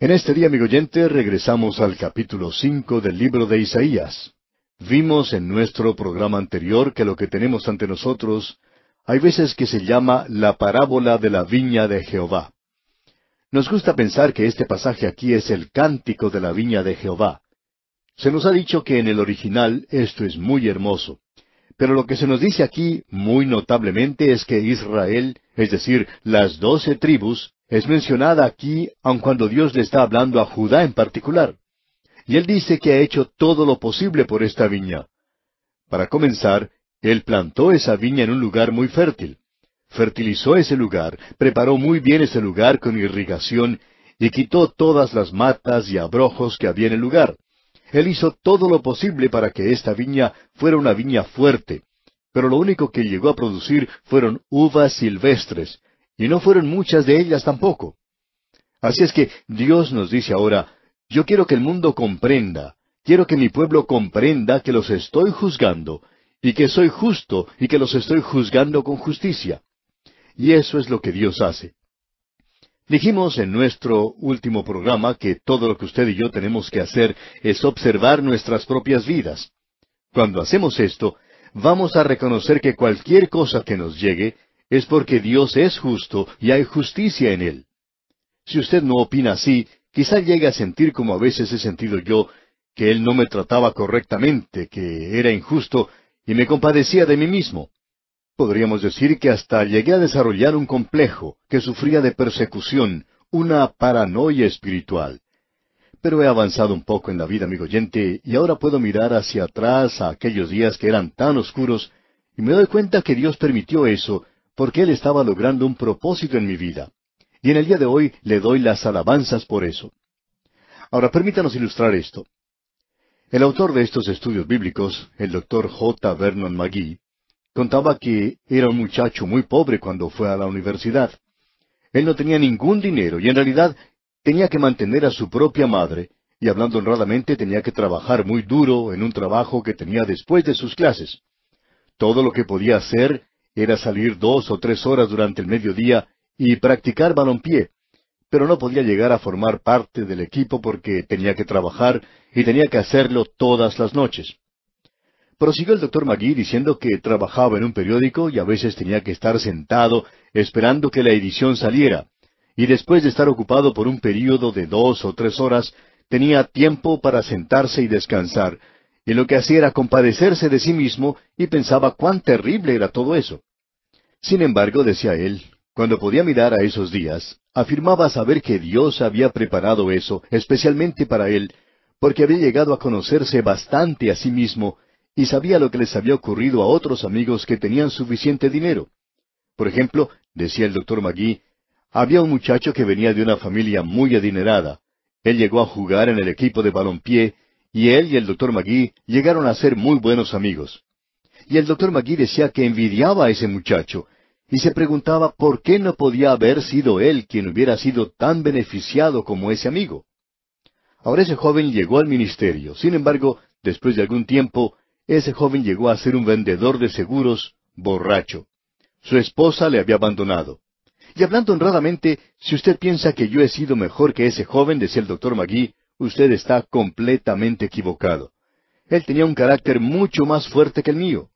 En este día, amigo oyente, regresamos al capítulo cinco del libro de Isaías. Vimos en nuestro programa anterior que lo que tenemos ante nosotros hay veces que se llama la parábola de la viña de Jehová. Nos gusta pensar que este pasaje aquí es el cántico de la viña de Jehová. Se nos ha dicho que en el original esto es muy hermoso. Pero lo que se nos dice aquí, muy notablemente, es que Israel, es decir, las doce tribus, es mencionada aquí aun cuando Dios le está hablando a Judá en particular. Y él dice que ha hecho todo lo posible por esta viña. Para comenzar, él plantó esa viña en un lugar muy fértil. Fertilizó ese lugar, preparó muy bien ese lugar con irrigación y quitó todas las matas y abrojos que había en el lugar. Él hizo todo lo posible para que esta viña fuera una viña fuerte, pero lo único que llegó a producir fueron uvas silvestres, y no fueron muchas de ellas tampoco. Así es que Dios nos dice ahora, yo quiero que el mundo comprenda, quiero que mi pueblo comprenda que los estoy juzgando, y que soy justo, y que los estoy juzgando con justicia. Y eso es lo que Dios hace. Dijimos en nuestro último programa que todo lo que usted y yo tenemos que hacer es observar nuestras propias vidas. Cuando hacemos esto, vamos a reconocer que cualquier cosa que nos llegue es porque Dios es justo y hay justicia en él. Si usted no opina así, quizá llegue a sentir como a veces he sentido yo, que él no me trataba correctamente, que era injusto, y me compadecía de mí mismo. Podríamos decir que hasta llegué a desarrollar un complejo, que sufría de persecución, una paranoia espiritual. Pero he avanzado un poco en la vida, amigo oyente, y ahora puedo mirar hacia atrás a aquellos días que eran tan oscuros, y me doy cuenta que Dios permitió eso, porque Él estaba logrando un propósito en mi vida. Y en el día de hoy le doy las alabanzas por eso. Ahora permítanos ilustrar esto. El autor de estos estudios bíblicos, el doctor J. Vernon McGee, contaba que era un muchacho muy pobre cuando fue a la universidad. Él no tenía ningún dinero y en realidad tenía que mantener a su propia madre, y hablando honradamente tenía que trabajar muy duro en un trabajo que tenía después de sus clases. Todo lo que podía hacer era salir dos o tres horas durante el mediodía y practicar balonpié, pero no podía llegar a formar parte del equipo porque tenía que trabajar y tenía que hacerlo todas las noches. Prosiguió el doctor Magui diciendo que trabajaba en un periódico y a veces tenía que estar sentado esperando que la edición saliera, y después de estar ocupado por un período de dos o tres horas, tenía tiempo para sentarse y descansar, y lo que hacía era compadecerse de sí mismo y pensaba cuán terrible era todo eso. Sin embargo, decía él, cuando podía mirar a esos días, afirmaba saber que Dios había preparado eso especialmente para él, porque había llegado a conocerse bastante a sí mismo y sabía lo que les había ocurrido a otros amigos que tenían suficiente dinero. Por ejemplo, decía el doctor Magui, había un muchacho que venía de una familia muy adinerada. Él llegó a jugar en el equipo de balompié y él y el doctor Magui llegaron a ser muy buenos amigos. Y el doctor Magui decía que envidiaba a ese muchacho, y se preguntaba por qué no podía haber sido él quien hubiera sido tan beneficiado como ese amigo. Ahora ese joven llegó al ministerio, sin embargo, después de algún tiempo, ese joven llegó a ser un vendedor de seguros borracho. Su esposa le había abandonado. Y hablando honradamente, si usted piensa que yo he sido mejor que ese joven, decía el doctor Magui, usted está completamente equivocado. Él tenía un carácter mucho más fuerte que el mío.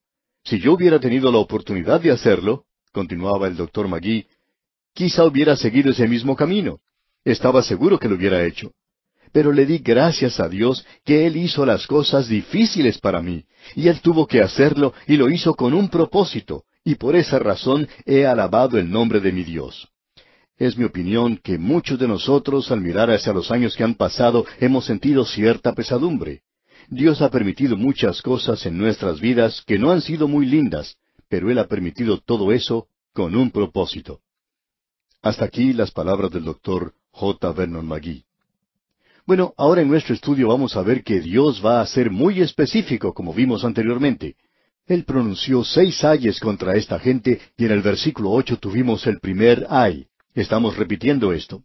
Si yo hubiera tenido la oportunidad de hacerlo, continuaba el doctor Magui, quizá hubiera seguido ese mismo camino. Estaba seguro que lo hubiera hecho. Pero le di gracias a Dios que Él hizo las cosas difíciles para mí, y Él tuvo que hacerlo y lo hizo con un propósito, y por esa razón he alabado el nombre de mi Dios. Es mi opinión que muchos de nosotros al mirar hacia los años que han pasado hemos sentido cierta pesadumbre. Dios ha permitido muchas cosas en nuestras vidas que no han sido muy lindas, pero Él ha permitido todo eso con un propósito. Hasta aquí las palabras del doctor J. Vernon Magee. Bueno, ahora en nuestro estudio vamos a ver que Dios va a ser muy específico, como vimos anteriormente. Él pronunció seis ayes contra esta gente y en el versículo ocho tuvimos el primer ay. Estamos repitiendo esto.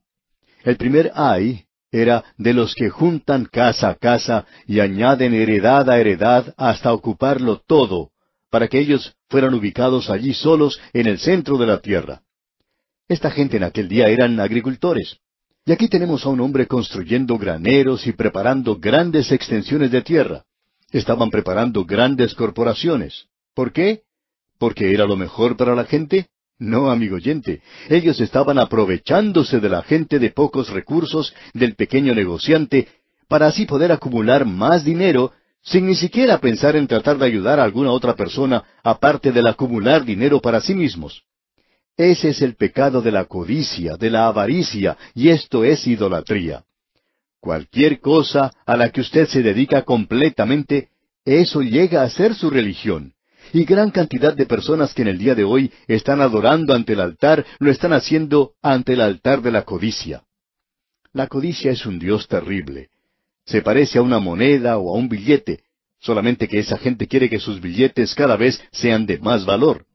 El primer ay era de los que juntan casa a casa y añaden heredad a heredad hasta ocuparlo todo, para que ellos fueran ubicados allí solos en el centro de la tierra. Esta gente en aquel día eran agricultores. Y aquí tenemos a un hombre construyendo graneros y preparando grandes extensiones de tierra. Estaban preparando grandes corporaciones. ¿Por qué? ¿Porque era lo mejor para la gente? No, amigo oyente, ellos estaban aprovechándose de la gente de pocos recursos, del pequeño negociante, para así poder acumular más dinero sin ni siquiera pensar en tratar de ayudar a alguna otra persona aparte del acumular dinero para sí mismos. Ese es el pecado de la codicia, de la avaricia, y esto es idolatría. Cualquier cosa a la que usted se dedica completamente, eso llega a ser su religión. Y gran cantidad de personas que en el día de hoy están adorando ante el altar, lo están haciendo ante el altar de la codicia. La codicia es un Dios terrible. Se parece a una moneda o a un billete, solamente que esa gente quiere que sus billetes cada vez sean de más valor.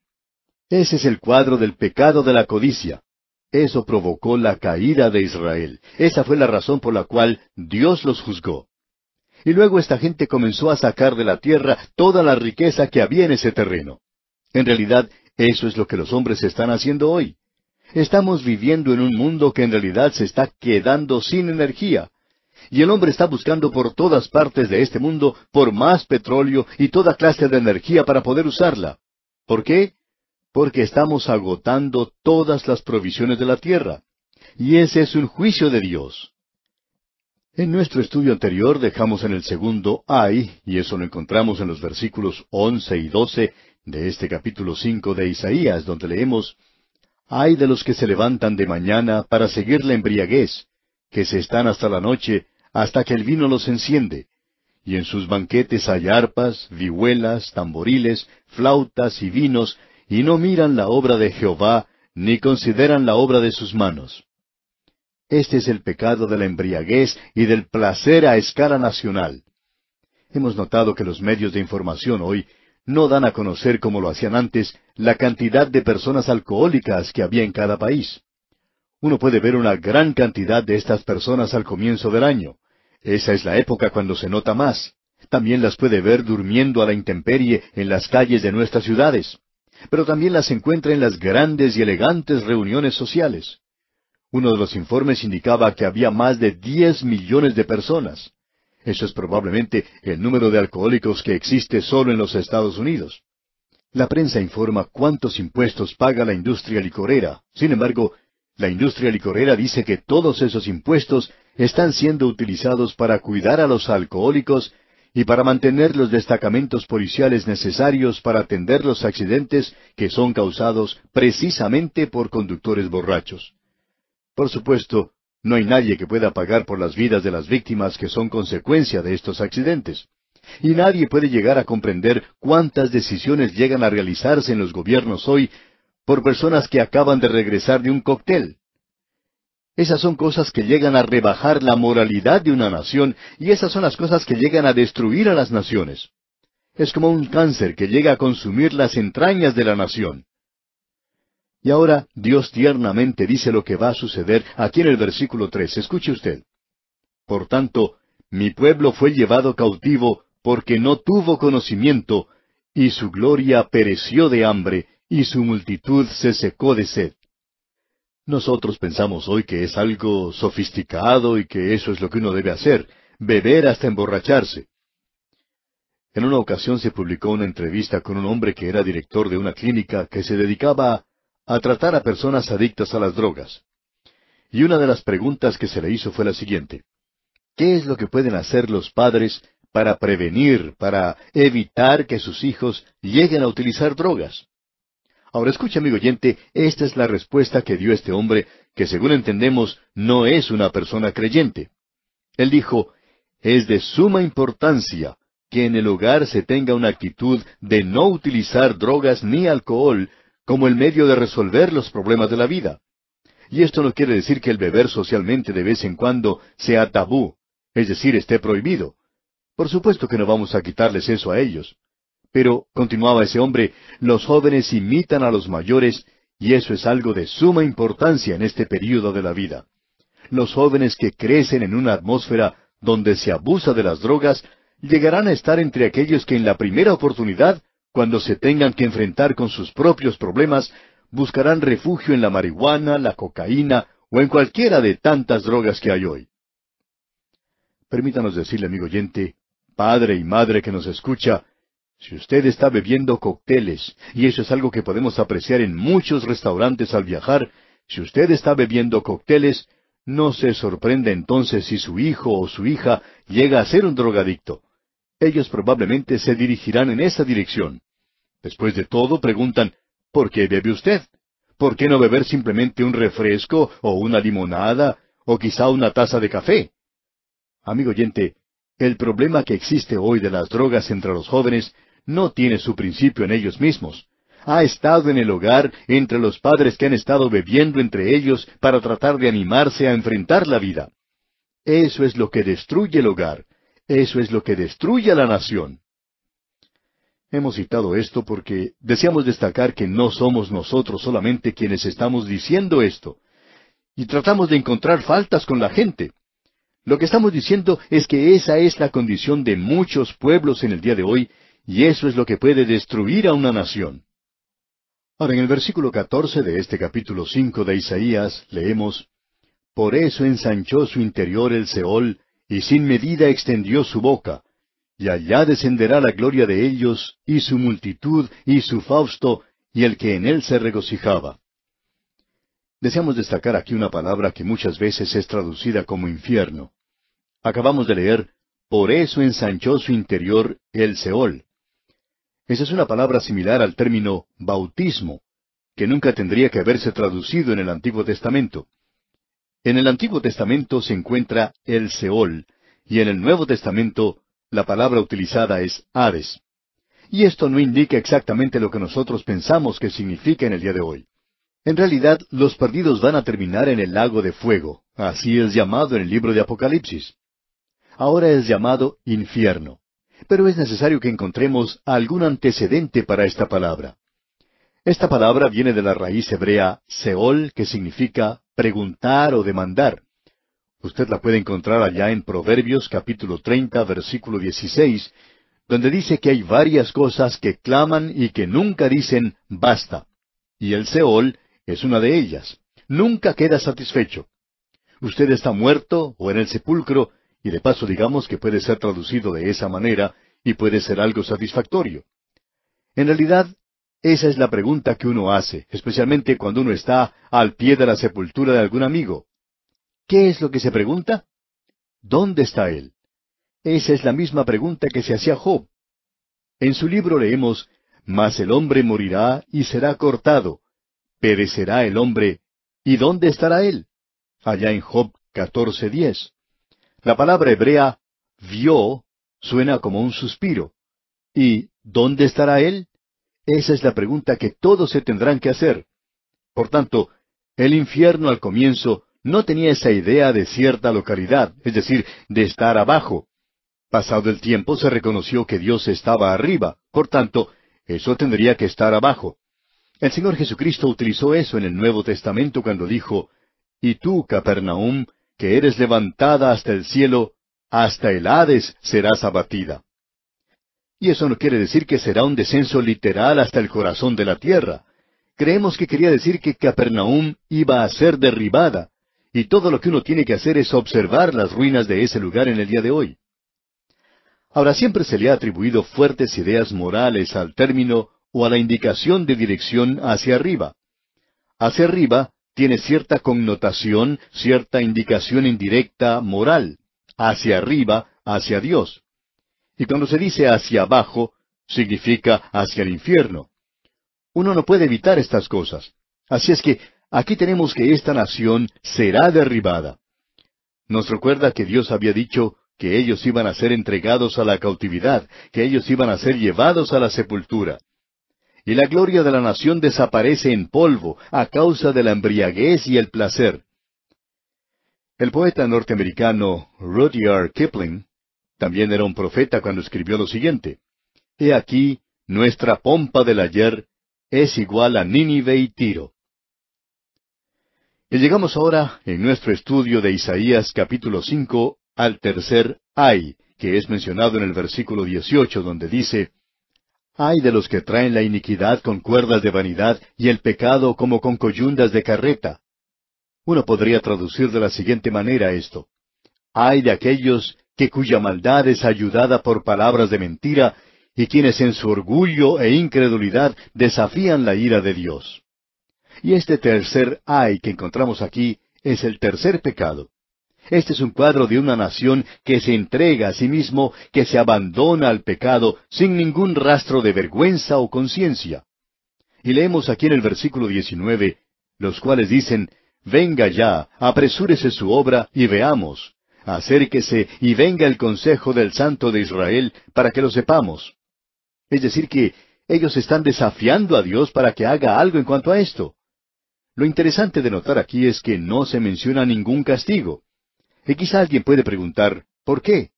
Ese es el cuadro del pecado de la codicia. Eso provocó la caída de Israel. Esa fue la razón por la cual Dios los juzgó. Y luego esta gente comenzó a sacar de la tierra toda la riqueza que había en ese terreno. En realidad, eso es lo que los hombres están haciendo hoy. Estamos viviendo en un mundo que en realidad se está quedando sin energía. Y el hombre está buscando por todas partes de este mundo por más petróleo y toda clase de energía para poder usarla. ¿Por qué? Porque estamos agotando todas las provisiones de la tierra. Y ese es un juicio de Dios. En nuestro estudio anterior dejamos en el segundo ay, y eso lo encontramos en los versículos once y doce de este capítulo cinco de Isaías, donde leemos Ay de los que se levantan de mañana para seguir la embriaguez, que se están hasta la noche, hasta que el vino los enciende. Y en sus banquetes hay arpas, vihuelas, tamboriles, flautas y vinos, y no miran la obra de Jehová, ni consideran la obra de sus manos. Este es el pecado de la embriaguez y del placer a escala nacional. Hemos notado que los medios de información hoy no dan a conocer como lo hacían antes la cantidad de personas alcohólicas que había en cada país. Uno puede ver una gran cantidad de estas personas al comienzo del año. Esa es la época cuando se nota más. También las puede ver durmiendo a la intemperie en las calles de nuestras ciudades. Pero también las encuentra en las grandes y elegantes reuniones sociales. Uno de los informes indicaba que había más de 10 millones de personas. Eso es probablemente el número de alcohólicos que existe solo en los Estados Unidos. La prensa informa cuántos impuestos paga la industria licorera. Sin embargo, la industria licorera dice que todos esos impuestos están siendo utilizados para cuidar a los alcohólicos y para mantener los destacamentos policiales necesarios para atender los accidentes que son causados precisamente por conductores borrachos. Por supuesto, no hay nadie que pueda pagar por las vidas de las víctimas que son consecuencia de estos accidentes. Y nadie puede llegar a comprender cuántas decisiones llegan a realizarse en los gobiernos hoy por personas que acaban de regresar de un cóctel. Esas son cosas que llegan a rebajar la moralidad de una nación y esas son las cosas que llegan a destruir a las naciones. Es como un cáncer que llega a consumir las entrañas de la nación. Y ahora Dios tiernamente dice lo que va a suceder aquí en el versículo tres. Escuche usted. Por tanto, mi pueblo fue llevado cautivo porque no tuvo conocimiento, y su gloria pereció de hambre, y su multitud se secó de sed. Nosotros pensamos hoy que es algo sofisticado y que eso es lo que uno debe hacer, beber hasta emborracharse. En una ocasión se publicó una entrevista con un hombre que era director de una clínica que se dedicaba a tratar a personas adictas a las drogas. Y una de las preguntas que se le hizo fue la siguiente. ¿Qué es lo que pueden hacer los padres para prevenir, para evitar que sus hijos lleguen a utilizar drogas? Ahora escucha, amigo oyente, esta es la respuesta que dio este hombre, que según entendemos no es una persona creyente. Él dijo, es de suma importancia que en el hogar se tenga una actitud de no utilizar drogas ni alcohol como el medio de resolver los problemas de la vida. Y esto no quiere decir que el beber socialmente de vez en cuando sea tabú, es decir, esté prohibido. Por supuesto que no vamos a quitarles eso a ellos. Pero, continuaba ese hombre, los jóvenes imitan a los mayores y eso es algo de suma importancia en este período de la vida. Los jóvenes que crecen en una atmósfera donde se abusa de las drogas llegarán a estar entre aquellos que en la primera oportunidad cuando se tengan que enfrentar con sus propios problemas, buscarán refugio en la marihuana, la cocaína o en cualquiera de tantas drogas que hay hoy. Permítanos decirle, amigo oyente, padre y madre que nos escucha, si usted está bebiendo cócteles, y eso es algo que podemos apreciar en muchos restaurantes al viajar, si usted está bebiendo cócteles, no se sorprenda entonces si su hijo o su hija llega a ser un drogadicto ellos probablemente se dirigirán en esa dirección. Después de todo, preguntan, ¿por qué bebe usted? ¿Por qué no beber simplemente un refresco o una limonada o quizá una taza de café? Amigo oyente, el problema que existe hoy de las drogas entre los jóvenes no tiene su principio en ellos mismos. Ha estado en el hogar entre los padres que han estado bebiendo entre ellos para tratar de animarse a enfrentar la vida. Eso es lo que destruye el hogar, eso es lo que destruye a la nación. Hemos citado esto porque deseamos destacar que no somos nosotros solamente quienes estamos diciendo esto. Y tratamos de encontrar faltas con la gente. Lo que estamos diciendo es que esa es la condición de muchos pueblos en el día de hoy, y eso es lo que puede destruir a una nación. Ahora, en el versículo 14 de este capítulo 5 de Isaías leemos Por eso ensanchó su interior el Seol, y sin medida extendió su boca, y allá descenderá la gloria de ellos, y su multitud, y su Fausto, y el que en él se regocijaba. Deseamos destacar aquí una palabra que muchas veces es traducida como infierno. Acabamos de leer, por eso ensanchó su interior el Seol. Esa es una palabra similar al término bautismo, que nunca tendría que haberse traducido en el Antiguo Testamento. En el Antiguo Testamento se encuentra el Seol, y en el Nuevo Testamento la palabra utilizada es Hades. Y esto no indica exactamente lo que nosotros pensamos que significa en el día de hoy. En realidad, los perdidos van a terminar en el lago de fuego, así es llamado en el libro de Apocalipsis. Ahora es llamado infierno. Pero es necesario que encontremos algún antecedente para esta palabra. Esta palabra viene de la raíz hebrea Seol, que significa preguntar o demandar. Usted la puede encontrar allá en Proverbios capítulo 30, versículo 16, donde dice que hay varias cosas que claman y que nunca dicen basta. Y el Seol es una de ellas. Nunca queda satisfecho. Usted está muerto o en el sepulcro, y de paso digamos que puede ser traducido de esa manera y puede ser algo satisfactorio. En realidad, esa es la pregunta que uno hace, especialmente cuando uno está al pie de la sepultura de algún amigo. ¿Qué es lo que se pregunta? ¿Dónde está él? Esa es la misma pregunta que se hacía Job. En su libro leemos, Mas el hombre morirá y será cortado. Perecerá el hombre. ¿Y dónde estará él? Allá en Job 14.10. La palabra hebrea vio suena como un suspiro. ¿Y dónde estará él? Esa es la pregunta que todos se tendrán que hacer. Por tanto, el infierno al comienzo no tenía esa idea de cierta localidad, es decir, de estar abajo. Pasado el tiempo se reconoció que Dios estaba arriba, por tanto, eso tendría que estar abajo. El Señor Jesucristo utilizó eso en el Nuevo Testamento cuando dijo, Y tú, Capernaum, que eres levantada hasta el cielo, hasta el Hades serás abatida. Y eso no quiere decir que será un descenso literal hasta el corazón de la tierra. Creemos que quería decir que Capernaum iba a ser derribada, y todo lo que uno tiene que hacer es observar las ruinas de ese lugar en el día de hoy. Ahora siempre se le ha atribuido fuertes ideas morales al término o a la indicación de dirección hacia arriba. Hacia arriba tiene cierta connotación, cierta indicación indirecta moral, hacia arriba, hacia Dios. Y cuando se dice hacia abajo, significa hacia el infierno. Uno no puede evitar estas cosas. Así es que aquí tenemos que esta nación será derribada. Nos recuerda que Dios había dicho que ellos iban a ser entregados a la cautividad, que ellos iban a ser llevados a la sepultura. Y la gloria de la nación desaparece en polvo a causa de la embriaguez y el placer. El poeta norteamericano Rudyard Kipling también era un profeta cuando escribió lo siguiente, He aquí, nuestra pompa del ayer es igual a Nínive y Tiro. Y llegamos ahora, en nuestro estudio de Isaías capítulo 5 al tercer ay, que es mencionado en el versículo 18, donde dice, Ay de los que traen la iniquidad con cuerdas de vanidad y el pecado como con coyundas de carreta. Uno podría traducir de la siguiente manera esto. Ay de aquellos que cuya maldad es ayudada por palabras de mentira, y quienes en su orgullo e incredulidad desafían la ira de Dios. Y este tercer ay que encontramos aquí es el tercer pecado. Este es un cuadro de una nación que se entrega a sí mismo, que se abandona al pecado sin ningún rastro de vergüenza o conciencia. Y leemos aquí en el versículo 19, los cuales dicen, Venga ya, apresúrese su obra y veamos, acérquese y venga el consejo del Santo de Israel para que lo sepamos. Es decir, que ellos están desafiando a Dios para que haga algo en cuanto a esto. Lo interesante de notar aquí es que no se menciona ningún castigo. Y quizá alguien puede preguntar, ¿por qué?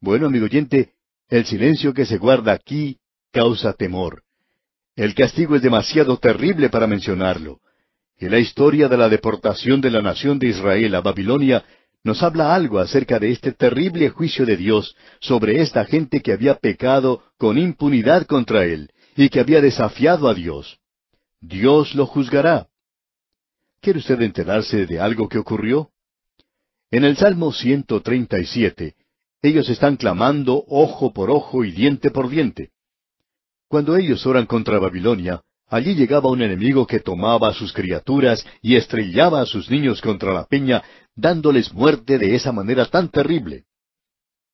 Bueno, amigo oyente, el silencio que se guarda aquí causa temor. El castigo es demasiado terrible para mencionarlo. Y la historia de la deportación de la nación de Israel a Babilonia nos habla algo acerca de este terrible juicio de Dios sobre esta gente que había pecado con impunidad contra Él y que había desafiado a Dios. Dios lo juzgará. ¿Quiere usted enterarse de algo que ocurrió? En el Salmo 137, ellos están clamando ojo por ojo y diente por diente. Cuando ellos oran contra Babilonia, allí llegaba un enemigo que tomaba a sus criaturas y estrellaba a sus niños contra la peña dándoles muerte de esa manera tan terrible.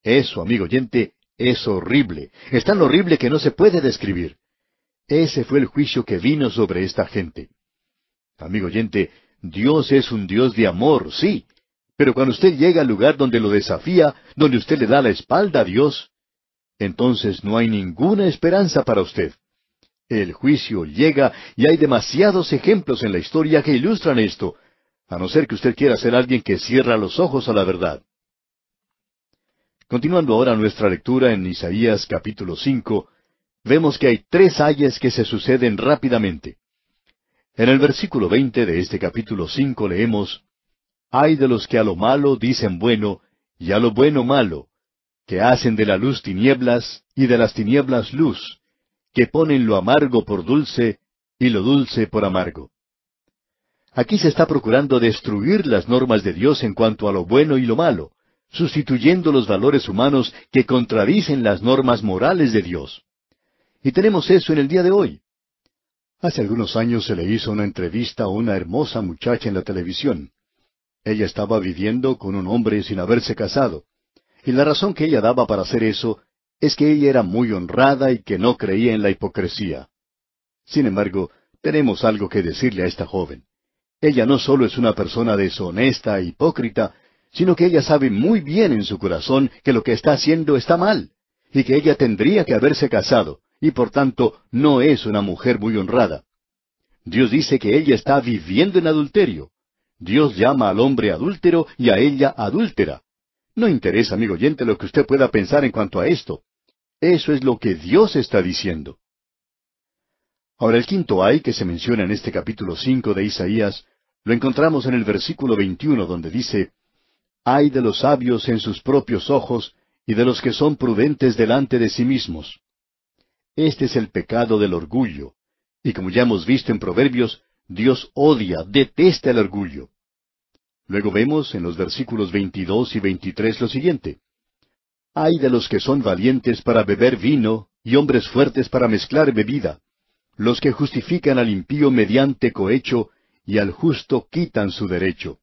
Eso, amigo oyente, es horrible, es tan horrible que no se puede describir. Ese fue el juicio que vino sobre esta gente. Amigo oyente, Dios es un Dios de amor, sí, pero cuando usted llega al lugar donde lo desafía, donde usted le da la espalda a Dios, entonces no hay ninguna esperanza para usted. El juicio llega y hay demasiados ejemplos en la historia que ilustran esto, a no ser que usted quiera ser alguien que cierra los ojos a la verdad. Continuando ahora nuestra lectura en Isaías capítulo 5, vemos que hay tres ayes que se suceden rápidamente. En el versículo 20 de este capítulo 5 leemos Hay de los que a lo malo dicen bueno, y a lo bueno malo, que hacen de la luz tinieblas, y de las tinieblas luz, que ponen lo amargo por dulce, y lo dulce por amargo. Aquí se está procurando destruir las normas de Dios en cuanto a lo bueno y lo malo, sustituyendo los valores humanos que contradicen las normas morales de Dios. Y tenemos eso en el día de hoy. Hace algunos años se le hizo una entrevista a una hermosa muchacha en la televisión. Ella estaba viviendo con un hombre sin haberse casado. Y la razón que ella daba para hacer eso es que ella era muy honrada y que no creía en la hipocresía. Sin embargo, tenemos algo que decirle a esta joven. Ella no solo es una persona deshonesta e hipócrita, sino que ella sabe muy bien en su corazón que lo que está haciendo está mal, y que ella tendría que haberse casado, y por tanto no es una mujer muy honrada. Dios dice que ella está viviendo en adulterio. Dios llama al hombre adúltero y a ella adúltera. No interesa, amigo oyente, lo que usted pueda pensar en cuanto a esto. Eso es lo que Dios está diciendo. Ahora el quinto ay que se menciona en este capítulo cinco de Isaías, lo encontramos en el versículo veintiuno, donde dice Ay de los sabios en sus propios ojos, y de los que son prudentes delante de sí mismos. Este es el pecado del orgullo. Y como ya hemos visto en Proverbios, Dios odia, detesta el orgullo. Luego vemos en los versículos 22 y 23 lo siguiente. Ay de los que son valientes para beber vino y hombres fuertes para mezclar bebida los que justifican al impío mediante cohecho, y al justo quitan su derecho.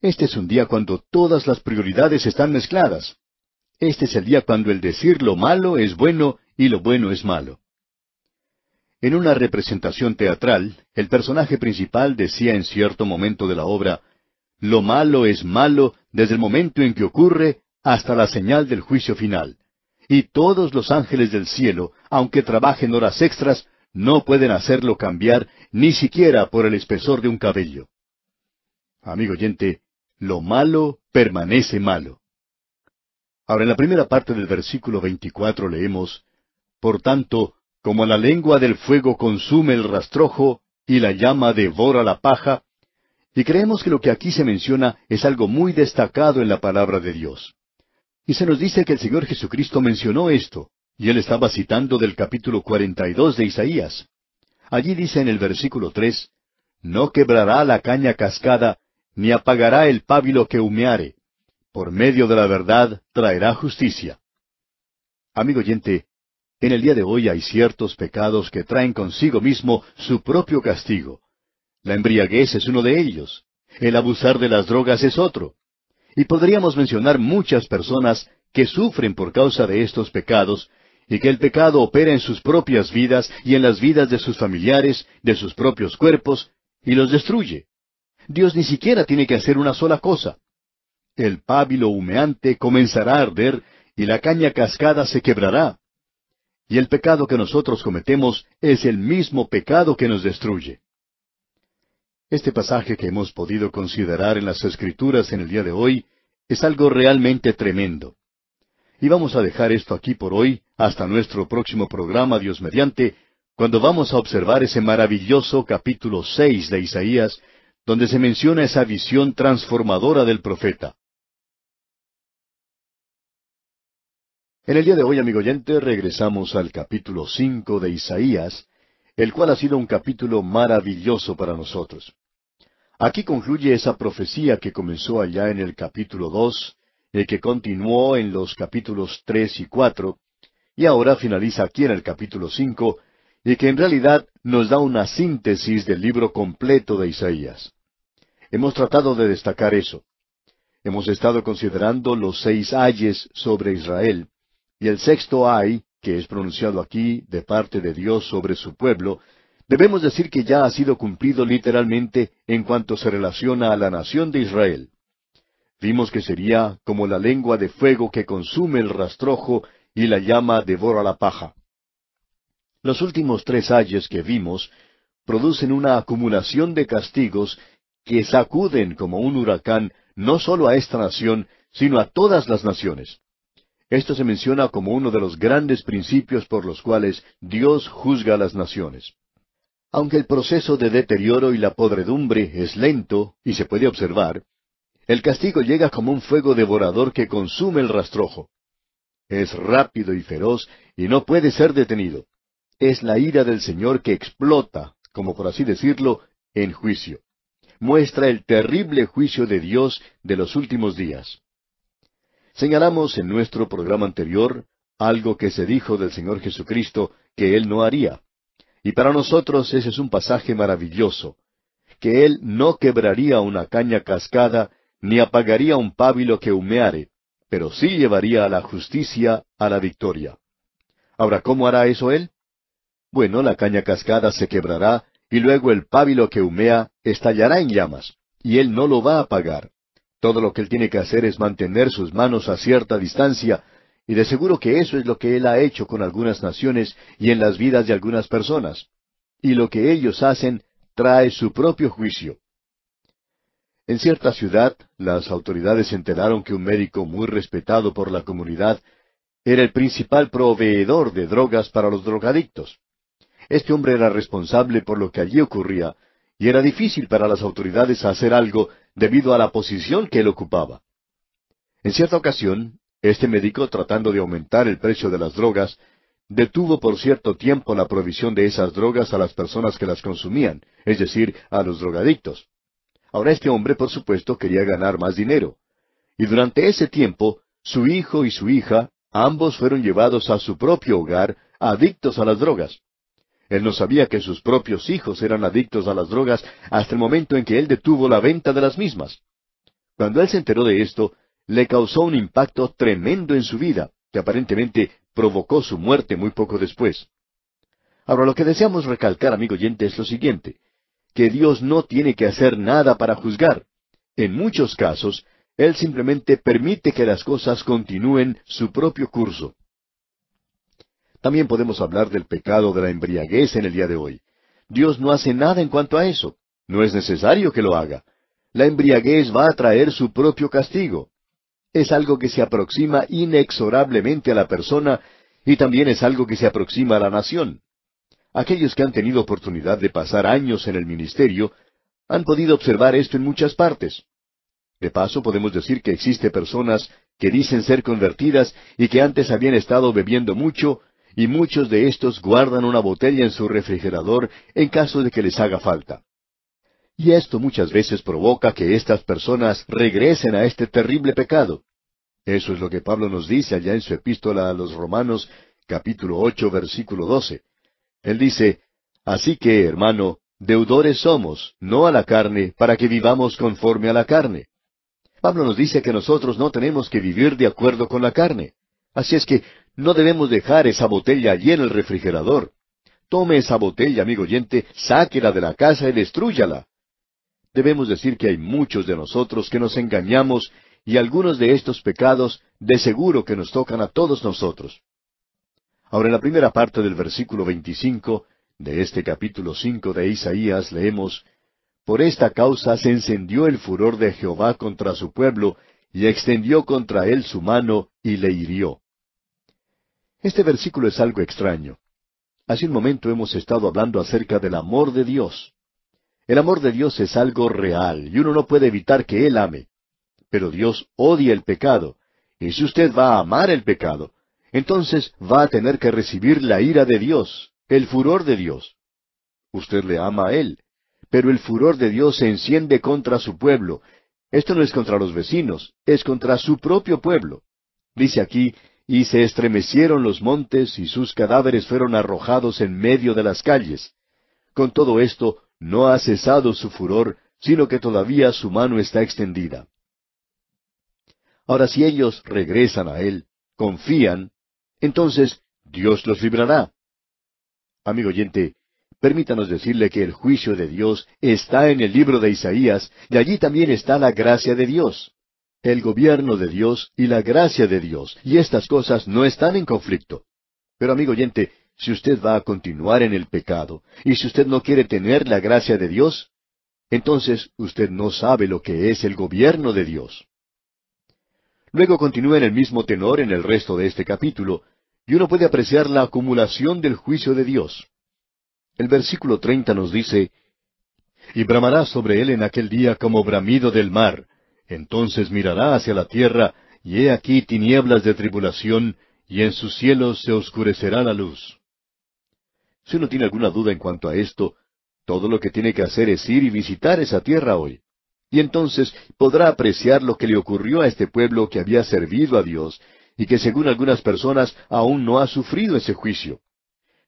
Este es un día cuando todas las prioridades están mezcladas. Este es el día cuando el decir lo malo es bueno y lo bueno es malo. En una representación teatral, el personaje principal decía en cierto momento de la obra, Lo malo es malo desde el momento en que ocurre hasta la señal del juicio final y todos los ángeles del cielo, aunque trabajen horas extras, no pueden hacerlo cambiar ni siquiera por el espesor de un cabello. Amigo oyente, lo malo permanece malo. Ahora en la primera parte del versículo 24 leemos, Por tanto, como la lengua del fuego consume el rastrojo y la llama devora la paja, y creemos que lo que aquí se menciona es algo muy destacado en la palabra de Dios. Y se nos dice que el Señor Jesucristo mencionó esto, y él estaba citando del capítulo 42 de Isaías. Allí dice en el versículo 3, No quebrará la caña cascada, ni apagará el pábilo que humeare. Por medio de la verdad traerá justicia. Amigo oyente, en el día de hoy hay ciertos pecados que traen consigo mismo su propio castigo. La embriaguez es uno de ellos. El abusar de las drogas es otro. Y podríamos mencionar muchas personas que sufren por causa de estos pecados y que el pecado opera en sus propias vidas y en las vidas de sus familiares, de sus propios cuerpos, y los destruye. Dios ni siquiera tiene que hacer una sola cosa. El pábilo humeante comenzará a arder y la caña cascada se quebrará. Y el pecado que nosotros cometemos es el mismo pecado que nos destruye. Este pasaje que hemos podido considerar en las Escrituras en el día de hoy es algo realmente tremendo. Y vamos a dejar esto aquí por hoy, hasta nuestro próximo programa, Dios mediante, cuando vamos a observar ese maravilloso capítulo seis de Isaías, donde se menciona esa visión transformadora del profeta. En el día de hoy, amigo oyente, regresamos al capítulo cinco de Isaías, el cual ha sido un capítulo maravilloso para nosotros. Aquí concluye esa profecía que comenzó allá en el capítulo dos, y eh, que continuó en los capítulos tres y cuatro, y ahora finaliza aquí en el capítulo cinco, y que en realidad nos da una síntesis del libro completo de Isaías. Hemos tratado de destacar eso. Hemos estado considerando los seis ayes sobre Israel, y el sexto ay, que es pronunciado aquí de parte de Dios sobre su pueblo, debemos decir que ya ha sido cumplido literalmente en cuanto se relaciona a la nación de Israel. Vimos que sería como la lengua de fuego que consume el rastrojo y la llama devora la paja. Los últimos tres ayes que vimos producen una acumulación de castigos que sacuden como un huracán no sólo a esta nación, sino a todas las naciones. Esto se menciona como uno de los grandes principios por los cuales Dios juzga a las naciones. Aunque el proceso de deterioro y la podredumbre es lento y se puede observar, el castigo llega como un fuego devorador que consume el rastrojo. Es rápido y feroz y no puede ser detenido. Es la ira del Señor que explota, como por así decirlo, en juicio. Muestra el terrible juicio de Dios de los últimos días. Señalamos en nuestro programa anterior algo que se dijo del Señor Jesucristo que Él no haría. Y para nosotros ese es un pasaje maravilloso, que Él no quebraría una caña cascada, ni apagaría un pábilo que humeare, pero sí llevaría a la justicia a la victoria. Ahora, ¿cómo hará eso Él? Bueno, la caña cascada se quebrará, y luego el pábilo que humea estallará en llamas, y Él no lo va a apagar. Todo lo que Él tiene que hacer es mantener sus manos a cierta distancia y de seguro que eso es lo que Él ha hecho con algunas naciones y en las vidas de algunas personas. Y lo que ellos hacen trae su propio juicio. En cierta ciudad, las autoridades enteraron que un médico muy respetado por la comunidad era el principal proveedor de drogas para los drogadictos. Este hombre era responsable por lo que allí ocurría, y era difícil para las autoridades hacer algo debido a la posición que él ocupaba. En cierta ocasión, este médico, tratando de aumentar el precio de las drogas, detuvo por cierto tiempo la provisión de esas drogas a las personas que las consumían, es decir, a los drogadictos. Ahora este hombre, por supuesto, quería ganar más dinero. Y durante ese tiempo, su hijo y su hija, ambos fueron llevados a su propio hogar, adictos a las drogas. Él no sabía que sus propios hijos eran adictos a las drogas hasta el momento en que él detuvo la venta de las mismas. Cuando él se enteró de esto, le causó un impacto tremendo en su vida, que aparentemente provocó su muerte muy poco después. Ahora, lo que deseamos recalcar, amigo oyente, es lo siguiente, que Dios no tiene que hacer nada para juzgar. En muchos casos, Él simplemente permite que las cosas continúen su propio curso. También podemos hablar del pecado de la embriaguez en el día de hoy. Dios no hace nada en cuanto a eso. No es necesario que lo haga. La embriaguez va a traer su propio castigo es algo que se aproxima inexorablemente a la persona y también es algo que se aproxima a la nación. Aquellos que han tenido oportunidad de pasar años en el ministerio han podido observar esto en muchas partes. De paso, podemos decir que existe personas que dicen ser convertidas y que antes habían estado bebiendo mucho, y muchos de estos guardan una botella en su refrigerador en caso de que les haga falta. Y esto muchas veces provoca que estas personas regresen a este terrible pecado. Eso es lo que Pablo nos dice allá en su epístola a los Romanos, capítulo ocho, versículo doce. Él dice, Así que, hermano, deudores somos, no a la carne, para que vivamos conforme a la carne. Pablo nos dice que nosotros no tenemos que vivir de acuerdo con la carne. Así es que no debemos dejar esa botella allí en el refrigerador. Tome esa botella, amigo oyente, sáquela de la casa y destruyala debemos decir que hay muchos de nosotros que nos engañamos y algunos de estos pecados de seguro que nos tocan a todos nosotros. Ahora en la primera parte del versículo 25 de este capítulo 5 de Isaías leemos, Por esta causa se encendió el furor de Jehová contra su pueblo, y extendió contra él su mano y le hirió. Este versículo es algo extraño. Hace un momento hemos estado hablando acerca del amor de Dios. El amor de Dios es algo real y uno no puede evitar que Él ame. Pero Dios odia el pecado. Y si usted va a amar el pecado, entonces va a tener que recibir la ira de Dios, el furor de Dios. Usted le ama a Él, pero el furor de Dios se enciende contra su pueblo. Esto no es contra los vecinos, es contra su propio pueblo. Dice aquí, y se estremecieron los montes y sus cadáveres fueron arrojados en medio de las calles. Con todo esto, no ha cesado su furor, sino que todavía su mano está extendida. Ahora si ellos regresan a Él, confían, entonces Dios los librará. Amigo oyente, permítanos decirle que el juicio de Dios está en el libro de Isaías, y allí también está la gracia de Dios. El gobierno de Dios y la gracia de Dios, y estas cosas no están en conflicto. Pero amigo oyente, si usted va a continuar en el pecado, y si usted no quiere tener la gracia de Dios, entonces usted no sabe lo que es el gobierno de Dios. Luego continúa en el mismo tenor en el resto de este capítulo, y uno puede apreciar la acumulación del juicio de Dios. El versículo 30 nos dice, Y bramará sobre él en aquel día como bramido del mar, entonces mirará hacia la tierra, y he aquí tinieblas de tribulación, y en sus cielos se oscurecerá la luz. Si uno tiene alguna duda en cuanto a esto, todo lo que tiene que hacer es ir y visitar esa tierra hoy. Y entonces podrá apreciar lo que le ocurrió a este pueblo que había servido a Dios y que según algunas personas aún no ha sufrido ese juicio.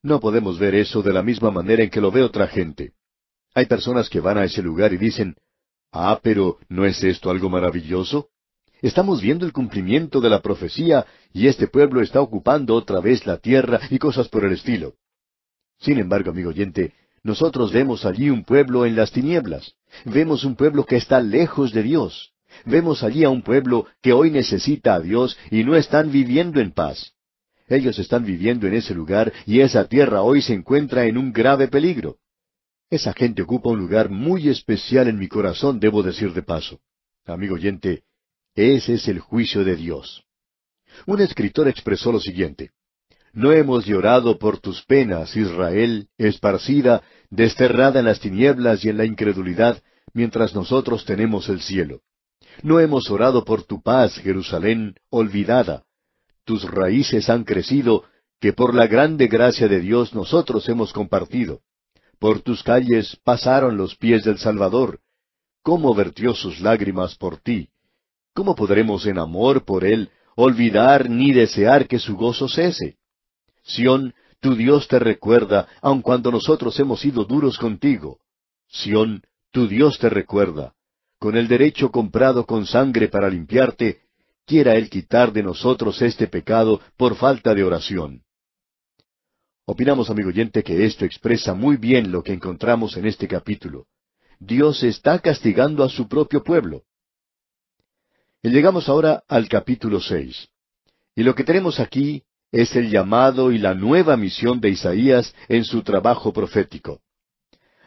No podemos ver eso de la misma manera en que lo ve otra gente. Hay personas que van a ese lugar y dicen, Ah, pero ¿no es esto algo maravilloso? Estamos viendo el cumplimiento de la profecía y este pueblo está ocupando otra vez la tierra y cosas por el estilo. Sin embargo, amigo oyente, nosotros vemos allí un pueblo en las tinieblas, vemos un pueblo que está lejos de Dios, vemos allí a un pueblo que hoy necesita a Dios y no están viviendo en paz. Ellos están viviendo en ese lugar y esa tierra hoy se encuentra en un grave peligro. Esa gente ocupa un lugar muy especial en mi corazón, debo decir de paso. Amigo oyente, ese es el juicio de Dios. Un escritor expresó lo siguiente. No hemos llorado por tus penas, Israel, esparcida, desterrada en las tinieblas y en la incredulidad, mientras nosotros tenemos el cielo. No hemos orado por tu paz, Jerusalén, olvidada. Tus raíces han crecido, que por la grande gracia de Dios nosotros hemos compartido. Por tus calles pasaron los pies del Salvador. ¿Cómo vertió sus lágrimas por ti? ¿Cómo podremos en amor por él olvidar ni desear que su gozo cese? Sión, tu Dios te recuerda, aun cuando nosotros hemos sido duros contigo. Sión, tu Dios te recuerda. Con el derecho comprado con sangre para limpiarte, quiera Él quitar de nosotros este pecado por falta de oración. Opinamos, amigo oyente, que esto expresa muy bien lo que encontramos en este capítulo. Dios está castigando a su propio pueblo. Y llegamos ahora al capítulo seis. Y lo que tenemos aquí es el llamado y la nueva misión de Isaías en su trabajo profético.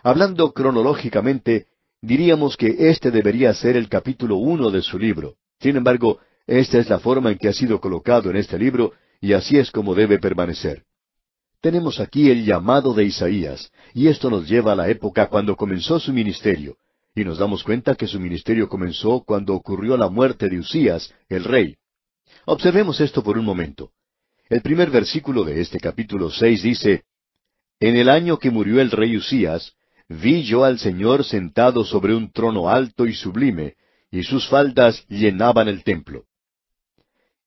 Hablando cronológicamente, diríamos que este debería ser el capítulo uno de su libro. Sin embargo, esta es la forma en que ha sido colocado en este libro y así es como debe permanecer. Tenemos aquí el llamado de Isaías, y esto nos lleva a la época cuando comenzó su ministerio, y nos damos cuenta que su ministerio comenzó cuando ocurrió la muerte de Usías, el rey. Observemos esto por un momento. El primer versículo de este capítulo seis dice, En el año que murió el rey Usías, vi yo al Señor sentado sobre un trono alto y sublime, y sus faldas llenaban el templo.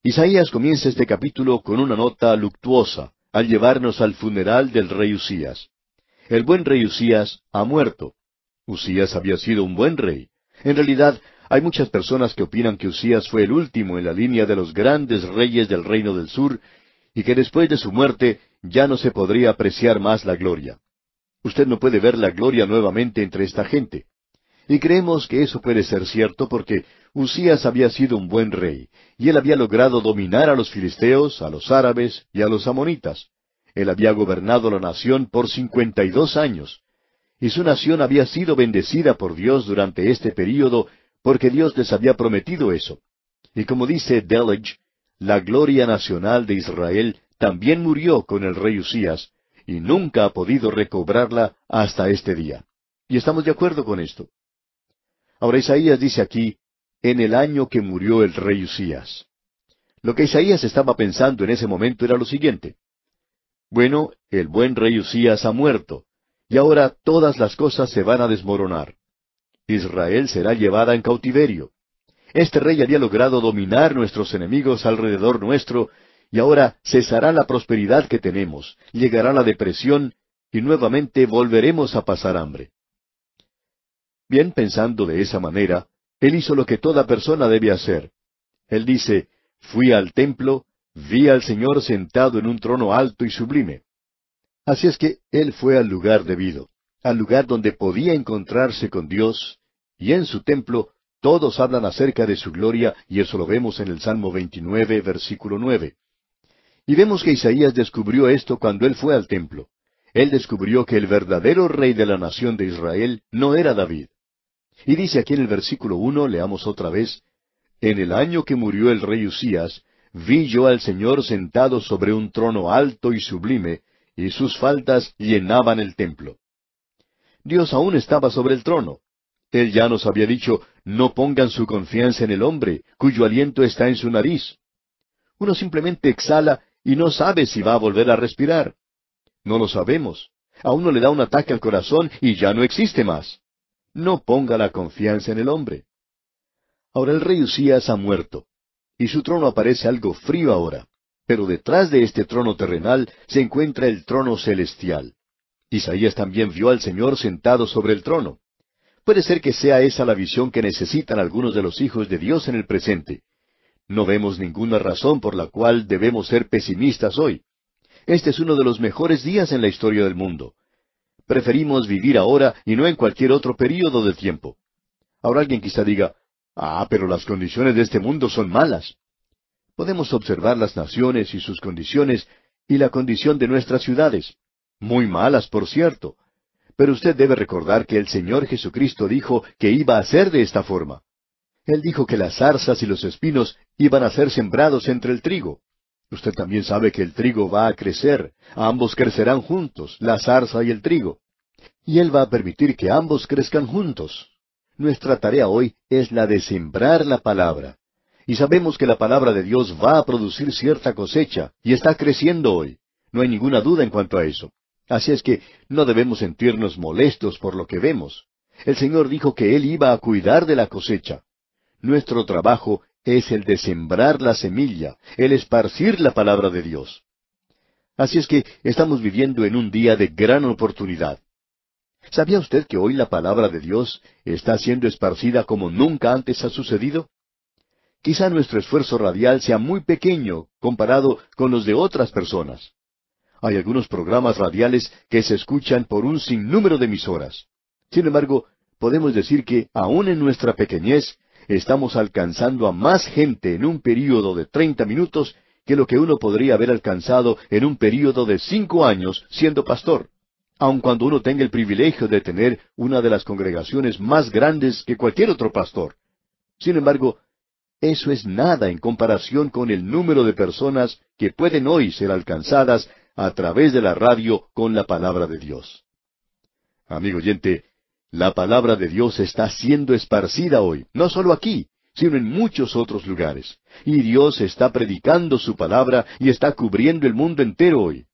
Isaías comienza este capítulo con una nota luctuosa, al llevarnos al funeral del rey Usías. El buen rey Usías ha muerto. Usías había sido un buen rey. En realidad, hay muchas personas que opinan que Usías fue el último en la línea de los grandes reyes del reino del sur y que después de su muerte ya no se podría apreciar más la gloria. Usted no puede ver la gloria nuevamente entre esta gente. Y creemos que eso puede ser cierto porque Usías había sido un buen rey, y él había logrado dominar a los filisteos, a los árabes y a los amonitas. Él había gobernado la nación por cincuenta y dos años, y su nación había sido bendecida por Dios durante este período porque Dios les había prometido eso. Y como dice Deleg, la gloria nacional de Israel también murió con el rey Usías, y nunca ha podido recobrarla hasta este día. Y estamos de acuerdo con esto. Ahora Isaías dice aquí, en el año que murió el rey Usías. Lo que Isaías estaba pensando en ese momento era lo siguiente. Bueno, el buen rey Usías ha muerto, y ahora todas las cosas se van a desmoronar. Israel será llevada en cautiverio. Este rey había logrado dominar nuestros enemigos alrededor nuestro, y ahora cesará la prosperidad que tenemos, llegará la depresión, y nuevamente volveremos a pasar hambre. Bien pensando de esa manera, él hizo lo que toda persona debe hacer. Él dice, fui al templo, vi al Señor sentado en un trono alto y sublime. Así es que él fue al lugar debido, al lugar donde podía encontrarse con Dios, y en su templo todos hablan acerca de su gloria, y eso lo vemos en el Salmo 29, versículo 9. Y vemos que Isaías descubrió esto cuando él fue al templo. Él descubrió que el verdadero rey de la nación de Israel no era David. Y dice aquí en el versículo 1, leamos otra vez, En el año que murió el rey Usías, vi yo al Señor sentado sobre un trono alto y sublime, y sus faltas llenaban el templo. Dios aún estaba sobre el trono, él ya nos había dicho, no pongan su confianza en el hombre, cuyo aliento está en su nariz. Uno simplemente exhala y no sabe si va a volver a respirar. No lo sabemos. A uno le da un ataque al corazón y ya no existe más. No ponga la confianza en el hombre. Ahora el rey Usías ha muerto, y su trono aparece algo frío ahora, pero detrás de este trono terrenal se encuentra el trono celestial. Isaías también vio al Señor sentado sobre el trono. Puede ser que sea esa la visión que necesitan algunos de los hijos de Dios en el presente. No vemos ninguna razón por la cual debemos ser pesimistas hoy. Este es uno de los mejores días en la historia del mundo. Preferimos vivir ahora y no en cualquier otro período de tiempo. Ahora alguien quizá diga, ah, pero las condiciones de este mundo son malas. Podemos observar las naciones y sus condiciones y la condición de nuestras ciudades. Muy malas, por cierto, pero usted debe recordar que el Señor Jesucristo dijo que iba a ser de esta forma. Él dijo que las zarzas y los espinos iban a ser sembrados entre el trigo. Usted también sabe que el trigo va a crecer, ambos crecerán juntos, la zarza y el trigo. Y Él va a permitir que ambos crezcan juntos. Nuestra tarea hoy es la de sembrar la palabra. Y sabemos que la palabra de Dios va a producir cierta cosecha, y está creciendo hoy. No hay ninguna duda en cuanto a eso. Así es que no debemos sentirnos molestos por lo que vemos. El Señor dijo que Él iba a cuidar de la cosecha. Nuestro trabajo es el de sembrar la semilla, el esparcir la palabra de Dios. Así es que estamos viviendo en un día de gran oportunidad. ¿Sabía usted que hoy la palabra de Dios está siendo esparcida como nunca antes ha sucedido? Quizá nuestro esfuerzo radial sea muy pequeño comparado con los de otras personas. Hay algunos programas radiales que se escuchan por un sinnúmero de emisoras. Sin embargo, podemos decir que, aun en nuestra pequeñez, estamos alcanzando a más gente en un período de treinta minutos que lo que uno podría haber alcanzado en un período de cinco años siendo pastor, aun cuando uno tenga el privilegio de tener una de las congregaciones más grandes que cualquier otro pastor. Sin embargo, eso es nada en comparación con el número de personas que pueden hoy ser alcanzadas a través de la radio con la palabra de Dios. Amigo oyente, la palabra de Dios está siendo esparcida hoy, no solo aquí, sino en muchos otros lugares. Y Dios está predicando su palabra y está cubriendo el mundo entero hoy.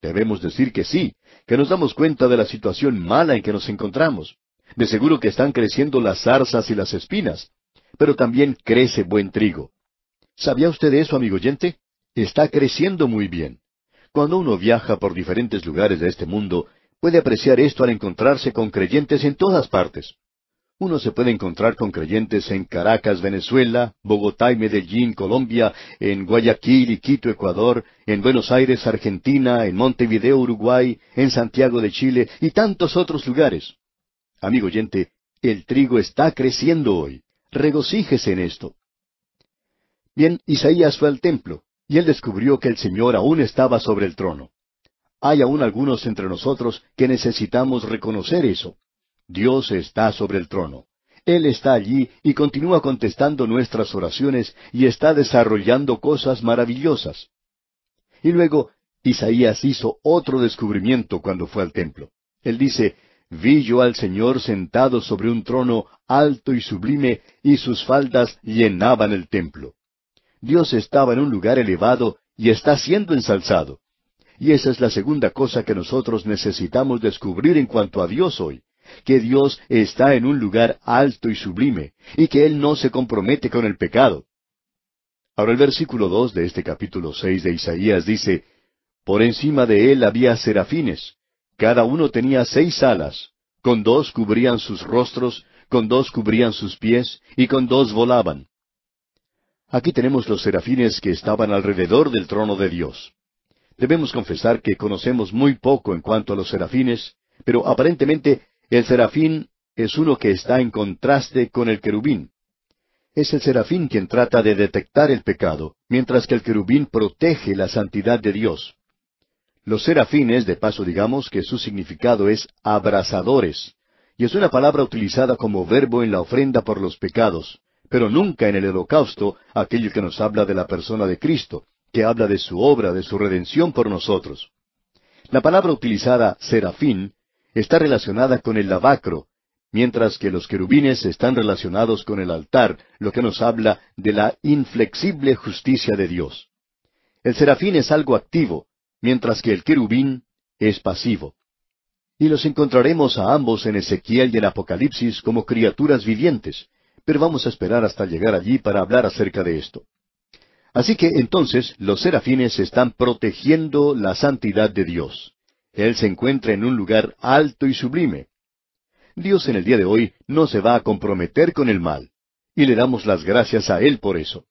Debemos decir que sí, que nos damos cuenta de la situación mala en que nos encontramos. De seguro que están creciendo las zarzas y las espinas, pero también crece buen trigo. ¿Sabía usted eso, amigo oyente? Está creciendo muy bien. Cuando uno viaja por diferentes lugares de este mundo, puede apreciar esto al encontrarse con creyentes en todas partes. Uno se puede encontrar con creyentes en Caracas, Venezuela, Bogotá y Medellín, Colombia, en Guayaquil y Quito, Ecuador, en Buenos Aires, Argentina, en Montevideo, Uruguay, en Santiago de Chile y tantos otros lugares. Amigo oyente, el trigo está creciendo hoy. Regocíjese en esto. Bien, Isaías fue al templo, y él descubrió que el Señor aún estaba sobre el trono. Hay aún algunos entre nosotros que necesitamos reconocer eso. Dios está sobre el trono. Él está allí y continúa contestando nuestras oraciones y está desarrollando cosas maravillosas. Y luego, Isaías hizo otro descubrimiento cuando fue al templo. Él dice, Vi yo al Señor sentado sobre un trono alto y sublime, y sus faldas llenaban el templo. Dios estaba en un lugar elevado y está siendo ensalzado. Y esa es la segunda cosa que nosotros necesitamos descubrir en cuanto a Dios hoy, que Dios está en un lugar alto y sublime, y que Él no se compromete con el pecado. Ahora el versículo dos de este capítulo seis de Isaías dice Por encima de él había serafines, cada uno tenía seis alas, con dos cubrían sus rostros, con dos cubrían sus pies, y con dos volaban. Aquí tenemos los serafines que estaban alrededor del trono de Dios. Debemos confesar que conocemos muy poco en cuanto a los serafines, pero aparentemente el serafín es uno que está en contraste con el querubín. Es el serafín quien trata de detectar el pecado, mientras que el querubín protege la santidad de Dios. Los serafines, de paso digamos que su significado es abrazadores, y es una palabra utilizada como verbo en la ofrenda por los pecados, pero nunca en el holocausto aquello que nos habla de la persona de Cristo, que habla de su obra, de su redención por nosotros. La palabra utilizada serafín está relacionada con el lavacro, mientras que los querubines están relacionados con el altar, lo que nos habla de la inflexible justicia de Dios. El serafín es algo activo, mientras que el querubín es pasivo. Y los encontraremos a ambos en Ezequiel y en Apocalipsis como criaturas vivientes, pero vamos a esperar hasta llegar allí para hablar acerca de esto. Así que entonces los serafines están protegiendo la santidad de Dios. Él se encuentra en un lugar alto y sublime. Dios en el día de hoy no se va a comprometer con el mal, y le damos las gracias a Él por eso.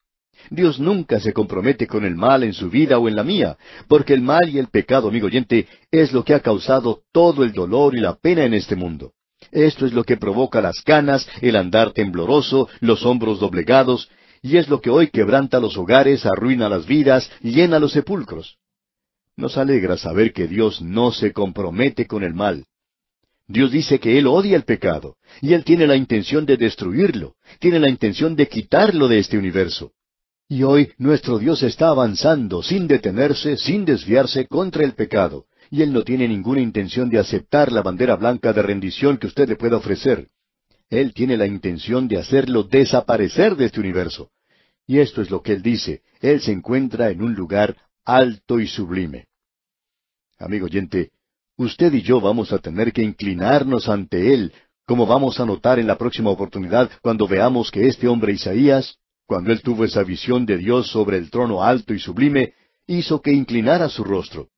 Dios nunca se compromete con el mal en su vida o en la mía, porque el mal y el pecado, amigo oyente, es lo que ha causado todo el dolor y la pena en este mundo. Esto es lo que provoca las canas, el andar tembloroso, los hombros doblegados, y es lo que hoy quebranta los hogares, arruina las vidas, llena los sepulcros. Nos alegra saber que Dios no se compromete con el mal. Dios dice que Él odia el pecado, y Él tiene la intención de destruirlo, tiene la intención de quitarlo de este universo. Y hoy nuestro Dios está avanzando sin detenerse, sin desviarse contra el pecado, y él no tiene ninguna intención de aceptar la bandera blanca de rendición que usted le pueda ofrecer. Él tiene la intención de hacerlo desaparecer de este universo. Y esto es lo que él dice. Él se encuentra en un lugar alto y sublime. Amigo oyente, usted y yo vamos a tener que inclinarnos ante él, como vamos a notar en la próxima oportunidad cuando veamos que este hombre Isaías, cuando él tuvo esa visión de Dios sobre el trono alto y sublime, hizo que inclinara su rostro.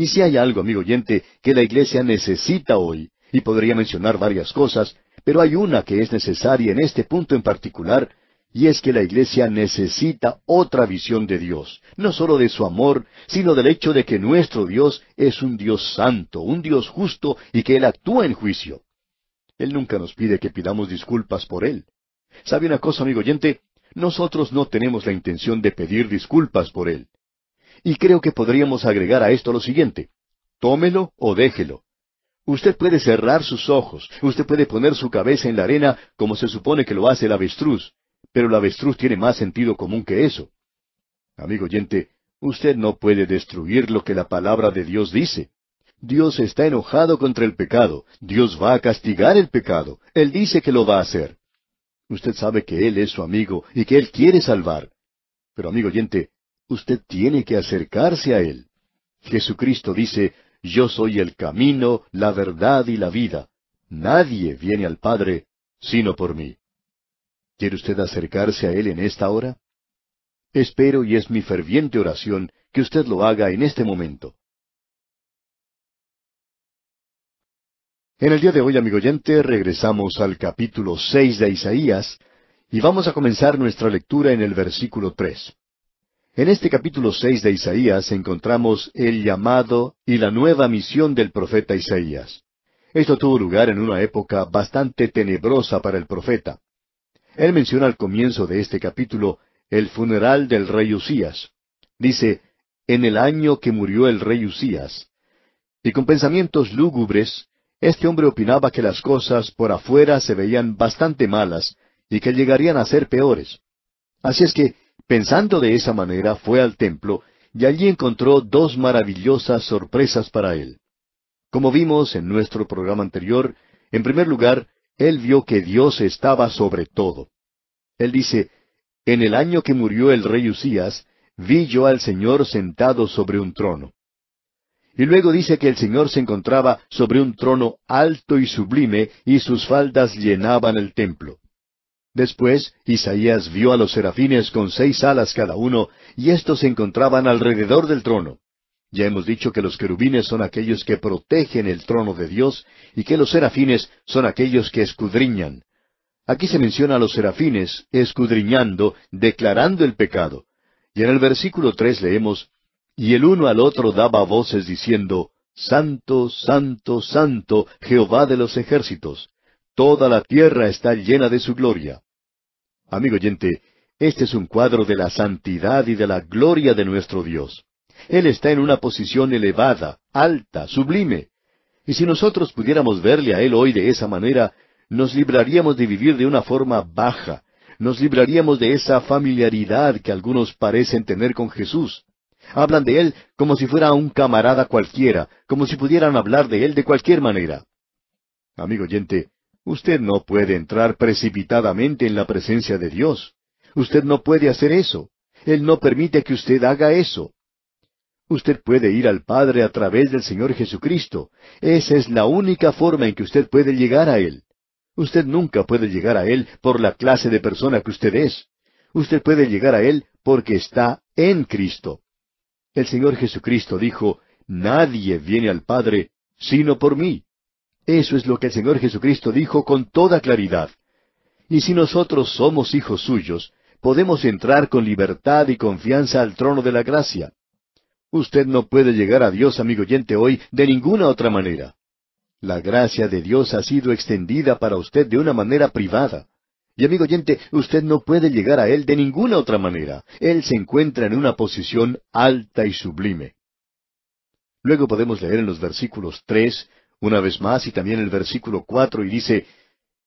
Y si hay algo, amigo oyente, que la iglesia necesita hoy, y podría mencionar varias cosas, pero hay una que es necesaria en este punto en particular, y es que la iglesia necesita otra visión de Dios, no sólo de su amor, sino del hecho de que nuestro Dios es un Dios santo, un Dios justo y que Él actúa en juicio. Él nunca nos pide que pidamos disculpas por Él. ¿Sabe una cosa, amigo oyente? Nosotros no tenemos la intención de pedir disculpas por Él. Y creo que podríamos agregar a esto lo siguiente. Tómelo o déjelo. Usted puede cerrar sus ojos, usted puede poner su cabeza en la arena como se supone que lo hace el avestruz, pero el avestruz tiene más sentido común que eso. Amigo oyente, usted no puede destruir lo que la palabra de Dios dice. Dios está enojado contra el pecado, Dios va a castigar el pecado, Él dice que lo va a hacer. Usted sabe que Él es su amigo y que Él quiere salvar. Pero amigo oyente, usted tiene que acercarse a Él. Jesucristo dice, Yo soy el camino, la verdad y la vida. Nadie viene al Padre sino por mí. ¿Quiere usted acercarse a Él en esta hora? Espero y es mi ferviente oración que usted lo haga en este momento. En el día de hoy, amigo oyente, regresamos al capítulo seis de Isaías y vamos a comenzar nuestra lectura en el versículo en este capítulo seis de Isaías encontramos el llamado y la nueva misión del profeta Isaías. Esto tuvo lugar en una época bastante tenebrosa para el profeta. Él menciona al comienzo de este capítulo el funeral del rey Usías. Dice, en el año que murió el rey Usías. Y con pensamientos lúgubres, este hombre opinaba que las cosas por afuera se veían bastante malas y que llegarían a ser peores. Así es que Pensando de esa manera, fue al templo y allí encontró dos maravillosas sorpresas para él. Como vimos en nuestro programa anterior, en primer lugar, él vio que Dios estaba sobre todo. Él dice, En el año que murió el rey Usías, vi yo al Señor sentado sobre un trono. Y luego dice que el Señor se encontraba sobre un trono alto y sublime y sus faldas llenaban el templo. Después Isaías vio a los serafines con seis alas cada uno, y éstos se encontraban alrededor del trono. Ya hemos dicho que los querubines son aquellos que protegen el trono de Dios y que los serafines son aquellos que escudriñan. Aquí se menciona a los serafines escudriñando, declarando el pecado. Y en el versículo tres leemos, Y el uno al otro daba voces diciendo, Santo, Santo, Santo, Jehová de los ejércitos Toda la tierra está llena de su gloria. Amigo oyente, este es un cuadro de la santidad y de la gloria de nuestro Dios. Él está en una posición elevada, alta, sublime. Y si nosotros pudiéramos verle a Él hoy de esa manera, nos libraríamos de vivir de una forma baja, nos libraríamos de esa familiaridad que algunos parecen tener con Jesús. Hablan de Él como si fuera un camarada cualquiera, como si pudieran hablar de Él de cualquier manera. Amigo oyente, Usted no puede entrar precipitadamente en la presencia de Dios. Usted no puede hacer eso. Él no permite que usted haga eso. Usted puede ir al Padre a través del Señor Jesucristo. Esa es la única forma en que usted puede llegar a Él. Usted nunca puede llegar a Él por la clase de persona que usted es. Usted puede llegar a Él porque está en Cristo. El Señor Jesucristo dijo, Nadie viene al Padre sino por mí. Eso es lo que el Señor Jesucristo dijo con toda claridad. Y si nosotros somos hijos suyos, podemos entrar con libertad y confianza al trono de la gracia. Usted no puede llegar a Dios, amigo oyente, hoy de ninguna otra manera. La gracia de Dios ha sido extendida para usted de una manera privada. Y amigo oyente, usted no puede llegar a Él de ninguna otra manera. Él se encuentra en una posición alta y sublime. Luego podemos leer en los versículos tres una vez más y también el versículo cuatro y dice,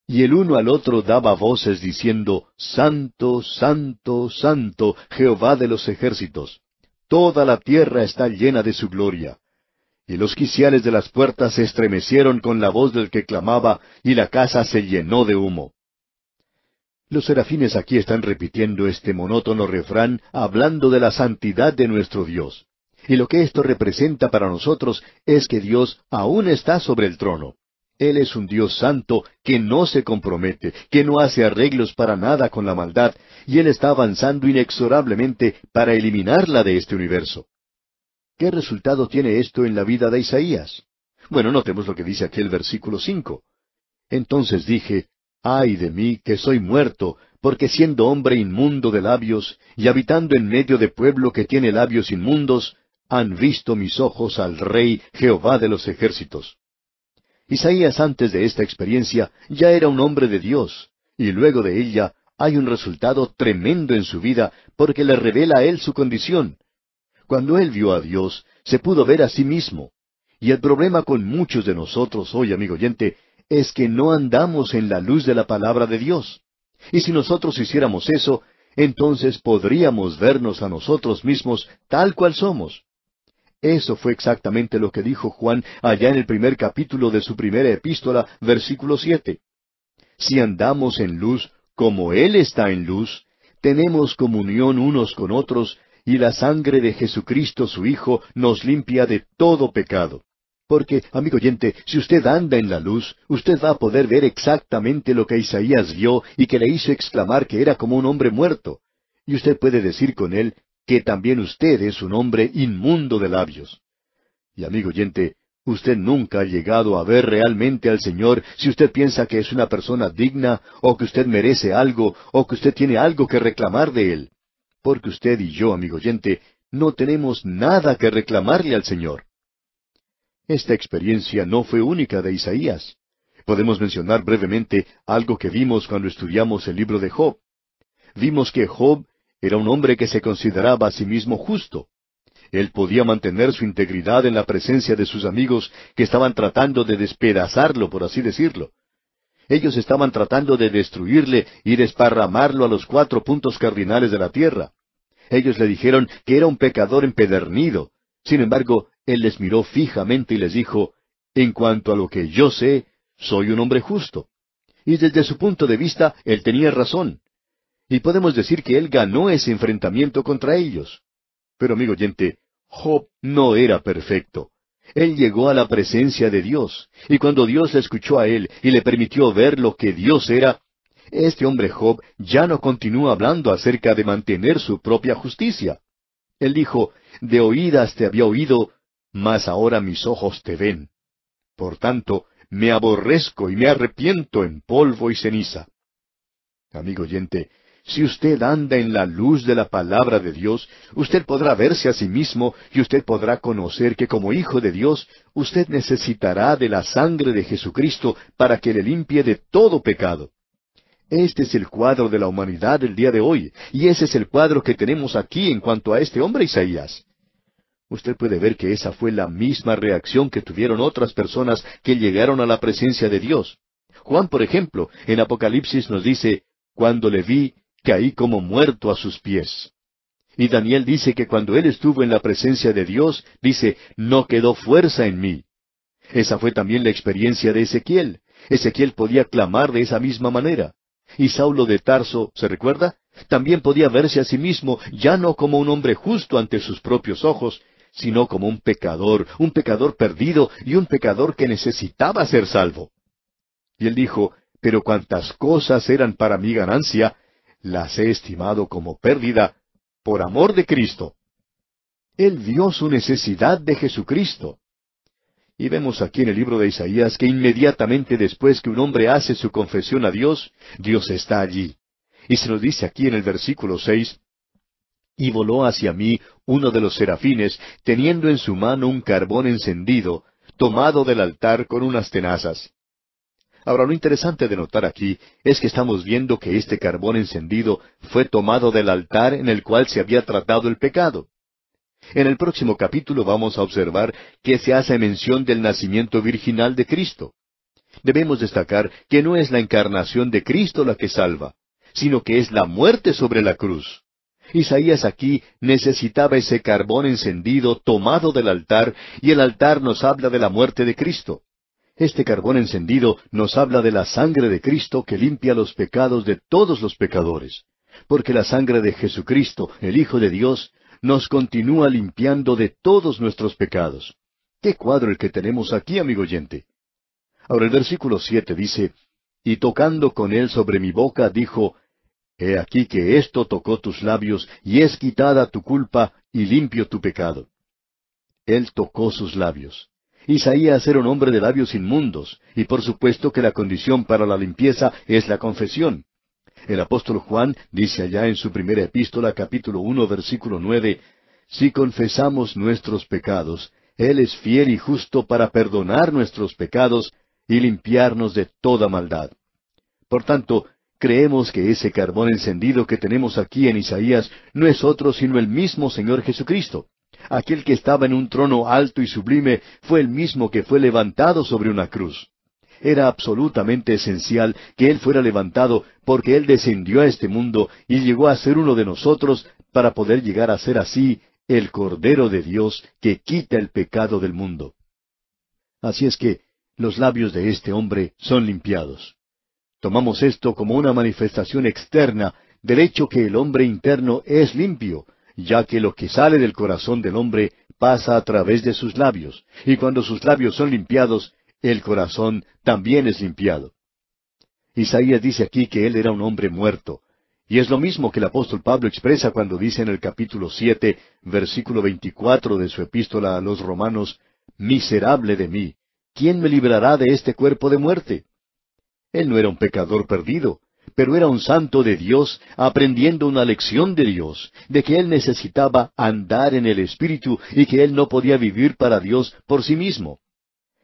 y el uno al otro daba voces diciendo, Santo, Santo, Santo, Jehová de los ejércitos. Toda la tierra está llena de su gloria. Y los quiciales de las puertas se estremecieron con la voz del que clamaba, y la casa se llenó de humo. Los serafines aquí están repitiendo este monótono refrán hablando de la santidad de nuestro Dios. Y lo que esto representa para nosotros es que Dios aún está sobre el trono. Él es un Dios santo que no se compromete, que no hace arreglos para nada con la maldad, y Él está avanzando inexorablemente para eliminarla de este universo. ¿Qué resultado tiene esto en la vida de Isaías? Bueno, notemos lo que dice aquel versículo cinco. Entonces dije, Ay de mí, que soy muerto, porque siendo hombre inmundo de labios, y habitando en medio de pueblo que tiene labios inmundos, han visto mis ojos al Rey Jehová de los ejércitos. Isaías antes de esta experiencia ya era un hombre de Dios, y luego de ella hay un resultado tremendo en su vida porque le revela a él su condición. Cuando él vio a Dios, se pudo ver a sí mismo. Y el problema con muchos de nosotros hoy, amigo oyente, es que no andamos en la luz de la palabra de Dios. Y si nosotros hiciéramos eso, entonces podríamos vernos a nosotros mismos tal cual somos. Eso fue exactamente lo que dijo Juan allá en el primer capítulo de su primera epístola, versículo siete. Si andamos en luz, como Él está en luz, tenemos comunión unos con otros, y la sangre de Jesucristo su Hijo nos limpia de todo pecado. Porque, amigo oyente, si usted anda en la luz, usted va a poder ver exactamente lo que Isaías vio y que le hizo exclamar que era como un hombre muerto. Y usted puede decir con él, que también usted es un hombre inmundo de labios. Y amigo oyente, usted nunca ha llegado a ver realmente al Señor si usted piensa que es una persona digna, o que usted merece algo, o que usted tiene algo que reclamar de Él. Porque usted y yo, amigo oyente, no tenemos nada que reclamarle al Señor. Esta experiencia no fue única de Isaías. Podemos mencionar brevemente algo que vimos cuando estudiamos el libro de Job. Vimos que Job era un hombre que se consideraba a sí mismo justo. Él podía mantener su integridad en la presencia de sus amigos que estaban tratando de despedazarlo, por así decirlo. Ellos estaban tratando de destruirle y desparramarlo a los cuatro puntos cardinales de la tierra. Ellos le dijeron que era un pecador empedernido. Sin embargo, él les miró fijamente y les dijo, En cuanto a lo que yo sé, soy un hombre justo. Y desde su punto de vista, él tenía razón y podemos decir que él ganó ese enfrentamiento contra ellos. Pero amigo oyente, Job no era perfecto. Él llegó a la presencia de Dios, y cuando Dios escuchó a él y le permitió ver lo que Dios era, este hombre Job ya no continúa hablando acerca de mantener su propia justicia. Él dijo, de oídas te había oído, mas ahora mis ojos te ven. Por tanto, me aborrezco y me arrepiento en polvo y ceniza. Amigo oyente, si usted anda en la luz de la palabra de Dios, usted podrá verse a sí mismo y usted podrá conocer que como hijo de Dios, usted necesitará de la sangre de Jesucristo para que le limpie de todo pecado. Este es el cuadro de la humanidad del día de hoy, y ese es el cuadro que tenemos aquí en cuanto a este hombre Isaías. Usted puede ver que esa fue la misma reacción que tuvieron otras personas que llegaron a la presencia de Dios. Juan, por ejemplo, en Apocalipsis nos dice, cuando le vi, caí como muerto a sus pies. Y Daniel dice que cuando él estuvo en la presencia de Dios, dice, no quedó fuerza en mí. Esa fue también la experiencia de Ezequiel. Ezequiel podía clamar de esa misma manera. Y Saulo de Tarso, ¿se recuerda? También podía verse a sí mismo ya no como un hombre justo ante sus propios ojos, sino como un pecador, un pecador perdido y un pecador que necesitaba ser salvo. Y él dijo, pero cuantas cosas eran para mi ganancia, las he estimado como pérdida por amor de Cristo. Él vio su necesidad de Jesucristo. Y vemos aquí en el libro de Isaías que inmediatamente después que un hombre hace su confesión a Dios, Dios está allí. Y se nos dice aquí en el versículo seis, y voló hacia mí uno de los serafines, teniendo en su mano un carbón encendido, tomado del altar con unas tenazas. Ahora, lo interesante de notar aquí es que estamos viendo que este carbón encendido fue tomado del altar en el cual se había tratado el pecado. En el próximo capítulo vamos a observar que se hace mención del nacimiento virginal de Cristo. Debemos destacar que no es la encarnación de Cristo la que salva, sino que es la muerte sobre la cruz. Isaías aquí necesitaba ese carbón encendido tomado del altar, y el altar nos habla de la muerte de Cristo. Este carbón encendido nos habla de la sangre de Cristo que limpia los pecados de todos los pecadores, porque la sangre de Jesucristo, el Hijo de Dios, nos continúa limpiando de todos nuestros pecados. Qué cuadro el que tenemos aquí, amigo oyente. Ahora el versículo siete dice, Y tocando con él sobre mi boca, dijo, He aquí que esto tocó tus labios, y es quitada tu culpa, y limpio tu pecado. Él tocó sus labios. Isaías era un hombre de labios inmundos, y por supuesto que la condición para la limpieza es la confesión. El apóstol Juan dice allá en su primera epístola capítulo uno versículo nueve Si confesamos nuestros pecados, Él es fiel y justo para perdonar nuestros pecados y limpiarnos de toda maldad. Por tanto, creemos que ese carbón encendido que tenemos aquí en Isaías no es otro sino el mismo Señor Jesucristo aquel que estaba en un trono alto y sublime fue el mismo que fue levantado sobre una cruz. Era absolutamente esencial que Él fuera levantado porque Él descendió a este mundo y llegó a ser uno de nosotros para poder llegar a ser así el Cordero de Dios que quita el pecado del mundo. Así es que los labios de este hombre son limpiados. Tomamos esto como una manifestación externa del hecho que el hombre interno es limpio, ya que lo que sale del corazón del hombre pasa a través de sus labios, y cuando sus labios son limpiados, el corazón también es limpiado. Isaías dice aquí que él era un hombre muerto, y es lo mismo que el apóstol Pablo expresa cuando dice en el capítulo siete, versículo veinticuatro de su epístola a los romanos, Miserable de mí, ¿quién me librará de este cuerpo de muerte? Él no era un pecador perdido, pero era un santo de Dios aprendiendo una lección de Dios, de que él necesitaba andar en el Espíritu y que él no podía vivir para Dios por sí mismo.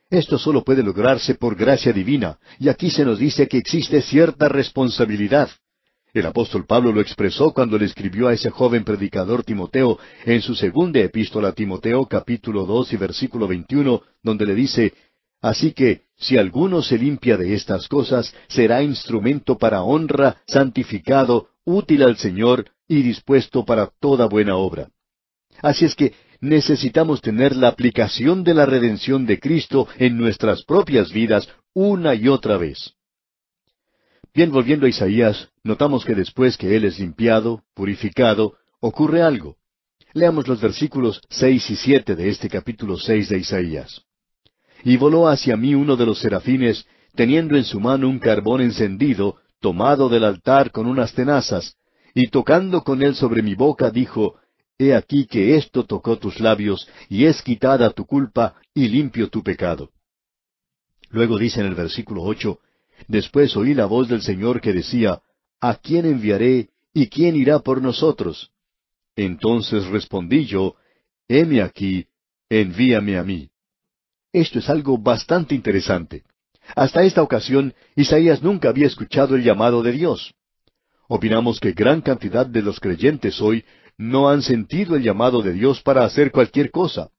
Esto solo puede lograrse por gracia divina, y aquí se nos dice que existe cierta responsabilidad. El apóstol Pablo lo expresó cuando le escribió a ese joven predicador Timoteo en su segunda epístola a Timoteo capítulo dos y versículo veintiuno, donde le dice Así que, si alguno se limpia de estas cosas, será instrumento para honra, santificado, útil al Señor y dispuesto para toda buena obra. Así es que necesitamos tener la aplicación de la redención de Cristo en nuestras propias vidas una y otra vez. Bien, volviendo a Isaías, notamos que después que Él es limpiado, purificado, ocurre algo. Leamos los versículos seis y siete de este capítulo seis de Isaías. Y voló hacia mí uno de los serafines, teniendo en su mano un carbón encendido, tomado del altar con unas tenazas, y tocando con él sobre mi boca, dijo, He aquí que esto tocó tus labios, y es quitada tu culpa, y limpio tu pecado. Luego dice en el versículo ocho, Después oí la voz del Señor que decía, ¿A quién enviaré, y quién irá por nosotros? Entonces respondí yo, Heme aquí, envíame a mí. Esto es algo bastante interesante. Hasta esta ocasión, Isaías nunca había escuchado el llamado de Dios. Opinamos que gran cantidad de los creyentes hoy no han sentido el llamado de Dios para hacer cualquier cosa.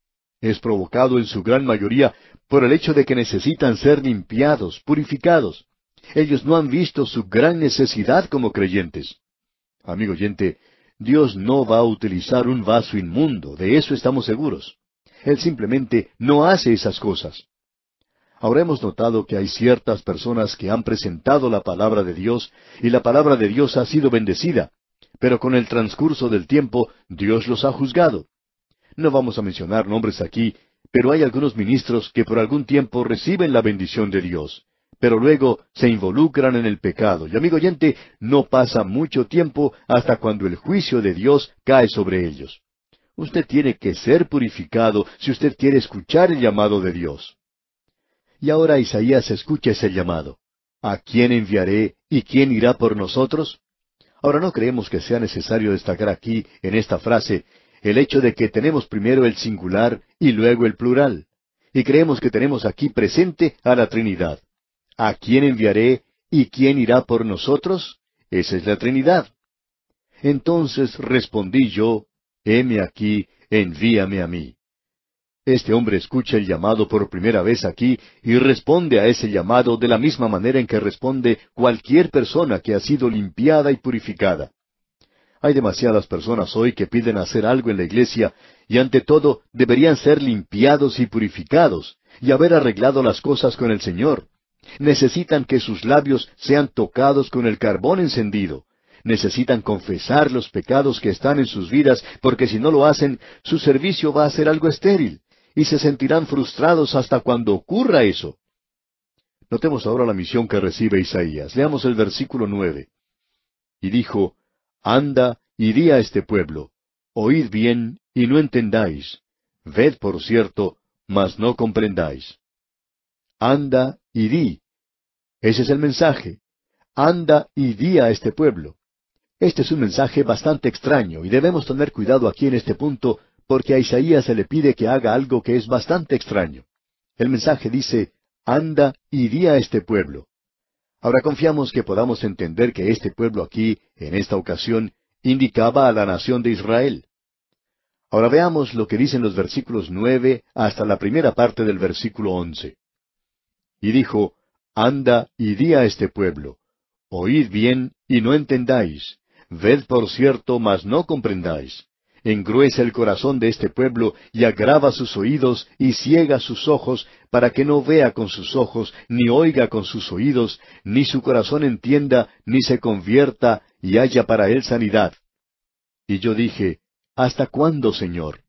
Es provocado en su gran mayoría por el hecho de que necesitan ser limpiados, purificados. Ellos no han visto su gran necesidad como creyentes. Amigo oyente, Dios no va a utilizar un vaso inmundo, de eso estamos seguros. Él simplemente no hace esas cosas. Ahora hemos notado que hay ciertas personas que han presentado la palabra de Dios y la palabra de Dios ha sido bendecida, pero con el transcurso del tiempo Dios los ha juzgado. No vamos a mencionar nombres aquí, pero hay algunos ministros que por algún tiempo reciben la bendición de Dios, pero luego se involucran en el pecado. Y amigo oyente, no pasa mucho tiempo hasta cuando el juicio de Dios cae sobre ellos. Usted tiene que ser purificado si usted quiere escuchar el llamado de Dios. Y ahora Isaías escucha ese llamado. ¿A quién enviaré y quién irá por nosotros? Ahora no creemos que sea necesario destacar aquí, en esta frase, el hecho de que tenemos primero el singular y luego el plural. Y creemos que tenemos aquí presente a la Trinidad. ¿A quién enviaré y quién irá por nosotros? Esa es la Trinidad. Entonces respondí yo, heme aquí, envíame a mí. Este hombre escucha el llamado por primera vez aquí y responde a ese llamado de la misma manera en que responde cualquier persona que ha sido limpiada y purificada. Hay demasiadas personas hoy que piden hacer algo en la iglesia y ante todo deberían ser limpiados y purificados y haber arreglado las cosas con el Señor. Necesitan que sus labios sean tocados con el carbón encendido necesitan confesar los pecados que están en sus vidas, porque si no lo hacen, su servicio va a ser algo estéril, y se sentirán frustrados hasta cuando ocurra eso. Notemos ahora la misión que recibe Isaías. Leamos el versículo nueve. Y dijo, Anda, y di a este pueblo, oíd bien y no entendáis, ved por cierto, mas no comprendáis. Anda y di. Ese es el mensaje. Anda y di a este pueblo. Este es un mensaje bastante extraño y debemos tener cuidado aquí en este punto porque a Isaías se le pide que haga algo que es bastante extraño. El mensaje dice, anda y di a este pueblo. Ahora confiamos que podamos entender que este pueblo aquí, en esta ocasión, indicaba a la nación de Israel. Ahora veamos lo que dicen los versículos nueve hasta la primera parte del versículo once. Y dijo, Anda y di a este pueblo, oíd bien y no entendáis, Ved por cierto, mas no comprendáis. Engruesa el corazón de este pueblo y agrava sus oídos y ciega sus ojos para que no vea con sus ojos, ni oiga con sus oídos, ni su corazón entienda, ni se convierta y haya para él sanidad. Y yo dije, ¿Hasta cuándo, Señor?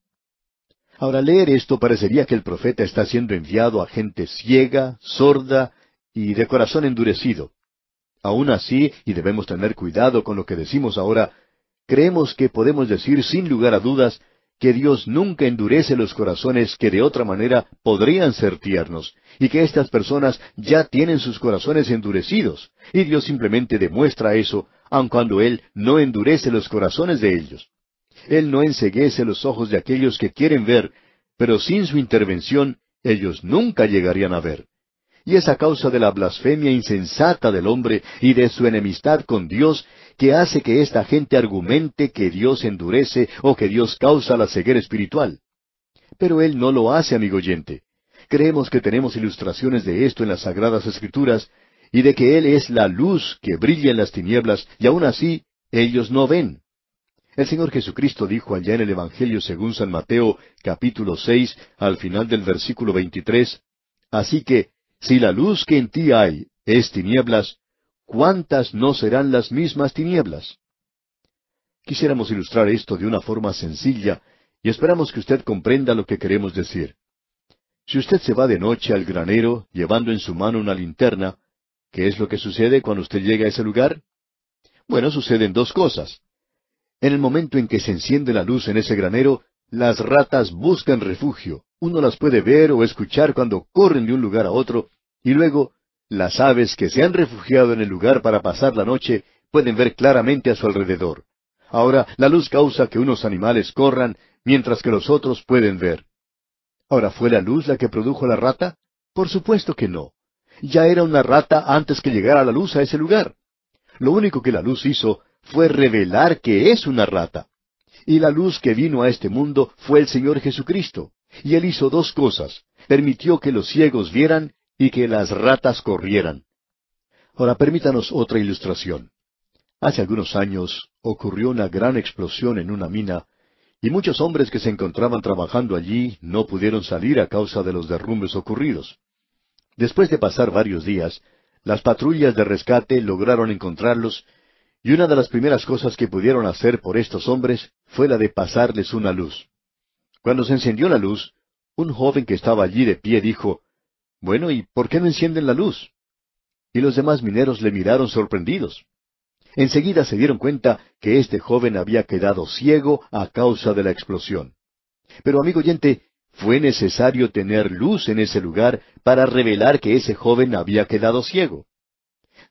Ahora leer esto parecería que el profeta está siendo enviado a gente ciega, sorda y de corazón endurecido. Aun así, y debemos tener cuidado con lo que decimos ahora, creemos que podemos decir sin lugar a dudas que Dios nunca endurece los corazones que de otra manera podrían ser tiernos, y que estas personas ya tienen sus corazones endurecidos, y Dios simplemente demuestra eso, aun cuando Él no endurece los corazones de ellos. Él no enseguece los ojos de aquellos que quieren ver, pero sin su intervención ellos nunca llegarían a ver. Y es a causa de la blasfemia insensata del hombre y de su enemistad con Dios que hace que esta gente argumente que Dios endurece o que Dios causa la ceguera espiritual. Pero Él no lo hace, amigo oyente. Creemos que tenemos ilustraciones de esto en las Sagradas Escrituras y de que Él es la luz que brilla en las tinieblas y aun así ellos no ven. El Señor Jesucristo dijo allá en el Evangelio según San Mateo capítulo seis al final del versículo veintitrés Así que si la luz que en ti hay es tinieblas, ¿cuántas no serán las mismas tinieblas? Quisiéramos ilustrar esto de una forma sencilla y esperamos que usted comprenda lo que queremos decir. Si usted se va de noche al granero llevando en su mano una linterna, ¿qué es lo que sucede cuando usted llega a ese lugar? Bueno, suceden dos cosas. En el momento en que se enciende la luz en ese granero, las ratas buscan refugio. Uno las puede ver o escuchar cuando corren de un lugar a otro, y luego las aves que se han refugiado en el lugar para pasar la noche pueden ver claramente a su alrededor. Ahora, la luz causa que unos animales corran, mientras que los otros pueden ver. Ahora, ¿fue la luz la que produjo la rata? Por supuesto que no. Ya era una rata antes que llegara la luz a ese lugar. Lo único que la luz hizo fue revelar que es una rata. Y la luz que vino a este mundo fue el Señor Jesucristo. Y él hizo dos cosas. Permitió que los ciegos vieran y que las ratas corrieran. Ahora permítanos otra ilustración. Hace algunos años ocurrió una gran explosión en una mina y muchos hombres que se encontraban trabajando allí no pudieron salir a causa de los derrumbes ocurridos. Después de pasar varios días, las patrullas de rescate lograron encontrarlos y una de las primeras cosas que pudieron hacer por estos hombres fue la de pasarles una luz. Cuando se encendió la luz, un joven que estaba allí de pie dijo, Bueno, ¿y por qué no encienden la luz? Y los demás mineros le miraron sorprendidos. Enseguida se dieron cuenta que este joven había quedado ciego a causa de la explosión. Pero, amigo oyente, fue necesario tener luz en ese lugar para revelar que ese joven había quedado ciego.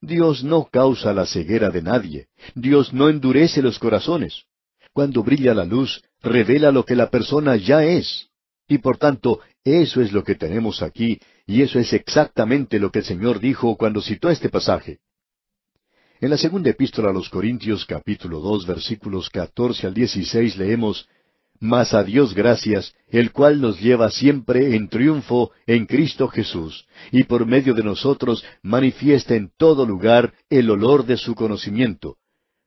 Dios no causa la ceguera de nadie. Dios no endurece los corazones. Cuando brilla la luz, revela lo que la persona ya es. Y por tanto, eso es lo que tenemos aquí, y eso es exactamente lo que el Señor dijo cuando citó este pasaje. En la segunda epístola a los Corintios capítulo dos versículos catorce al dieciséis leemos mas a Dios gracias, el cual nos lleva siempre en triunfo en Cristo Jesús, y por medio de nosotros manifiesta en todo lugar el olor de su conocimiento.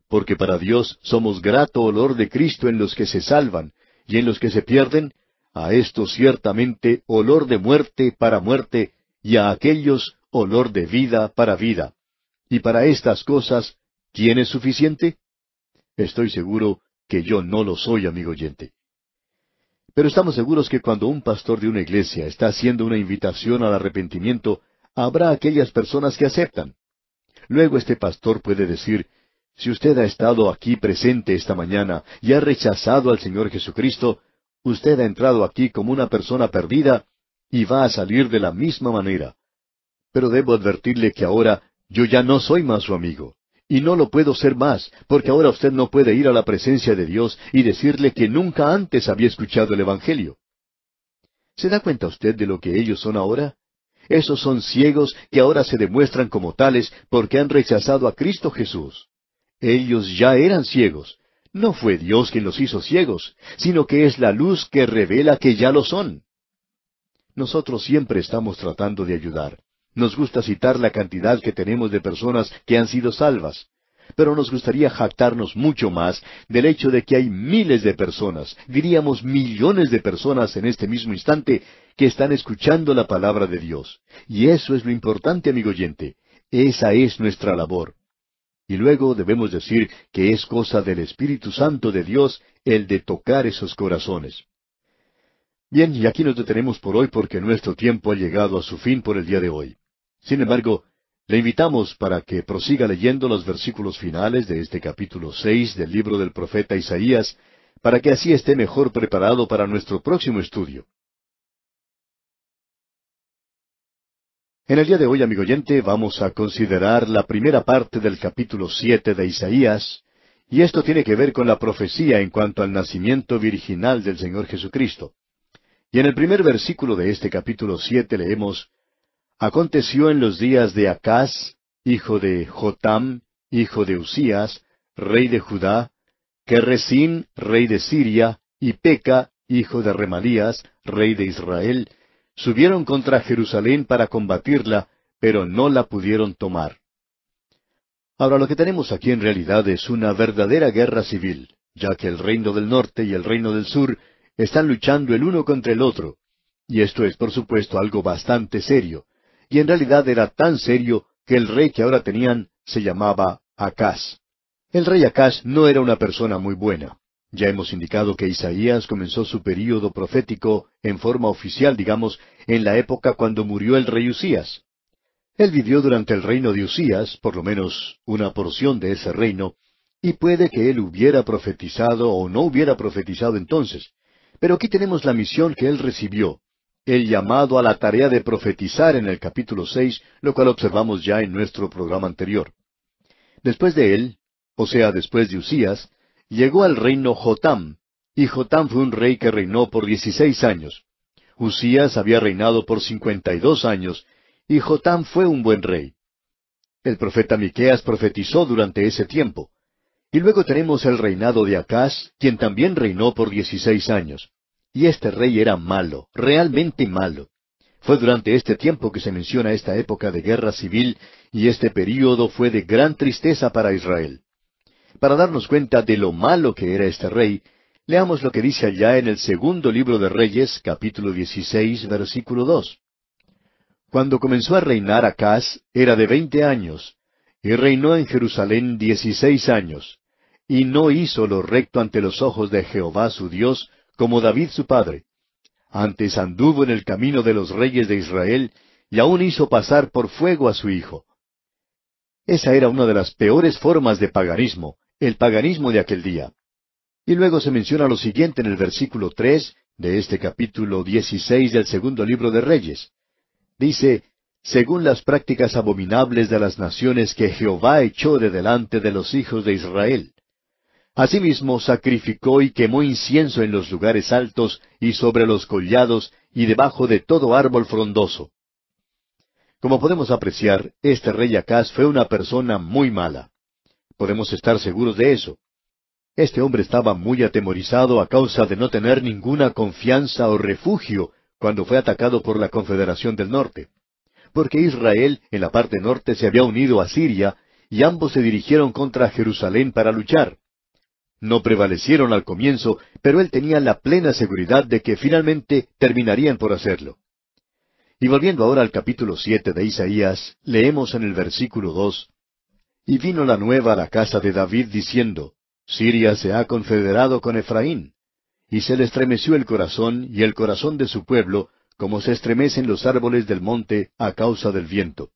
Porque para Dios somos grato olor de Cristo en los que se salvan, y en los que se pierden, a estos ciertamente olor de muerte para muerte, y a aquellos olor de vida para vida. Y para estas cosas, ¿quién es suficiente? Estoy seguro que yo no lo soy, amigo oyente. Pero estamos seguros que cuando un pastor de una iglesia está haciendo una invitación al arrepentimiento, habrá aquellas personas que aceptan. Luego este pastor puede decir, si usted ha estado aquí presente esta mañana y ha rechazado al Señor Jesucristo, usted ha entrado aquí como una persona perdida y va a salir de la misma manera. Pero debo advertirle que ahora yo ya no soy más su amigo. Y no lo puedo ser más, porque ahora usted no puede ir a la presencia de Dios y decirle que nunca antes había escuchado el Evangelio. ¿Se da cuenta usted de lo que ellos son ahora? Esos son ciegos que ahora se demuestran como tales porque han rechazado a Cristo Jesús. Ellos ya eran ciegos. No fue Dios quien los hizo ciegos, sino que es la luz que revela que ya lo son. Nosotros siempre estamos tratando de ayudar, nos gusta citar la cantidad que tenemos de personas que han sido salvas, pero nos gustaría jactarnos mucho más del hecho de que hay miles de personas, diríamos millones de personas en este mismo instante, que están escuchando la palabra de Dios. Y eso es lo importante, amigo oyente. Esa es nuestra labor. Y luego debemos decir que es cosa del Espíritu Santo de Dios el de tocar esos corazones. Bien, y aquí nos detenemos por hoy porque nuestro tiempo ha llegado a su fin por el día de hoy. Sin embargo, le invitamos para que prosiga leyendo los versículos finales de este capítulo seis del libro del profeta Isaías, para que así esté mejor preparado para nuestro próximo estudio. En el día de hoy, amigo oyente, vamos a considerar la primera parte del capítulo siete de Isaías, y esto tiene que ver con la profecía en cuanto al nacimiento virginal del Señor Jesucristo. Y en el primer versículo de este capítulo siete leemos Aconteció en los días de Acaz, hijo de Jotam, hijo de Usías, rey de Judá, que Resín, rey de Siria, y Peca, hijo de Remalías, rey de Israel, subieron contra Jerusalén para combatirla, pero no la pudieron tomar. Ahora lo que tenemos aquí en realidad es una verdadera guerra civil, ya que el reino del norte y el reino del sur están luchando el uno contra el otro, y esto es por supuesto algo bastante serio, y en realidad era tan serio que el rey que ahora tenían se llamaba Acaz. El rey Acaz no era una persona muy buena. Ya hemos indicado que Isaías comenzó su período profético en forma oficial, digamos, en la época cuando murió el rey Usías. Él vivió durante el reino de Usías, por lo menos una porción de ese reino, y puede que él hubiera profetizado o no hubiera profetizado entonces. Pero aquí tenemos la misión que él recibió, el llamado a la tarea de profetizar en el capítulo seis, lo cual observamos ya en nuestro programa anterior. Después de él, o sea, después de Usías, llegó al reino Jotam, y Jotam fue un rey que reinó por dieciséis años. Usías había reinado por cincuenta y dos años, y Jotam fue un buen rey. El profeta Miqueas profetizó durante ese tiempo. Y luego tenemos el reinado de Acaz, quien también reinó por dieciséis años. Y este rey era malo, realmente malo. Fue durante este tiempo que se menciona esta época de guerra civil y este período fue de gran tristeza para Israel. Para darnos cuenta de lo malo que era este rey, leamos lo que dice allá en el segundo libro de Reyes, capítulo 16, versículo 2. Cuando comenzó a reinar Acaz, era de veinte años, y reinó en Jerusalén dieciséis años, y no hizo lo recto ante los ojos de Jehová su Dios, como David su padre. Antes anduvo en el camino de los reyes de Israel y aún hizo pasar por fuego a su hijo. Esa era una de las peores formas de paganismo, el paganismo de aquel día. Y luego se menciona lo siguiente en el versículo tres de este capítulo dieciséis del segundo libro de Reyes. Dice, según las prácticas abominables de las naciones que Jehová echó de delante de los hijos de Israel. Asimismo sacrificó y quemó incienso en los lugares altos y sobre los collados y debajo de todo árbol frondoso. Como podemos apreciar, este rey Acaz fue una persona muy mala. Podemos estar seguros de eso. Este hombre estaba muy atemorizado a causa de no tener ninguna confianza o refugio cuando fue atacado por la Confederación del Norte. Porque Israel en la parte norte se había unido a Siria y ambos se dirigieron contra Jerusalén para luchar. No prevalecieron al comienzo, pero él tenía la plena seguridad de que finalmente terminarían por hacerlo. Y volviendo ahora al capítulo siete de Isaías, leemos en el versículo dos Y vino la nueva a la casa de David diciendo Siria se ha confederado con Efraín. Y se le estremeció el corazón y el corazón de su pueblo, como se estremecen los árboles del monte a causa del viento.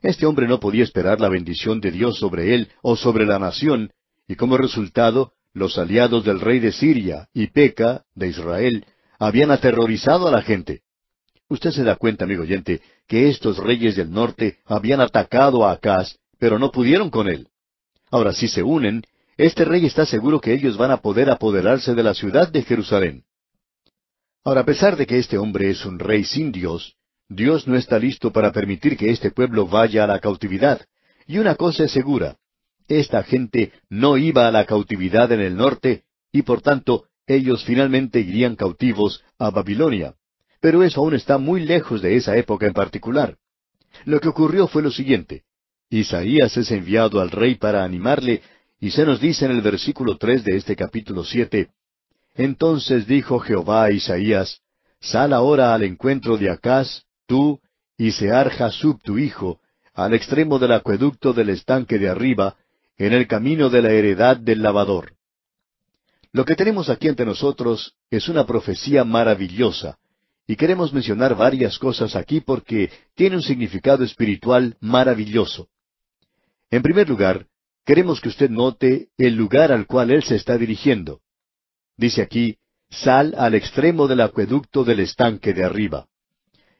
Este hombre no podía esperar la bendición de Dios sobre él o sobre la nación, y como resultado, los aliados del rey de Siria y Peca, de Israel, habían aterrorizado a la gente. Usted se da cuenta, amigo oyente, que estos reyes del norte habían atacado a Acaz, pero no pudieron con él. Ahora, si se unen, este rey está seguro que ellos van a poder apoderarse de la ciudad de Jerusalén. Ahora, a pesar de que este hombre es un rey sin Dios, Dios no está listo para permitir que este pueblo vaya a la cautividad. Y una cosa es segura, esta gente no iba a la cautividad en el norte y por tanto ellos finalmente irían cautivos a Babilonia. Pero eso aún está muy lejos de esa época en particular. Lo que ocurrió fue lo siguiente. Isaías es enviado al rey para animarle y se nos dice en el versículo tres de este capítulo siete Entonces dijo Jehová a Isaías, Sal ahora al encuentro de Acaz, tú, y Sear Jasub tu hijo, al extremo del acueducto del estanque de arriba, en el camino de la heredad del lavador. Lo que tenemos aquí ante nosotros es una profecía maravillosa, y queremos mencionar varias cosas aquí porque tiene un significado espiritual maravilloso. En primer lugar, queremos que usted note el lugar al cual él se está dirigiendo. Dice aquí, sal al extremo del acueducto del estanque de arriba.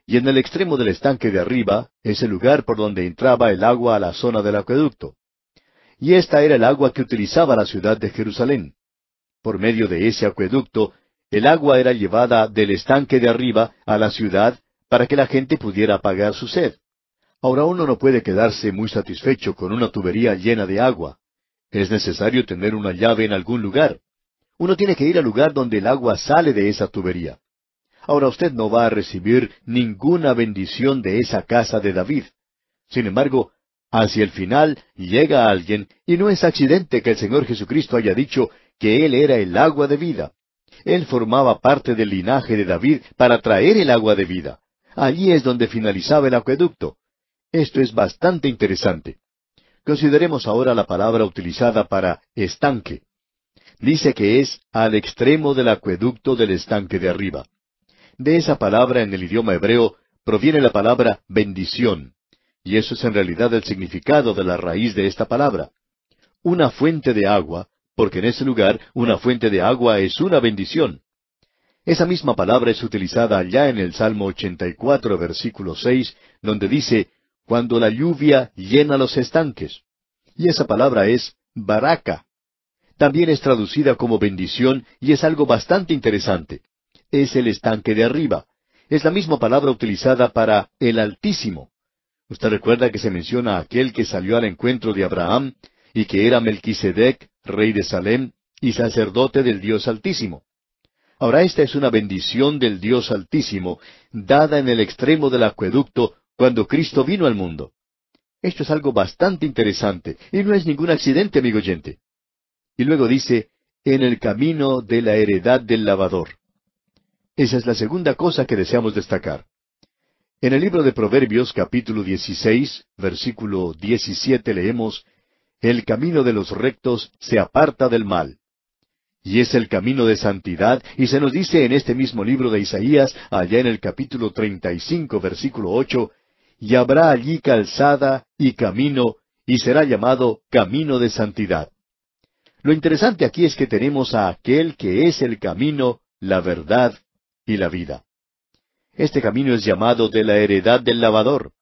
Y en el extremo del estanque de arriba es el lugar por donde entraba el agua a la zona del acueducto y esta era el agua que utilizaba la ciudad de Jerusalén. Por medio de ese acueducto, el agua era llevada del estanque de arriba a la ciudad para que la gente pudiera apagar su sed. Ahora uno no puede quedarse muy satisfecho con una tubería llena de agua. Es necesario tener una llave en algún lugar. Uno tiene que ir al lugar donde el agua sale de esa tubería. Ahora usted no va a recibir ninguna bendición de esa casa de David. Sin embargo, Hacia el final llega alguien, y no es accidente que el Señor Jesucristo haya dicho que Él era el agua de vida. Él formaba parte del linaje de David para traer el agua de vida. Allí es donde finalizaba el acueducto. Esto es bastante interesante. Consideremos ahora la palabra utilizada para estanque. Dice que es al extremo del acueducto del estanque de arriba. De esa palabra en el idioma hebreo proviene la palabra bendición. Y eso es en realidad el significado de la raíz de esta palabra. Una fuente de agua, porque en ese lugar una fuente de agua es una bendición. Esa misma palabra es utilizada allá en el Salmo 84, versículo 6, donde dice, cuando la lluvia llena los estanques. Y esa palabra es baraka. También es traducida como bendición y es algo bastante interesante. Es el estanque de arriba. Es la misma palabra utilizada para el Altísimo. Usted recuerda que se menciona aquel que salió al encuentro de Abraham y que era Melquisedec, rey de Salem y sacerdote del Dios Altísimo. Ahora esta es una bendición del Dios Altísimo, dada en el extremo del acueducto cuando Cristo vino al mundo. Esto es algo bastante interesante, y no es ningún accidente, amigo oyente. Y luego dice, en el camino de la heredad del lavador. Esa es la segunda cosa que deseamos destacar. En el libro de Proverbios capítulo 16, versículo 17 leemos, El camino de los rectos se aparta del mal. Y es el camino de santidad, y se nos dice en este mismo libro de Isaías, allá en el capítulo 35, versículo 8, y habrá allí calzada y camino, y será llamado camino de santidad. Lo interesante aquí es que tenemos a aquel que es el camino, la verdad y la vida. Este camino es llamado de la heredad del lavador.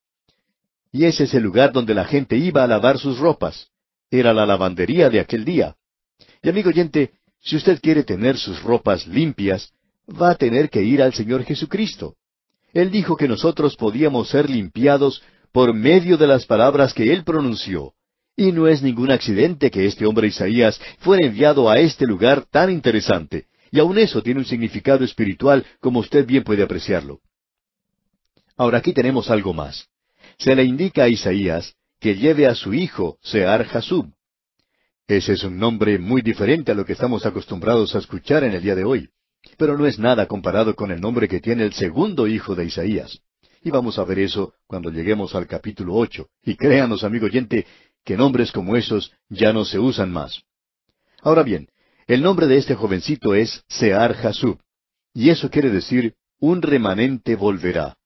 Y ese es el lugar donde la gente iba a lavar sus ropas. Era la lavandería de aquel día. Y amigo oyente, si usted quiere tener sus ropas limpias, va a tener que ir al Señor Jesucristo. Él dijo que nosotros podíamos ser limpiados por medio de las palabras que Él pronunció. Y no es ningún accidente que este hombre Isaías fuera enviado a este lugar tan interesante. Y aun eso tiene un significado espiritual, como usted bien puede apreciarlo. Ahora aquí tenemos algo más. Se le indica a Isaías que lleve a su hijo, Sear Jasub. Ese es un nombre muy diferente a lo que estamos acostumbrados a escuchar en el día de hoy, pero no es nada comparado con el nombre que tiene el segundo hijo de Isaías. Y vamos a ver eso cuando lleguemos al capítulo ocho. Y créanos, amigo oyente, que nombres como esos ya no se usan más. Ahora bien, el nombre de este jovencito es Sear Jasub, y eso quiere decir un remanente volverá.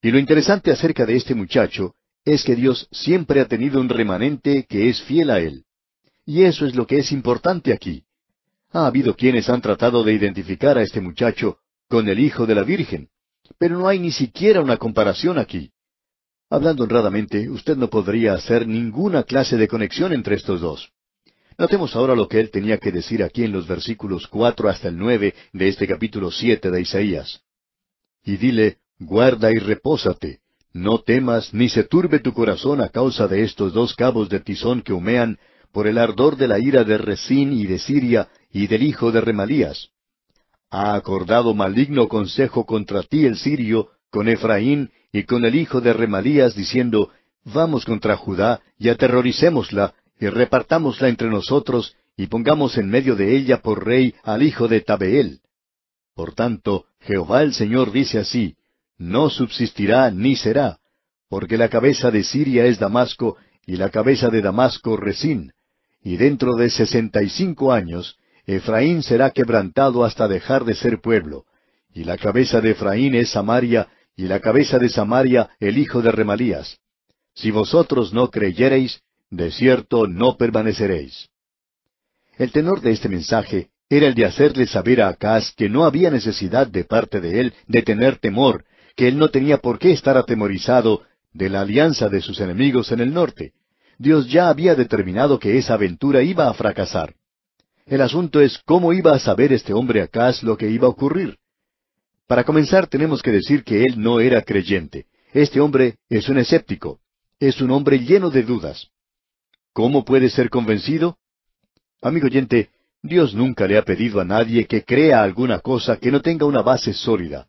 Y lo interesante acerca de este muchacho es que Dios siempre ha tenido un remanente que es fiel a él. Y eso es lo que es importante aquí. Ha habido quienes han tratado de identificar a este muchacho con el hijo de la Virgen, pero no hay ni siquiera una comparación aquí. Hablando honradamente, usted no podría hacer ninguna clase de conexión entre estos dos. Notemos ahora lo que él tenía que decir aquí en los versículos cuatro hasta el nueve de este capítulo siete de Isaías. Y dile, guarda y repósate, no temas ni se turbe tu corazón a causa de estos dos cabos de tizón que humean, por el ardor de la ira de Resín y de Siria y del hijo de Remalías. Ha acordado maligno consejo contra ti el sirio, con Efraín y con el hijo de Remalías, diciendo, Vamos contra Judá y aterroricémosla y repartámosla entre nosotros, y pongamos en medio de ella por rey al hijo de Tabeel. Por tanto, Jehová el Señor dice así, no subsistirá ni será, porque la cabeza de Siria es Damasco, y la cabeza de Damasco Resín, y dentro de sesenta y cinco años, Efraín será quebrantado hasta dejar de ser pueblo, y la cabeza de Efraín es Samaria, y la cabeza de Samaria el hijo de Remalías. Si vosotros no creyereis, de cierto no permaneceréis. El tenor de este mensaje era el de hacerle saber a Acaz que no había necesidad de parte de él de tener temor, que él no tenía por qué estar atemorizado de la alianza de sus enemigos en el norte. Dios ya había determinado que esa aventura iba a fracasar. El asunto es cómo iba a saber este hombre Acaz lo que iba a ocurrir. Para comenzar tenemos que decir que él no era creyente. Este hombre es un escéptico. Es un hombre lleno de dudas. ¿Cómo puede ser convencido? Amigo oyente, Dios nunca le ha pedido a nadie que crea alguna cosa que no tenga una base sólida.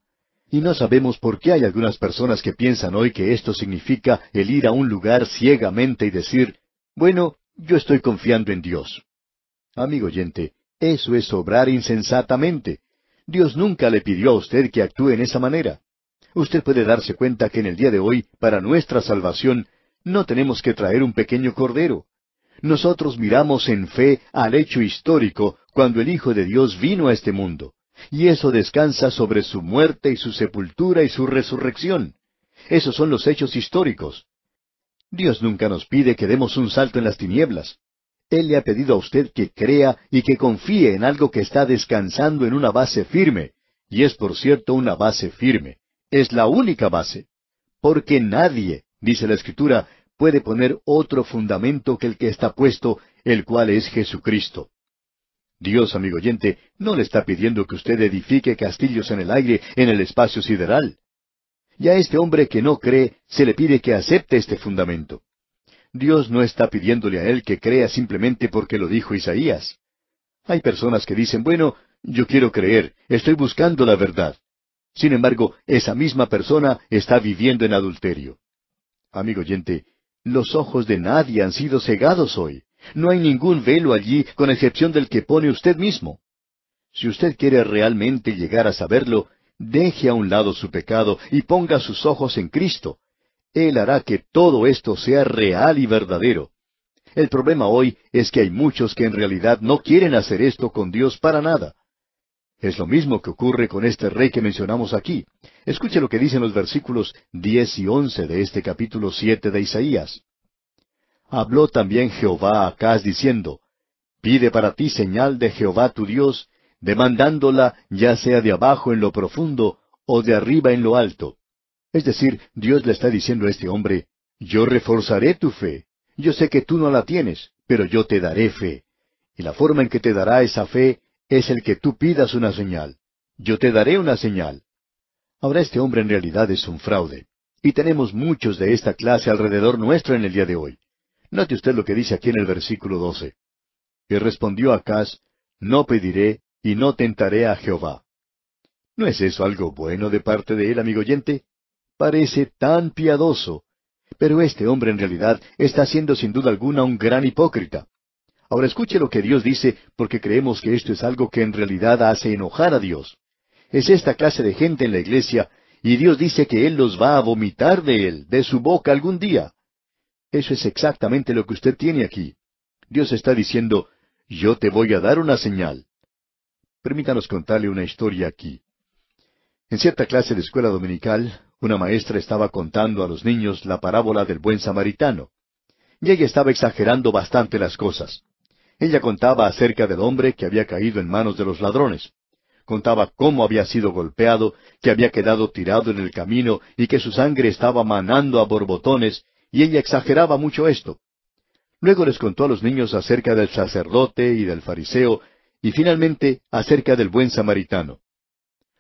Y no sabemos por qué hay algunas personas que piensan hoy que esto significa el ir a un lugar ciegamente y decir, bueno, yo estoy confiando en Dios. Amigo oyente, eso es obrar insensatamente. Dios nunca le pidió a usted que actúe en esa manera. Usted puede darse cuenta que en el día de hoy, para nuestra salvación, no tenemos que traer un pequeño cordero. Nosotros miramos en fe al hecho histórico cuando el Hijo de Dios vino a este mundo, y eso descansa sobre su muerte y su sepultura y su resurrección. Esos son los hechos históricos. Dios nunca nos pide que demos un salto en las tinieblas. Él le ha pedido a usted que crea y que confíe en algo que está descansando en una base firme, y es por cierto una base firme. Es la única base. Porque nadie, dice la Escritura, puede poner otro fundamento que el que está puesto, el cual es Jesucristo. Dios, amigo oyente, no le está pidiendo que usted edifique castillos en el aire, en el espacio sideral. Y a este hombre que no cree, se le pide que acepte este fundamento. Dios no está pidiéndole a él que crea simplemente porque lo dijo Isaías. Hay personas que dicen, bueno, yo quiero creer, estoy buscando la verdad. Sin embargo, esa misma persona está viviendo en adulterio. Amigo oyente, los ojos de nadie han sido cegados hoy. No hay ningún velo allí con excepción del que pone usted mismo. Si usted quiere realmente llegar a saberlo, deje a un lado su pecado y ponga sus ojos en Cristo. Él hará que todo esto sea real y verdadero. El problema hoy es que hay muchos que en realidad no quieren hacer esto con Dios para nada. Es lo mismo que ocurre con este rey que mencionamos aquí. Escuche lo que dicen los versículos diez y once de este capítulo siete de Isaías. Habló también Jehová a Acaz diciendo, Pide para ti señal de Jehová tu Dios, demandándola ya sea de abajo en lo profundo o de arriba en lo alto. Es decir, Dios le está diciendo a este hombre, Yo reforzaré tu fe. Yo sé que tú no la tienes, pero yo te daré fe. Y la forma en que te dará esa fe es el que tú pidas una señal. Yo te daré una señal. Ahora este hombre en realidad es un fraude. Y tenemos muchos de esta clase alrededor nuestro en el día de hoy. Note usted lo que dice aquí en el versículo 12. Y respondió Acaz, No pediré y no tentaré a Jehová. ¿No es eso algo bueno de parte de él, amigo oyente? Parece tan piadoso. Pero este hombre en realidad está siendo sin duda alguna un gran hipócrita. Ahora escuche lo que Dios dice, porque creemos que esto es algo que en realidad hace enojar a Dios. Es esta clase de gente en la iglesia, y Dios dice que Él los va a vomitar de Él, de su boca algún día. Eso es exactamente lo que usted tiene aquí. Dios está diciendo, yo te voy a dar una señal. Permítanos contarle una historia aquí. En cierta clase de escuela dominical, una maestra estaba contando a los niños la parábola del buen samaritano. Y ella estaba exagerando bastante las cosas. Ella contaba acerca del hombre que había caído en manos de los ladrones. Contaba cómo había sido golpeado, que había quedado tirado en el camino y que su sangre estaba manando a borbotones, y ella exageraba mucho esto. Luego les contó a los niños acerca del sacerdote y del fariseo, y finalmente acerca del buen samaritano.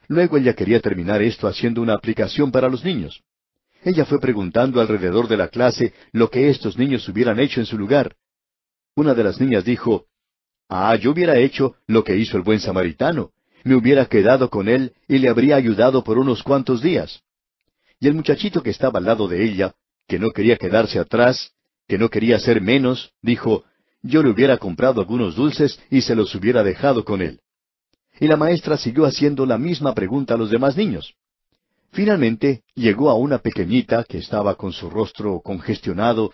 Luego ella quería terminar esto haciendo una aplicación para los niños. Ella fue preguntando alrededor de la clase lo que estos niños hubieran hecho en su lugar, una de las niñas dijo, Ah, yo hubiera hecho lo que hizo el buen samaritano. Me hubiera quedado con él y le habría ayudado por unos cuantos días. Y el muchachito que estaba al lado de ella, que no quería quedarse atrás, que no quería ser menos, dijo, yo le hubiera comprado algunos dulces y se los hubiera dejado con él. Y la maestra siguió haciendo la misma pregunta a los demás niños. Finalmente llegó a una pequeñita que estaba con su rostro congestionado,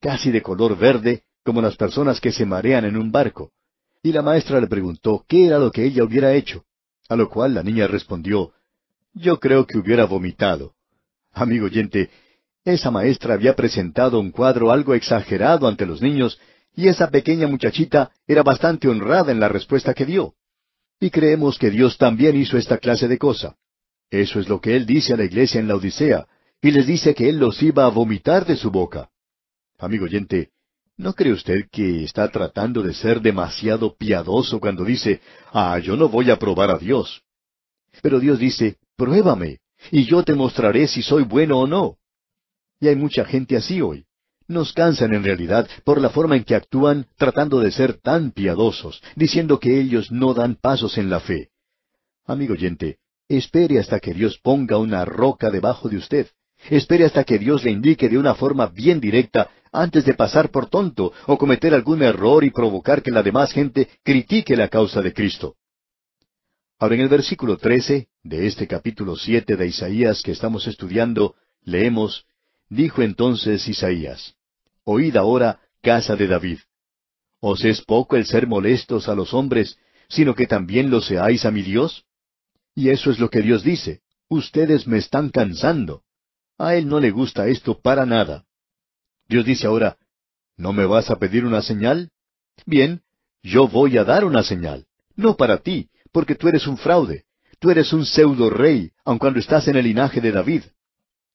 casi de color verde, como las personas que se marean en un barco. Y la maestra le preguntó qué era lo que ella hubiera hecho, a lo cual la niña respondió, Yo creo que hubiera vomitado. Amigo oyente, esa maestra había presentado un cuadro algo exagerado ante los niños, y esa pequeña muchachita era bastante honrada en la respuesta que dio. Y creemos que Dios también hizo esta clase de cosa. Eso es lo que Él dice a la iglesia en la Odisea, y les dice que Él los iba a vomitar de su boca. Amigo oyente, ¿No cree usted que está tratando de ser demasiado piadoso cuando dice, ah, yo no voy a probar a Dios? Pero Dios dice, pruébame, y yo te mostraré si soy bueno o no. Y hay mucha gente así hoy. Nos cansan en realidad por la forma en que actúan tratando de ser tan piadosos, diciendo que ellos no dan pasos en la fe. Amigo oyente, espere hasta que Dios ponga una roca debajo de usted. Espere hasta que Dios le indique de una forma bien directa antes de pasar por tonto o cometer algún error y provocar que la demás gente critique la causa de Cristo. Ahora en el versículo 13 de este capítulo 7 de Isaías que estamos estudiando, leemos, Dijo entonces Isaías, Oíd ahora, casa de David. ¿Os es poco el ser molestos a los hombres, sino que también lo seáis a mi Dios? Y eso es lo que Dios dice, ustedes me están cansando. A Él no le gusta esto para nada. Dios dice ahora, ¿no me vas a pedir una señal? Bien, yo voy a dar una señal. No para ti, porque tú eres un fraude. Tú eres un pseudo rey, aun cuando estás en el linaje de David.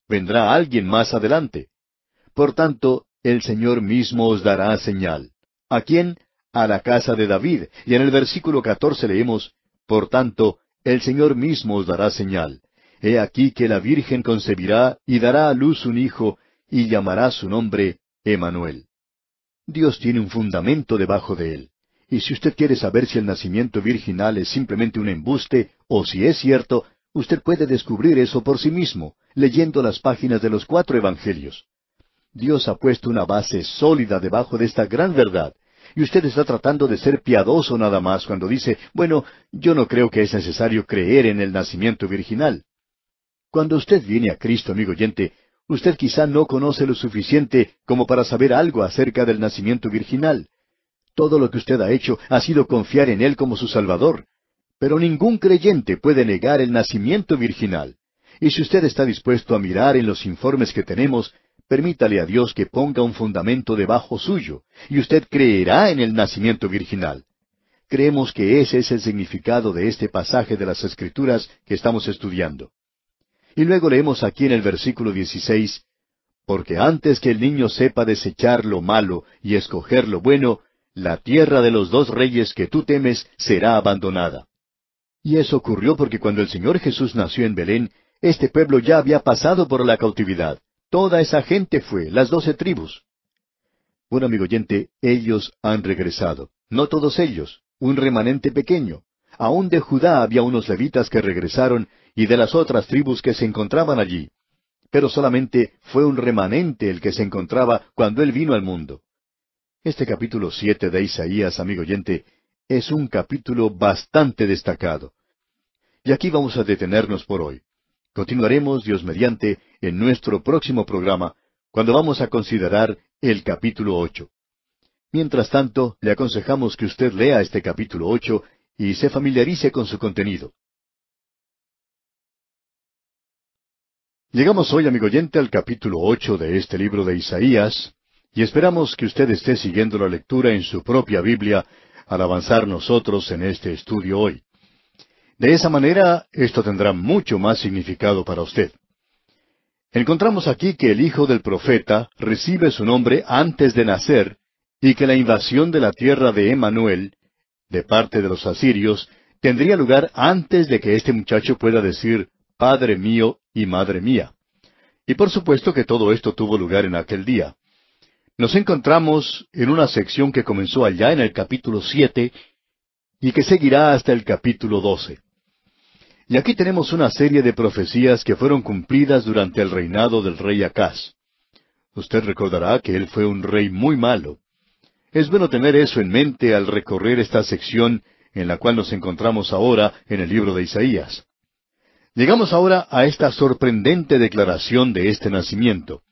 Vendrá alguien más adelante. Por tanto, el Señor mismo os dará señal. ¿A quién? A la casa de David. Y en el versículo catorce leemos, Por tanto, el Señor mismo os dará señal. He aquí que la Virgen concebirá y dará a luz un hijo, y llamará su nombre Emanuel. Dios tiene un fundamento debajo de él. Y si usted quiere saber si el nacimiento virginal es simplemente un embuste o si es cierto, usted puede descubrir eso por sí mismo, leyendo las páginas de los cuatro evangelios. Dios ha puesto una base sólida debajo de esta gran verdad, y usted está tratando de ser piadoso nada más cuando dice, bueno, yo no creo que es necesario creer en el nacimiento virginal. Cuando usted viene a Cristo, amigo oyente, Usted quizá no conoce lo suficiente como para saber algo acerca del nacimiento virginal. Todo lo que usted ha hecho ha sido confiar en Él como su Salvador. Pero ningún creyente puede negar el nacimiento virginal. Y si usted está dispuesto a mirar en los informes que tenemos, permítale a Dios que ponga un fundamento debajo suyo, y usted creerá en el nacimiento virginal. Creemos que ese es el significado de este pasaje de las Escrituras que estamos estudiando. Y luego leemos aquí en el versículo 16, Porque antes que el niño sepa desechar lo malo y escoger lo bueno, la tierra de los dos reyes que tú temes será abandonada. Y eso ocurrió porque cuando el Señor Jesús nació en Belén, este pueblo ya había pasado por la cautividad. Toda esa gente fue, las doce tribus. Un amigo oyente, ellos han regresado. No todos ellos, un remanente pequeño. Aún de Judá había unos levitas que regresaron y de las otras tribus que se encontraban allí. Pero solamente fue un remanente el que se encontraba cuando él vino al mundo. Este capítulo siete de Isaías, amigo oyente, es un capítulo bastante destacado. Y aquí vamos a detenernos por hoy. Continuaremos, Dios mediante, en nuestro próximo programa, cuando vamos a considerar el capítulo ocho. Mientras tanto, le aconsejamos que usted lea este capítulo ocho y se familiarice con su contenido. Llegamos hoy, amigo oyente, al capítulo ocho de este libro de Isaías, y esperamos que usted esté siguiendo la lectura en su propia Biblia al avanzar nosotros en este estudio hoy. De esa manera, esto tendrá mucho más significado para usted. Encontramos aquí que el hijo del profeta recibe su nombre antes de nacer y que la invasión de la tierra de Emanuel, de parte de los asirios, tendría lugar antes de que este muchacho pueda decir, Padre mío y Madre mía. Y por supuesto que todo esto tuvo lugar en aquel día. Nos encontramos en una sección que comenzó allá en el capítulo siete y que seguirá hasta el capítulo doce. Y aquí tenemos una serie de profecías que fueron cumplidas durante el reinado del rey Acaz. Usted recordará que él fue un rey muy malo. Es bueno tener eso en mente al recorrer esta sección en la cual nos encontramos ahora en el libro de Isaías. Llegamos ahora a esta sorprendente declaración de este nacimiento.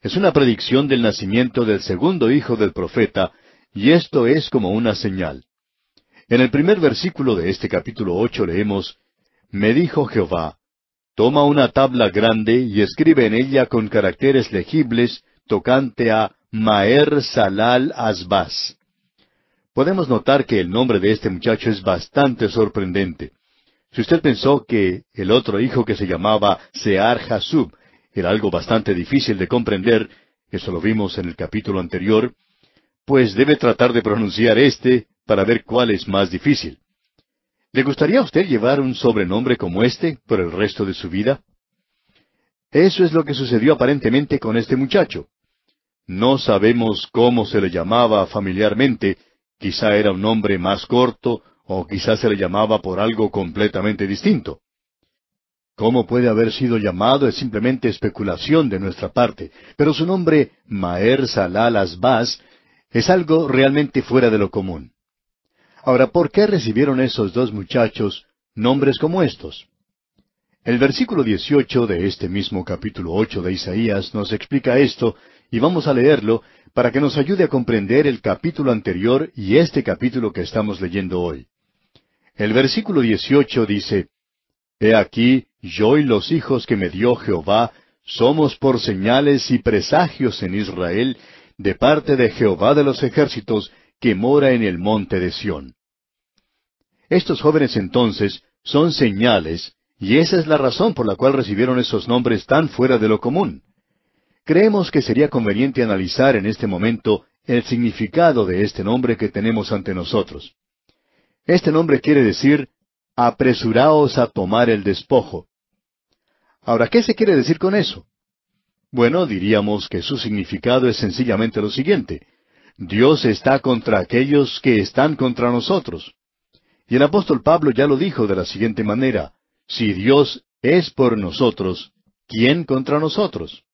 Es una predicción del nacimiento del segundo hijo del profeta, y esto es como una señal. En el primer versículo de este capítulo ocho leemos Me dijo Jehová Toma una tabla grande y escribe en ella con caracteres legibles tocante a Maer Salal Asbaz. Podemos notar que el nombre de este muchacho es bastante sorprendente. Si usted pensó que el otro hijo que se llamaba Sear Jasub era algo bastante difícil de comprender, eso lo vimos en el capítulo anterior, pues debe tratar de pronunciar este para ver cuál es más difícil. ¿Le gustaría a usted llevar un sobrenombre como este por el resto de su vida? Eso es lo que sucedió aparentemente con este muchacho. No sabemos cómo se le llamaba familiarmente, quizá era un nombre más corto o quizás se le llamaba por algo completamente distinto. Cómo puede haber sido llamado es simplemente especulación de nuestra parte, pero su nombre, Maer Salalas Las es algo realmente fuera de lo común. Ahora, ¿por qué recibieron esos dos muchachos nombres como estos? El versículo 18 de este mismo capítulo 8 de Isaías nos explica esto, y vamos a leerlo para que nos ayude a comprender el capítulo anterior y este capítulo que estamos leyendo hoy. El versículo 18 dice, He aquí, yo y los hijos que me dio Jehová somos por señales y presagios en Israel de parte de Jehová de los ejércitos que mora en el monte de Sión. Estos jóvenes entonces son señales, y esa es la razón por la cual recibieron esos nombres tan fuera de lo común. Creemos que sería conveniente analizar en este momento el significado de este nombre que tenemos ante nosotros. Este nombre quiere decir, apresuraos a tomar el despojo. Ahora, ¿qué se quiere decir con eso? Bueno, diríamos que su significado es sencillamente lo siguiente. Dios está contra aquellos que están contra nosotros. Y el apóstol Pablo ya lo dijo de la siguiente manera, si Dios es por nosotros, ¿quién contra nosotros?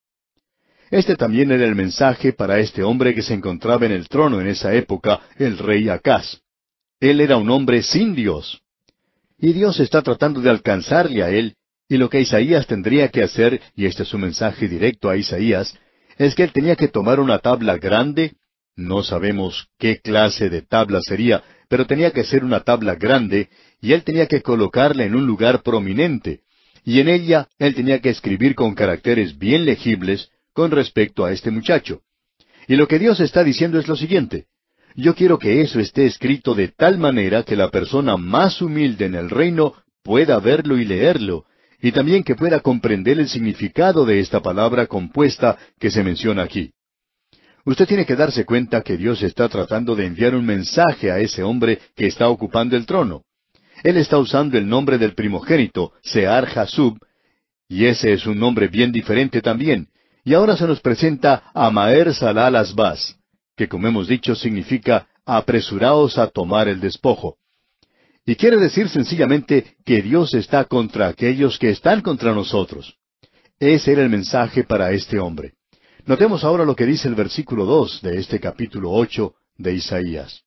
Este también era el mensaje para este hombre que se encontraba en el trono en esa época, el rey Acaz. Él era un hombre sin Dios. Y Dios está tratando de alcanzarle a él, y lo que Isaías tendría que hacer, y este es su mensaje directo a Isaías, es que él tenía que tomar una tabla grande, no sabemos qué clase de tabla sería, pero tenía que ser una tabla grande, y él tenía que colocarla en un lugar prominente, y en ella él tenía que escribir con caracteres bien legibles con respecto a este muchacho. Y lo que Dios está diciendo es lo siguiente, yo quiero que eso esté escrito de tal manera que la persona más humilde en el reino pueda verlo y leerlo, y también que pueda comprender el significado de esta palabra compuesta que se menciona aquí. Usted tiene que darse cuenta que Dios está tratando de enviar un mensaje a ese hombre que está ocupando el trono. Él está usando el nombre del primogénito, Sear Jasub, y ese es un nombre bien diferente también. Y ahora se nos presenta amaer Salal Asbaz que como hemos dicho significa apresuraos a tomar el despojo. Y quiere decir sencillamente que Dios está contra aquellos que están contra nosotros. Ese era el mensaje para este hombre. Notemos ahora lo que dice el versículo dos de este capítulo ocho de Isaías.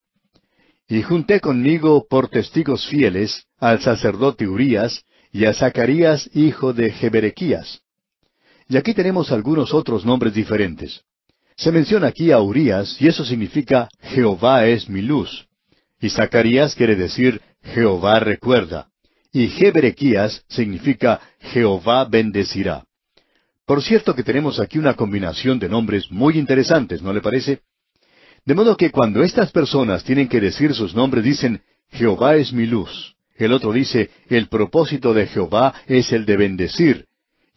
Y junté conmigo por testigos fieles al sacerdote Urías y a Zacarías hijo de Jeberequías. Y aquí tenemos algunos otros nombres diferentes. Se menciona aquí a Urías y eso significa Jehová es mi luz. Y Zacarías quiere decir Jehová recuerda. Y Jeberequías significa Jehová bendecirá. Por cierto que tenemos aquí una combinación de nombres muy interesantes, ¿no le parece? De modo que cuando estas personas tienen que decir sus nombres dicen Jehová es mi luz. El otro dice, el propósito de Jehová es el de bendecir.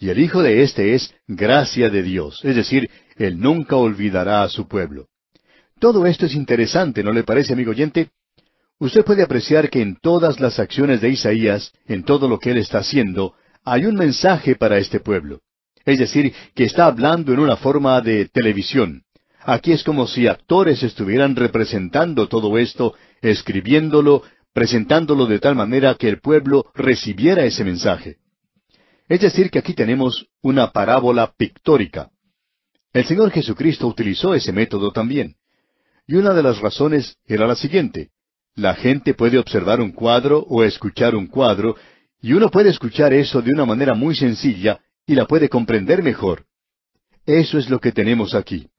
Y el hijo de éste es gracia de Dios, es decir, él nunca olvidará a su pueblo. Todo esto es interesante, ¿no le parece, amigo oyente? Usted puede apreciar que en todas las acciones de Isaías, en todo lo que él está haciendo, hay un mensaje para este pueblo. Es decir, que está hablando en una forma de televisión. Aquí es como si actores estuvieran representando todo esto, escribiéndolo, presentándolo de tal manera que el pueblo recibiera ese mensaje. Es decir, que aquí tenemos una parábola pictórica. El Señor Jesucristo utilizó ese método también. Y una de las razones era la siguiente. La gente puede observar un cuadro o escuchar un cuadro, y uno puede escuchar eso de una manera muy sencilla y la puede comprender mejor. Eso es lo que tenemos aquí.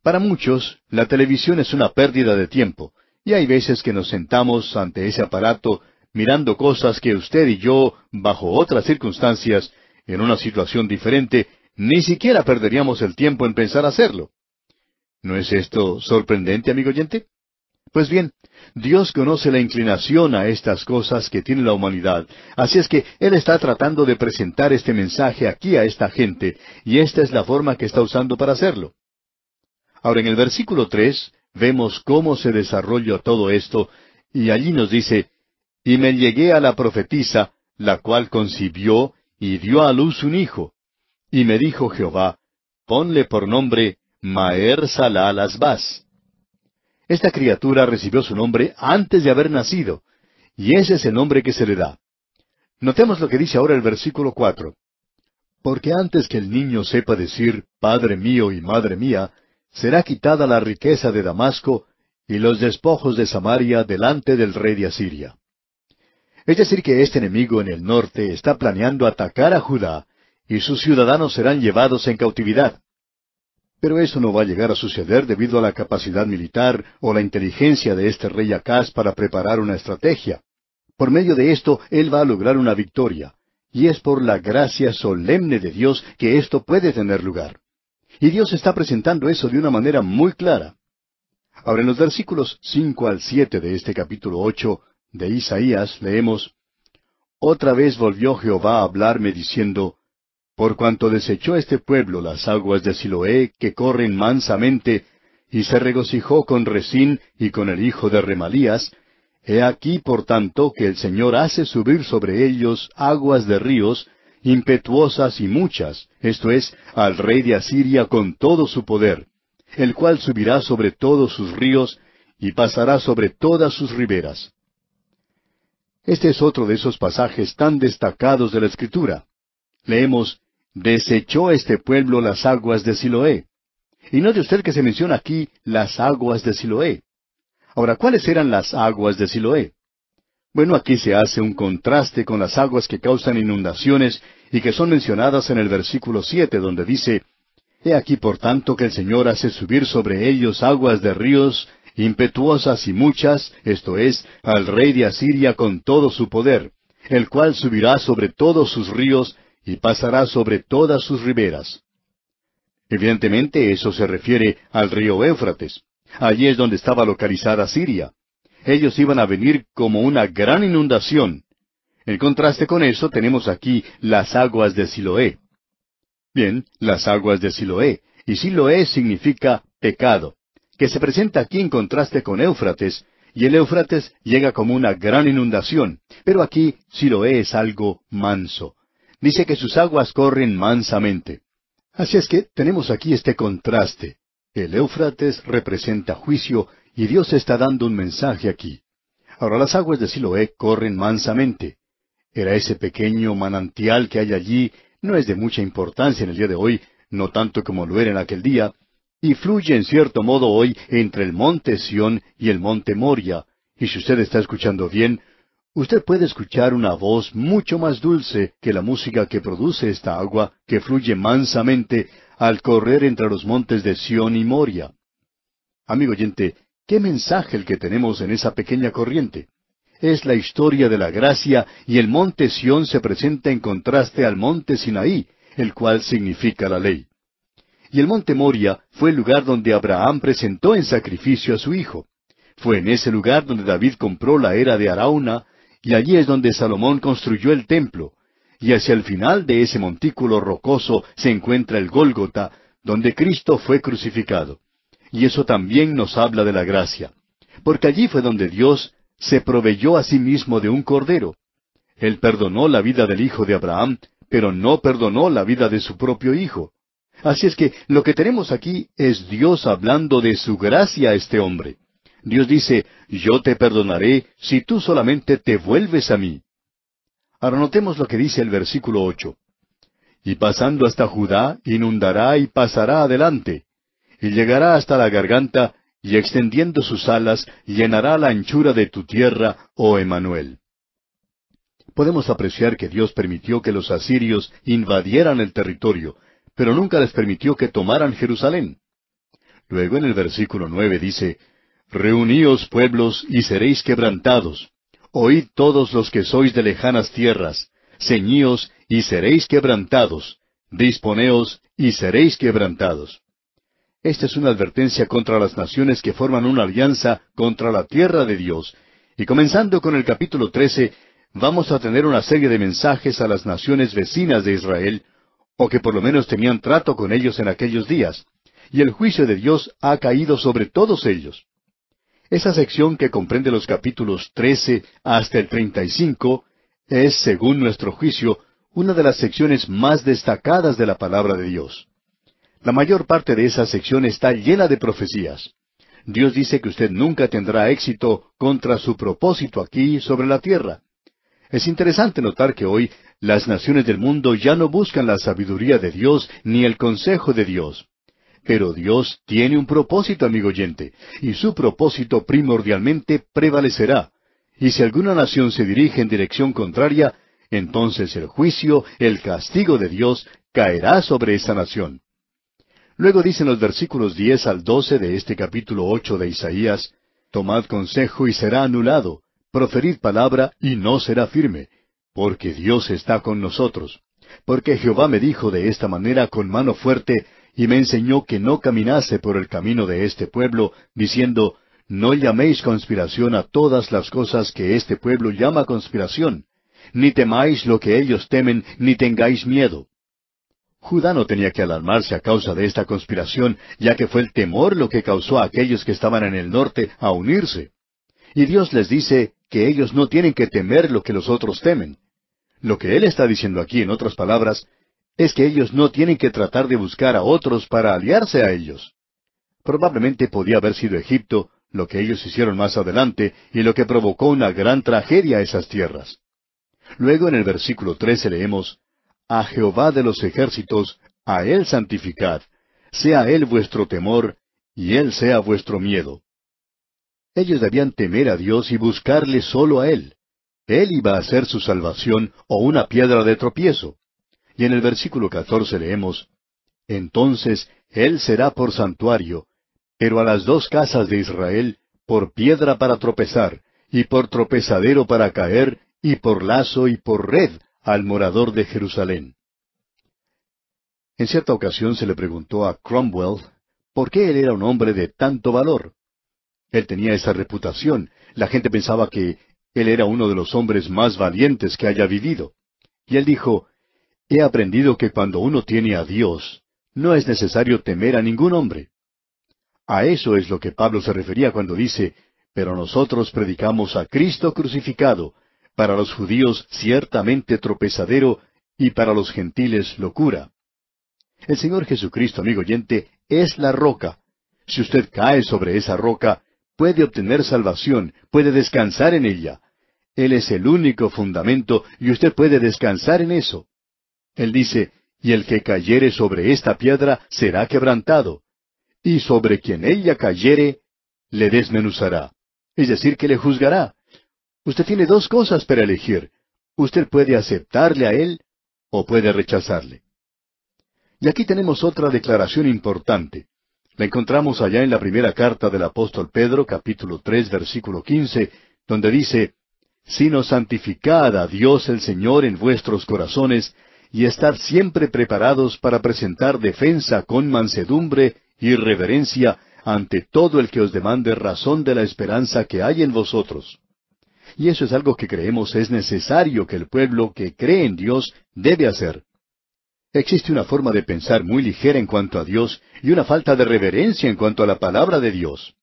Para muchos, la televisión es una pérdida de tiempo, y hay veces que nos sentamos ante ese aparato mirando cosas que usted y yo, bajo otras circunstancias, en una situación diferente, ni siquiera perderíamos el tiempo en pensar hacerlo. ¿No es esto sorprendente, amigo oyente? Pues bien, Dios conoce la inclinación a estas cosas que tiene la humanidad, así es que Él está tratando de presentar este mensaje aquí a esta gente, y esta es la forma que está usando para hacerlo. Ahora, en el versículo tres vemos cómo se desarrolla todo esto, y allí nos dice, y me llegué a la profetisa, la cual concibió y dio a luz un hijo. Y me dijo Jehová, ponle por nombre Maer Salal Esta criatura recibió su nombre antes de haber nacido, y ese es el nombre que se le da. Notemos lo que dice ahora el versículo cuatro. Porque antes que el niño sepa decir, Padre mío y Madre mía, será quitada la riqueza de Damasco y los despojos de Samaria delante del rey de Asiria. Es decir, que este enemigo en el norte está planeando atacar a Judá y sus ciudadanos serán llevados en cautividad. Pero eso no va a llegar a suceder debido a la capacidad militar o la inteligencia de este rey Acaz para preparar una estrategia. Por medio de esto, él va a lograr una victoria, y es por la gracia solemne de Dios que esto puede tener lugar. Y Dios está presentando eso de una manera muy clara. Ahora, en los versículos cinco al siete de este capítulo ocho, de Isaías leemos, Otra vez volvió Jehová a hablarme diciendo, Por cuanto desechó este pueblo las aguas de Siloé que corren mansamente, y se regocijó con Resín y con el hijo de Remalías, he aquí por tanto que el Señor hace subir sobre ellos aguas de ríos, impetuosas y muchas, esto es, al rey de Asiria con todo su poder, el cual subirá sobre todos sus ríos y pasará sobre todas sus riberas. Este es otro de esos pasajes tan destacados de la Escritura. Leemos, desechó este pueblo las aguas de Siloé. Y no de usted que se menciona aquí las aguas de Siloé. Ahora, ¿cuáles eran las aguas de Siloé? Bueno, aquí se hace un contraste con las aguas que causan inundaciones y que son mencionadas en el versículo siete, donde dice He aquí por tanto que el Señor hace subir sobre ellos aguas de ríos impetuosas y muchas, esto es, al rey de Asiria con todo su poder, el cual subirá sobre todos sus ríos y pasará sobre todas sus riberas. Evidentemente eso se refiere al río Éufrates. Allí es donde estaba localizada Siria. Ellos iban a venir como una gran inundación. En contraste con eso tenemos aquí las aguas de Siloé. Bien, las aguas de Siloé. Y Siloé significa pecado que se presenta aquí en contraste con Éufrates, y el Éufrates llega como una gran inundación, pero aquí Siloé es algo manso. Dice que sus aguas corren mansamente. Así es que tenemos aquí este contraste. El Éufrates representa juicio y Dios está dando un mensaje aquí. Ahora las aguas de Siloé corren mansamente. Era ese pequeño manantial que hay allí, no es de mucha importancia en el día de hoy, no tanto como lo era en aquel día, y fluye en cierto modo hoy entre el monte Sión y el monte Moria, y si usted está escuchando bien, usted puede escuchar una voz mucho más dulce que la música que produce esta agua que fluye mansamente al correr entre los montes de Sión y Moria. Amigo oyente, qué mensaje el que tenemos en esa pequeña corriente. Es la historia de la gracia y el monte Sión se presenta en contraste al monte Sinaí, el cual significa la ley. Y el monte Moria fue el lugar donde Abraham presentó en sacrificio a su hijo. Fue en ese lugar donde David compró la era de Arauna, y allí es donde Salomón construyó el templo. Y hacia el final de ese montículo rocoso se encuentra el Gólgota, donde Cristo fue crucificado. Y eso también nos habla de la gracia, porque allí fue donde Dios se proveyó a sí mismo de un cordero. Él perdonó la vida del hijo de Abraham, pero no perdonó la vida de su propio hijo. Así es que lo que tenemos aquí es Dios hablando de su gracia a este hombre. Dios dice, yo te perdonaré si tú solamente te vuelves a mí. Ahora notemos lo que dice el versículo ocho. Y pasando hasta Judá, inundará y pasará adelante, y llegará hasta la garganta, y extendiendo sus alas, llenará la anchura de tu tierra, oh Emanuel. Podemos apreciar que Dios permitió que los asirios invadieran el territorio, pero nunca les permitió que tomaran Jerusalén. Luego en el versículo nueve dice, Reuníos pueblos y seréis quebrantados. Oíd todos los que sois de lejanas tierras, ceñíos y seréis quebrantados, disponeos y seréis quebrantados. Esta es una advertencia contra las naciones que forman una alianza contra la tierra de Dios. Y comenzando con el capítulo trece, vamos a tener una serie de mensajes a las naciones vecinas de Israel, o que por lo menos tenían trato con ellos en aquellos días, y el juicio de Dios ha caído sobre todos ellos. Esa sección que comprende los capítulos 13 hasta el 35 es, según nuestro juicio, una de las secciones más destacadas de la palabra de Dios. La mayor parte de esa sección está llena de profecías. Dios dice que usted nunca tendrá éxito contra su propósito aquí sobre la tierra. Es interesante notar que hoy las naciones del mundo ya no buscan la sabiduría de Dios ni el consejo de Dios. Pero Dios tiene un propósito, amigo oyente, y su propósito primordialmente prevalecerá. Y si alguna nación se dirige en dirección contraria, entonces el juicio, el castigo de Dios, caerá sobre esa nación. Luego dicen los versículos diez al doce de este capítulo ocho de Isaías, Tomad consejo y será anulado, proferid palabra y no será firme, porque Dios está con nosotros. Porque Jehová me dijo de esta manera con mano fuerte, y me enseñó que no caminase por el camino de este pueblo, diciendo, No llaméis conspiración a todas las cosas que este pueblo llama conspiración, ni temáis lo que ellos temen, ni tengáis miedo. Judá no tenía que alarmarse a causa de esta conspiración, ya que fue el temor lo que causó a aquellos que estaban en el norte a unirse. Y Dios les dice que ellos no tienen que temer lo que los otros temen. Lo que Él está diciendo aquí, en otras palabras, es que ellos no tienen que tratar de buscar a otros para aliarse a ellos. Probablemente podía haber sido Egipto, lo que ellos hicieron más adelante y lo que provocó una gran tragedia a esas tierras. Luego en el versículo 13 leemos, A Jehová de los ejércitos, a Él santificad, sea Él vuestro temor, y Él sea vuestro miedo. Ellos debían temer a Dios y buscarle solo a Él. Él iba a ser su salvación o una piedra de tropiezo. Y en el versículo catorce leemos, Entonces Él será por santuario, pero a las dos casas de Israel, por piedra para tropezar, y por tropezadero para caer, y por lazo y por red al morador de Jerusalén. En cierta ocasión se le preguntó a Cromwell por qué él era un hombre de tanto valor. Él tenía esa reputación. La gente pensaba que él era uno de los hombres más valientes que haya vivido. Y él dijo, He aprendido que cuando uno tiene a Dios, no es necesario temer a ningún hombre. A eso es lo que Pablo se refería cuando dice, Pero nosotros predicamos a Cristo crucificado, para los judíos ciertamente tropezadero y para los gentiles locura. El Señor Jesucristo, amigo oyente, es la roca. Si usted cae sobre esa roca, puede obtener salvación, puede descansar en ella. Él es el único fundamento y usted puede descansar en eso. Él dice, y el que cayere sobre esta piedra será quebrantado, y sobre quien ella cayere, le desmenuzará, es decir, que le juzgará. Usted tiene dos cosas para elegir. Usted puede aceptarle a él o puede rechazarle. Y aquí tenemos otra declaración importante. La encontramos allá en la primera carta del apóstol Pedro, capítulo tres, versículo quince, donde dice, sino santificad a Dios el Señor en vuestros corazones, y estar siempre preparados para presentar defensa con mansedumbre y reverencia ante todo el que os demande razón de la esperanza que hay en vosotros. Y eso es algo que creemos es necesario que el pueblo que cree en Dios debe hacer. Existe una forma de pensar muy ligera en cuanto a Dios y una falta de reverencia en cuanto a la palabra de Dios.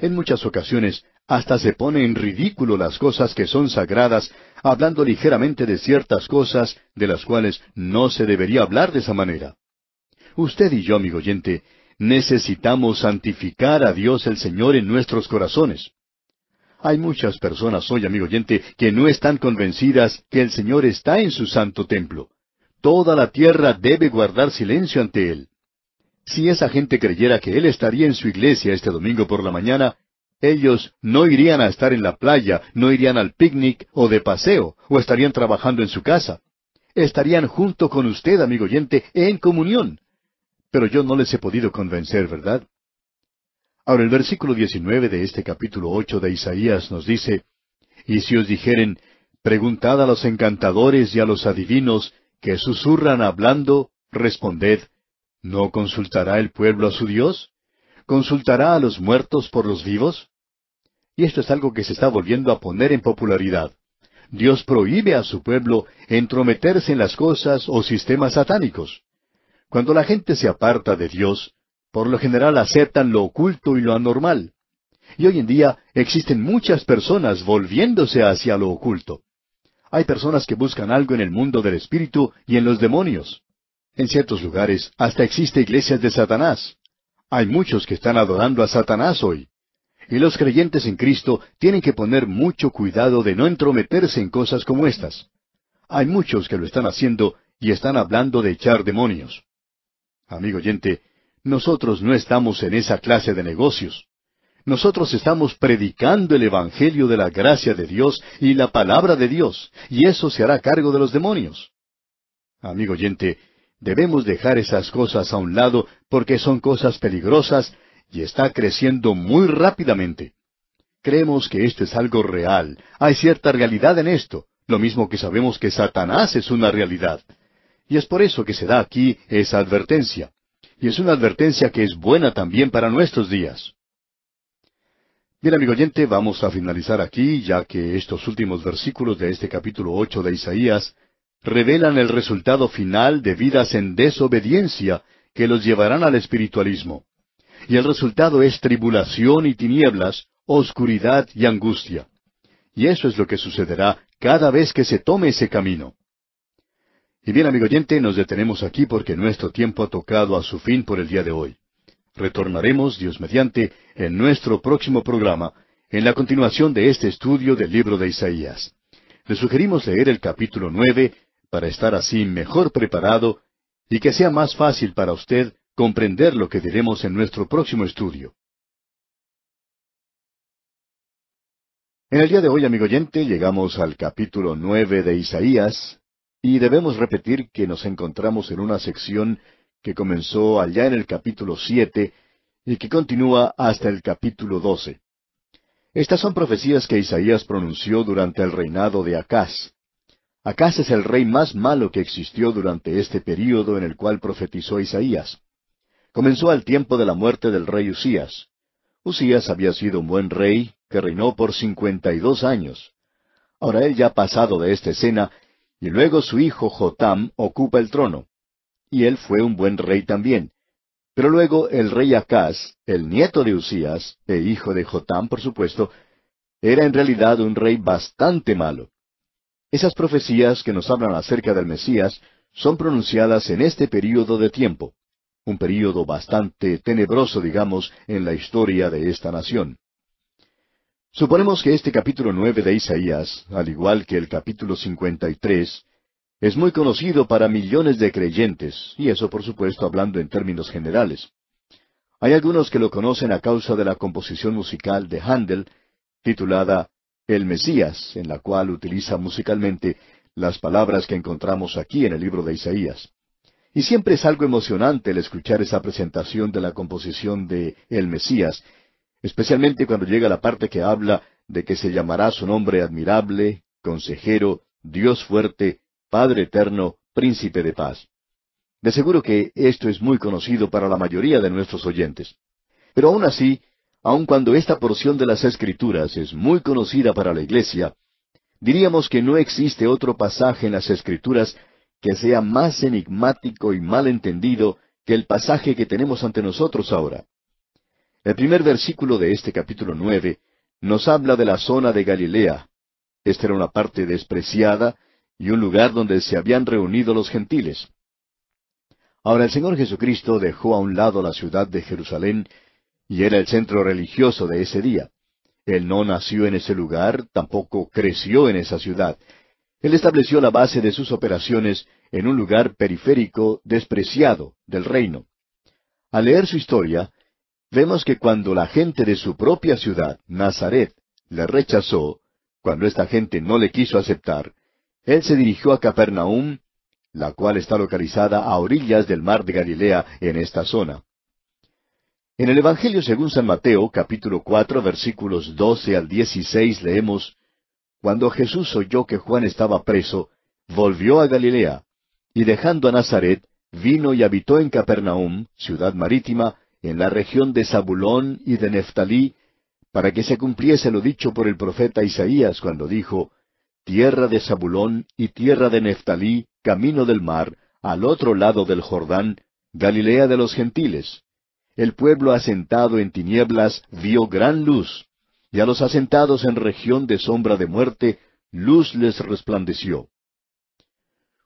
En muchas ocasiones hasta se pone en ridículo las cosas que son sagradas, hablando ligeramente de ciertas cosas de las cuales no se debería hablar de esa manera. Usted y yo, amigo oyente, necesitamos santificar a Dios el Señor en nuestros corazones. Hay muchas personas hoy, amigo oyente, que no están convencidas que el Señor está en su santo templo. Toda la tierra debe guardar silencio ante Él. Si esa gente creyera que Él estaría en su iglesia este domingo por la mañana, ellos no irían a estar en la playa, no irían al picnic o de paseo, o estarían trabajando en su casa. Estarían junto con usted, amigo oyente, en comunión. Pero yo no les he podido convencer, ¿verdad? Ahora el versículo 19 de este capítulo ocho de Isaías nos dice, Y si os dijeren, preguntad a los encantadores y a los adivinos, que susurran hablando, responded, ¿no consultará el pueblo a su Dios? ¿Consultará a los muertos por los vivos? Y esto es algo que se está volviendo a poner en popularidad. Dios prohíbe a su pueblo entrometerse en las cosas o sistemas satánicos. Cuando la gente se aparta de Dios, por lo general aceptan lo oculto y lo anormal. Y hoy en día existen muchas personas volviéndose hacia lo oculto. Hay personas que buscan algo en el mundo del espíritu y en los demonios. En ciertos lugares hasta existe iglesias de Satanás. Hay muchos que están adorando a Satanás hoy. Y los creyentes en Cristo tienen que poner mucho cuidado de no entrometerse en cosas como estas. Hay muchos que lo están haciendo y están hablando de echar demonios. Amigo oyente, nosotros no estamos en esa clase de negocios. Nosotros estamos predicando el Evangelio de la gracia de Dios y la palabra de Dios, y eso se hará cargo de los demonios. Amigo oyente, debemos dejar esas cosas a un lado porque son cosas peligrosas y está creciendo muy rápidamente. Creemos que esto es algo real, hay cierta realidad en esto, lo mismo que sabemos que Satanás es una realidad. Y es por eso que se da aquí esa advertencia. Y es una advertencia que es buena también para nuestros días. Bien, amigo oyente, vamos a finalizar aquí, ya que estos últimos versículos de este capítulo ocho de Isaías revelan el resultado final de vidas en desobediencia que los llevarán al espiritualismo. Y el resultado es tribulación y tinieblas, oscuridad y angustia. Y eso es lo que sucederá cada vez que se tome ese camino. Y bien, amigo oyente, nos detenemos aquí porque nuestro tiempo ha tocado a su fin por el día de hoy. Retornaremos, Dios mediante, en nuestro próximo programa, en la continuación de este estudio del libro de Isaías. Le sugerimos leer el capítulo nueve para estar así mejor preparado y que sea más fácil para usted comprender lo que diremos en nuestro próximo estudio. En el día de hoy, amigo oyente, llegamos al capítulo nueve de Isaías, y debemos repetir que nos encontramos en una sección que comenzó allá en el capítulo siete y que continúa hasta el capítulo doce. Estas son profecías que Isaías pronunció durante el reinado de Acaz. Acaz es el rey más malo que existió durante este período en el cual profetizó Isaías. Comenzó al tiempo de la muerte del rey Usías. Usías había sido un buen rey que reinó por cincuenta y dos años. Ahora él ya ha pasado de esta escena, y luego su hijo Jotam ocupa el trono y él fue un buen rey también. Pero luego el rey Acaz, el nieto de Usías, e hijo de Jotán por supuesto, era en realidad un rey bastante malo. Esas profecías que nos hablan acerca del Mesías son pronunciadas en este período de tiempo, un período bastante tenebroso, digamos, en la historia de esta nación. Suponemos que este capítulo nueve de Isaías, al igual que el capítulo cincuenta y tres, es muy conocido para millones de creyentes, y eso por supuesto hablando en términos generales. Hay algunos que lo conocen a causa de la composición musical de Handel, titulada El Mesías, en la cual utiliza musicalmente las palabras que encontramos aquí en el libro de Isaías. Y siempre es algo emocionante el escuchar esa presentación de la composición de El Mesías, especialmente cuando llega la parte que habla de que se llamará su nombre admirable, consejero, Dios fuerte, Padre Eterno, Príncipe de Paz. De seguro que esto es muy conocido para la mayoría de nuestros oyentes. Pero aun así, aun cuando esta porción de las Escrituras es muy conocida para la Iglesia, diríamos que no existe otro pasaje en las Escrituras que sea más enigmático y mal entendido que el pasaje que tenemos ante nosotros ahora. El primer versículo de este capítulo nueve nos habla de la zona de Galilea. Esta era una parte despreciada, y un lugar donde se habían reunido los gentiles. Ahora el Señor Jesucristo dejó a un lado la ciudad de Jerusalén y era el centro religioso de ese día. Él no nació en ese lugar, tampoco creció en esa ciudad. Él estableció la base de sus operaciones en un lugar periférico despreciado del reino. Al leer su historia, vemos que cuando la gente de su propia ciudad, Nazaret, le rechazó, cuando esta gente no le quiso aceptar, él se dirigió a Capernaum, la cual está localizada a orillas del mar de Galilea en esta zona. En el Evangelio según San Mateo, capítulo 4, versículos 12 al 16, leemos Cuando Jesús oyó que Juan estaba preso, volvió a Galilea, y dejando a Nazaret, vino y habitó en Capernaum, ciudad marítima, en la región de Zabulón y de Neftalí, para que se cumpliese lo dicho por el profeta Isaías cuando dijo, tierra de Zabulón y tierra de Neftalí, camino del mar, al otro lado del Jordán, Galilea de los gentiles. El pueblo asentado en tinieblas vio gran luz, y a los asentados en región de sombra de muerte, luz les resplandeció.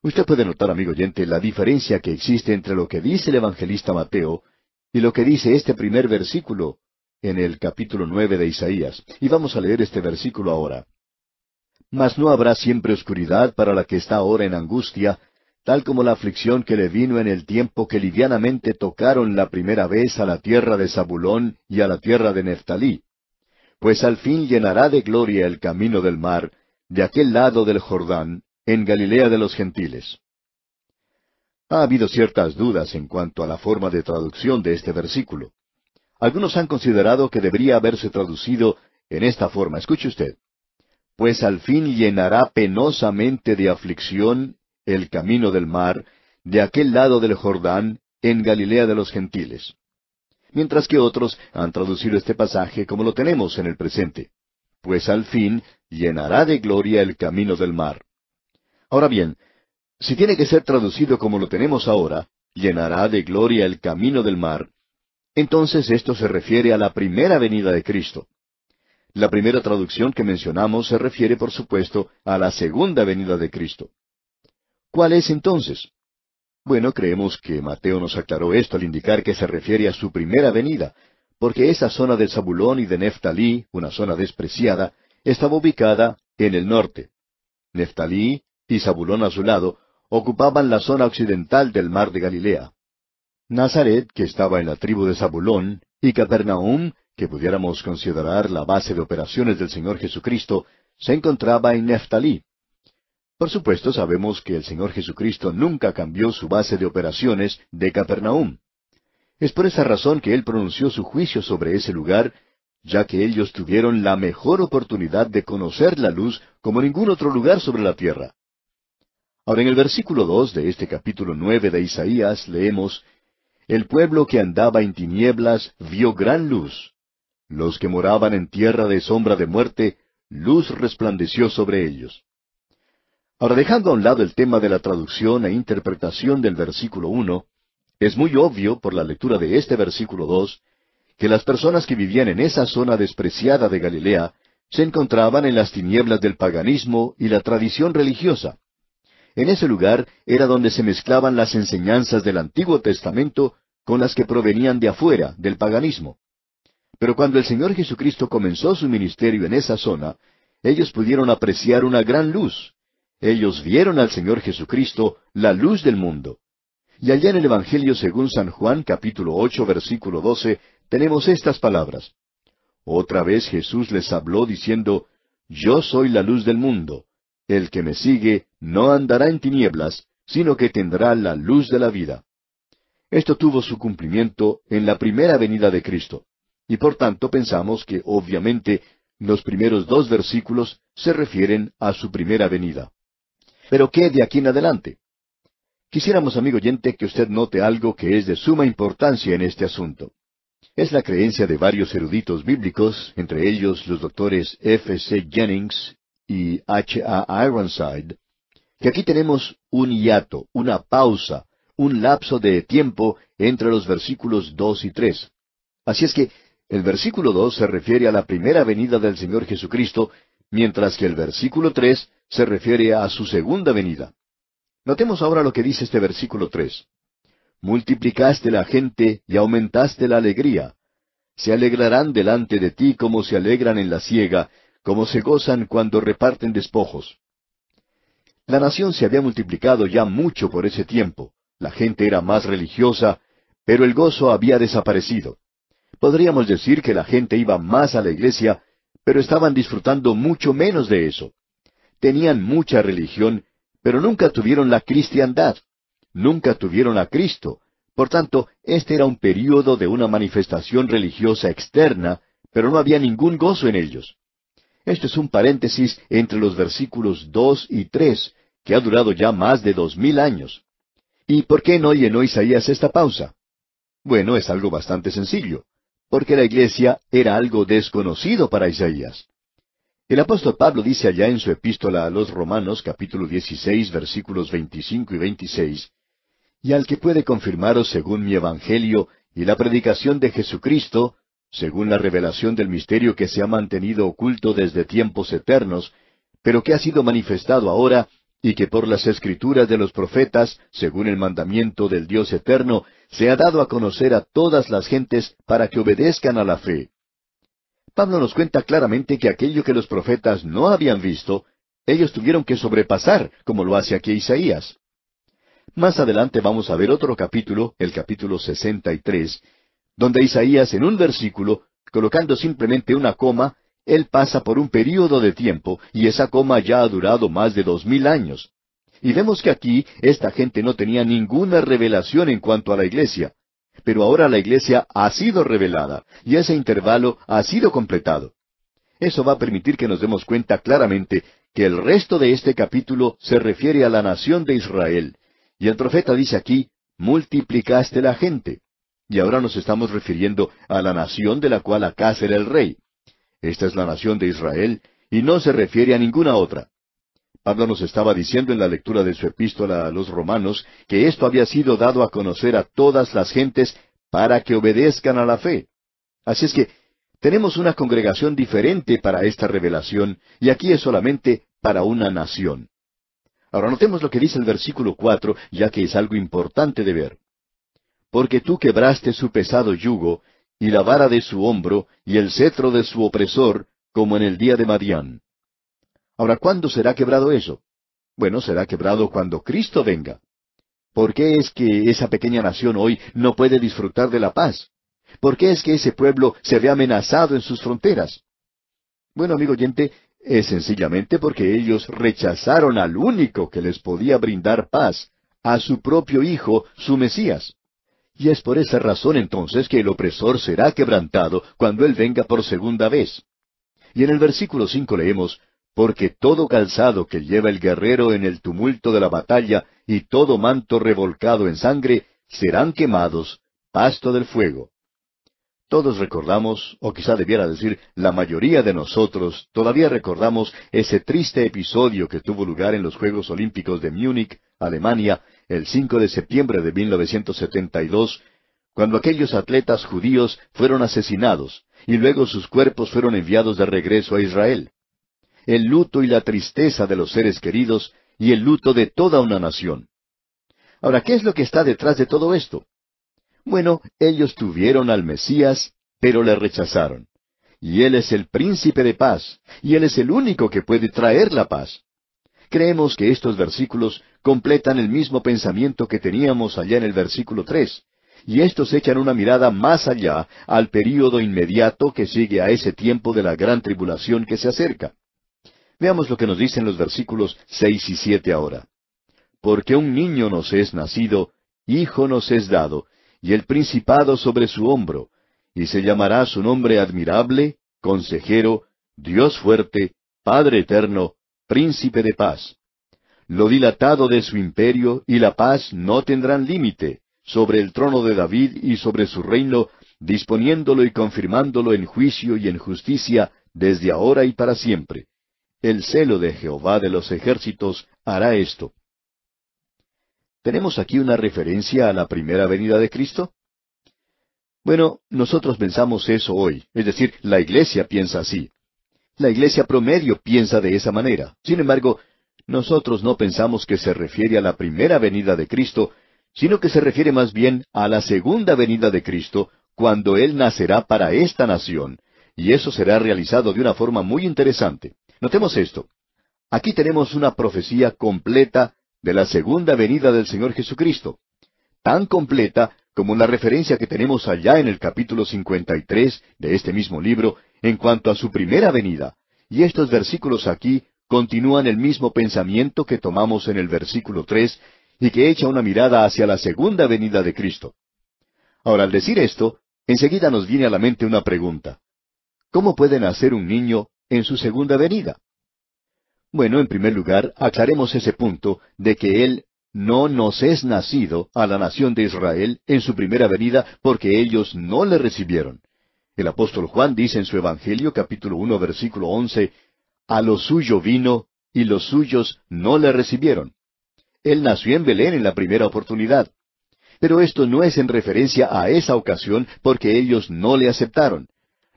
Usted puede notar, amigo oyente, la diferencia que existe entre lo que dice el evangelista Mateo y lo que dice este primer versículo en el capítulo nueve de Isaías. Y vamos a leer este versículo ahora. Mas no habrá siempre oscuridad para la que está ahora en angustia, tal como la aflicción que le vino en el tiempo que livianamente tocaron la primera vez a la tierra de Zabulón y a la tierra de Neftalí. Pues al fin llenará de gloria el camino del mar, de aquel lado del Jordán, en Galilea de los gentiles. Ha habido ciertas dudas en cuanto a la forma de traducción de este versículo. Algunos han considerado que debería haberse traducido en esta forma. Escuche usted pues al fin llenará penosamente de aflicción el camino del mar, de aquel lado del Jordán, en Galilea de los gentiles. Mientras que otros han traducido este pasaje como lo tenemos en el presente. Pues al fin llenará de gloria el camino del mar. Ahora bien, si tiene que ser traducido como lo tenemos ahora, llenará de gloria el camino del mar, entonces esto se refiere a la primera venida de Cristo. La primera traducción que mencionamos se refiere, por supuesto, a la segunda venida de Cristo. ¿Cuál es entonces? Bueno, creemos que Mateo nos aclaró esto al indicar que se refiere a su primera venida, porque esa zona de Zabulón y de Neftalí, una zona despreciada, estaba ubicada en el norte. Neftalí y Zabulón a su lado ocupaban la zona occidental del mar de Galilea. Nazaret, que estaba en la tribu de Zabulón, y Capernaum, que pudiéramos considerar la base de operaciones del Señor Jesucristo, se encontraba en Neftalí. Por supuesto sabemos que el Señor Jesucristo nunca cambió su base de operaciones de Capernaum. Es por esa razón que Él pronunció su juicio sobre ese lugar, ya que ellos tuvieron la mejor oportunidad de conocer la luz como ningún otro lugar sobre la tierra. Ahora en el versículo dos de este capítulo nueve de Isaías leemos El pueblo que andaba en tinieblas vio gran luz. Los que moraban en tierra de sombra de muerte, luz resplandeció sobre ellos. Ahora, dejando a un lado el tema de la traducción e interpretación del versículo uno, es muy obvio, por la lectura de este versículo dos, que las personas que vivían en esa zona despreciada de Galilea se encontraban en las tinieblas del paganismo y la tradición religiosa. En ese lugar era donde se mezclaban las enseñanzas del Antiguo Testamento con las que provenían de afuera, del paganismo. Pero cuando el Señor Jesucristo comenzó su ministerio en esa zona, ellos pudieron apreciar una gran luz. Ellos vieron al Señor Jesucristo, la luz del mundo. Y allá en el Evangelio según San Juan capítulo ocho versículo doce tenemos estas palabras. Otra vez Jesús les habló diciendo, Yo soy la luz del mundo. El que me sigue no andará en tinieblas, sino que tendrá la luz de la vida. Esto tuvo su cumplimiento en la primera venida de Cristo y por tanto pensamos que obviamente los primeros dos versículos se refieren a su primera venida. Pero ¿qué de aquí en adelante? Quisiéramos, amigo oyente, que usted note algo que es de suma importancia en este asunto. Es la creencia de varios eruditos bíblicos, entre ellos los doctores F. C. Jennings y H. A. Ironside, que aquí tenemos un hiato, una pausa, un lapso de tiempo entre los versículos dos y tres. Así es que el versículo dos se refiere a la primera venida del Señor Jesucristo, mientras que el versículo tres se refiere a su segunda venida. Notemos ahora lo que dice este versículo tres. Multiplicaste la gente y aumentaste la alegría. Se alegrarán delante de ti como se alegran en la siega, como se gozan cuando reparten despojos. La nación se había multiplicado ya mucho por ese tiempo. La gente era más religiosa, pero el gozo había desaparecido. Podríamos decir que la gente iba más a la iglesia, pero estaban disfrutando mucho menos de eso. Tenían mucha religión, pero nunca tuvieron la cristiandad. Nunca tuvieron a Cristo. Por tanto, este era un período de una manifestación religiosa externa, pero no había ningún gozo en ellos. Esto es un paréntesis entre los versículos dos y tres, que ha durado ya más de dos mil años. ¿Y por qué no llenó Isaías esta pausa? Bueno, es algo bastante sencillo porque la iglesia era algo desconocido para Isaías. El apóstol Pablo dice allá en su epístola a los Romanos capítulo 16 versículos 25 y 26, Y al que puede confirmaros según mi evangelio y la predicación de Jesucristo, según la revelación del misterio que se ha mantenido oculto desde tiempos eternos, pero que ha sido manifestado ahora y que por las escrituras de los profetas, según el mandamiento del Dios eterno, se ha dado a conocer a todas las gentes para que obedezcan a la fe. Pablo nos cuenta claramente que aquello que los profetas no habían visto, ellos tuvieron que sobrepasar, como lo hace aquí Isaías. Más adelante vamos a ver otro capítulo, el capítulo 63, donde Isaías en un versículo, colocando simplemente una coma, él pasa por un período de tiempo y esa coma ya ha durado más de dos mil años. Y vemos que aquí esta gente no tenía ninguna revelación en cuanto a la iglesia. Pero ahora la iglesia ha sido revelada y ese intervalo ha sido completado. Eso va a permitir que nos demos cuenta claramente que el resto de este capítulo se refiere a la nación de Israel. Y el profeta dice aquí, multiplicaste la gente. Y ahora nos estamos refiriendo a la nación de la cual acá será el rey. Esta es la nación de Israel y no se refiere a ninguna otra. Pablo nos estaba diciendo en la lectura de su epístola a los romanos que esto había sido dado a conocer a todas las gentes para que obedezcan a la fe. Así es que tenemos una congregación diferente para esta revelación y aquí es solamente para una nación. Ahora notemos lo que dice el versículo cuatro, ya que es algo importante de ver. Porque tú quebraste su pesado yugo y la vara de su hombro, y el cetro de su opresor, como en el día de Madián. Ahora, ¿cuándo será quebrado eso? Bueno, será quebrado cuando Cristo venga. ¿Por qué es que esa pequeña nación hoy no puede disfrutar de la paz? ¿Por qué es que ese pueblo se ve amenazado en sus fronteras? Bueno, amigo oyente, es sencillamente porque ellos rechazaron al único que les podía brindar paz, a su propio Hijo, su Mesías. Y es por esa razón entonces que el opresor será quebrantado cuando él venga por segunda vez. Y en el versículo cinco leemos, porque todo calzado que lleva el guerrero en el tumulto de la batalla y todo manto revolcado en sangre serán quemados, pasto del fuego. Todos recordamos, o quizá debiera decir la mayoría de nosotros, todavía recordamos ese triste episodio que tuvo lugar en los Juegos Olímpicos de Múnich, Alemania, el 5 de septiembre de 1972, cuando aquellos atletas judíos fueron asesinados y luego sus cuerpos fueron enviados de regreso a Israel. El luto y la tristeza de los seres queridos y el luto de toda una nación. Ahora, ¿qué es lo que está detrás de todo esto? Bueno, ellos tuvieron al Mesías, pero le rechazaron. Y Él es el príncipe de paz, y Él es el único que puede traer la paz. Creemos que estos versículos completan el mismo pensamiento que teníamos allá en el versículo tres, y estos echan una mirada más allá al período inmediato que sigue a ese tiempo de la gran tribulación que se acerca. Veamos lo que nos dicen los versículos seis y siete ahora. Porque un niño nos es nacido, hijo nos es dado, y el principado sobre su hombro, y se llamará su nombre admirable, consejero, Dios fuerte, Padre eterno, príncipe de paz. Lo dilatado de su imperio y la paz no tendrán límite sobre el trono de David y sobre su reino, disponiéndolo y confirmándolo en juicio y en justicia desde ahora y para siempre. El celo de Jehová de los ejércitos hará esto. ¿Tenemos aquí una referencia a la primera venida de Cristo? Bueno, nosotros pensamos eso hoy, es decir, la iglesia piensa así. La iglesia promedio piensa de esa manera. Sin embargo, nosotros no pensamos que se refiere a la primera venida de Cristo, sino que se refiere más bien a la segunda venida de Cristo, cuando Él nacerá para esta nación, y eso será realizado de una forma muy interesante. Notemos esto. Aquí tenemos una profecía completa de la segunda venida del Señor Jesucristo, tan completa como la referencia que tenemos allá en el capítulo 53 de este mismo libro en cuanto a su primera venida. Y estos versículos aquí continúan el mismo pensamiento que tomamos en el versículo 3 y que echa una mirada hacia la segunda venida de Cristo. Ahora, al decir esto, enseguida nos viene a la mente una pregunta. ¿Cómo puede nacer un niño en su segunda venida? Bueno, en primer lugar, aclaremos ese punto de que Él no nos es nacido a la nación de Israel en su primera venida porque ellos no le recibieron. El apóstol Juan dice en su Evangelio capítulo 1 versículo 11, A lo suyo vino y los suyos no le recibieron. Él nació en Belén en la primera oportunidad. Pero esto no es en referencia a esa ocasión porque ellos no le aceptaron.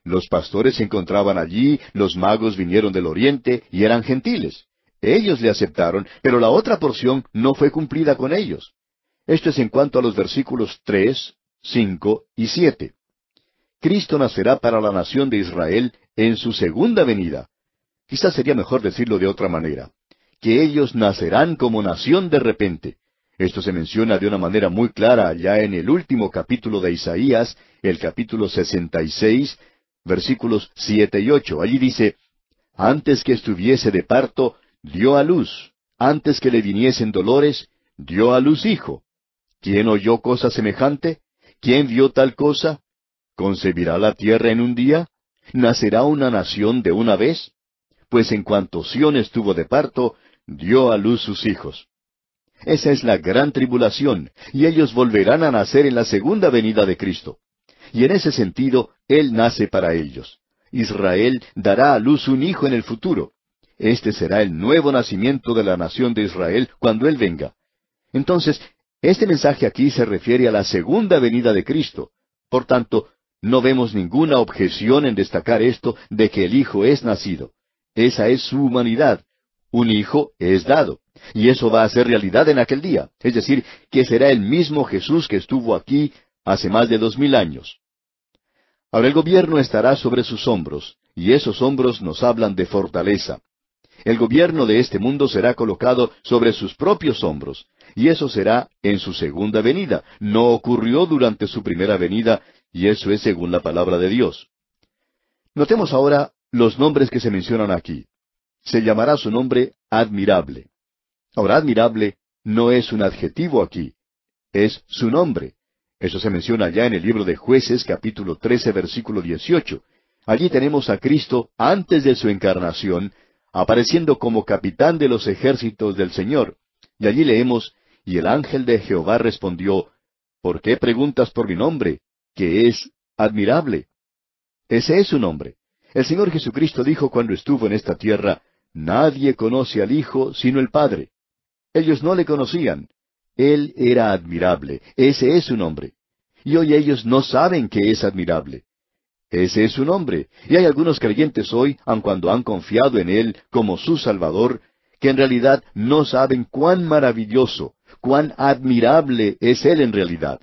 Los pastores se encontraban allí, los magos vinieron del oriente y eran gentiles. Ellos le aceptaron, pero la otra porción no fue cumplida con ellos. Esto es en cuanto a los versículos tres, cinco y siete. Cristo nacerá para la nación de Israel en su segunda venida. Quizás sería mejor decirlo de otra manera, que ellos nacerán como nación de repente. Esto se menciona de una manera muy clara allá en el último capítulo de Isaías, el capítulo seis, versículos siete y ocho. Allí dice, Antes que estuviese de parto, dio a luz. Antes que le viniesen dolores, dio a luz hijo. ¿Quién oyó cosa semejante? ¿Quién vio tal cosa? ¿Concebirá la tierra en un día? ¿Nacerá una nación de una vez? Pues en cuanto Sión estuvo de parto, dio a luz sus hijos. Esa es la gran tribulación, y ellos volverán a nacer en la segunda venida de Cristo. Y en ese sentido, Él nace para ellos. Israel dará a luz un hijo en el futuro. Este será el nuevo nacimiento de la nación de Israel cuando Él venga. Entonces, este mensaje aquí se refiere a la segunda venida de Cristo. Por tanto, no vemos ninguna objeción en destacar esto de que el Hijo es nacido. Esa es su humanidad. Un Hijo es dado. Y eso va a ser realidad en aquel día. Es decir, que será el mismo Jesús que estuvo aquí hace más de dos mil años. Ahora el gobierno estará sobre sus hombros, y esos hombros nos hablan de fortaleza. El gobierno de este mundo será colocado sobre sus propios hombros, y eso será en su segunda venida. No ocurrió durante su primera venida, y eso es según la palabra de Dios. Notemos ahora los nombres que se mencionan aquí. Se llamará su nombre admirable. Ahora, admirable no es un adjetivo aquí, es su nombre. Eso se menciona ya en el libro de jueces capítulo 13 versículo 18. Allí tenemos a Cristo antes de su encarnación, apareciendo como capitán de los ejércitos del Señor. Y allí leemos, y el ángel de Jehová respondió, ¿Por qué preguntas por mi nombre? Que es admirable. Ese es su nombre. El Señor Jesucristo dijo cuando estuvo en esta tierra, Nadie conoce al Hijo sino el Padre. Ellos no le conocían. Él era admirable. Ese es su nombre. Y hoy ellos no saben que es admirable. Ese es su nombre. Y hay algunos creyentes hoy, aun cuando han confiado en Él como su Salvador, que en realidad no saben cuán maravilloso, cuán admirable es Él en realidad.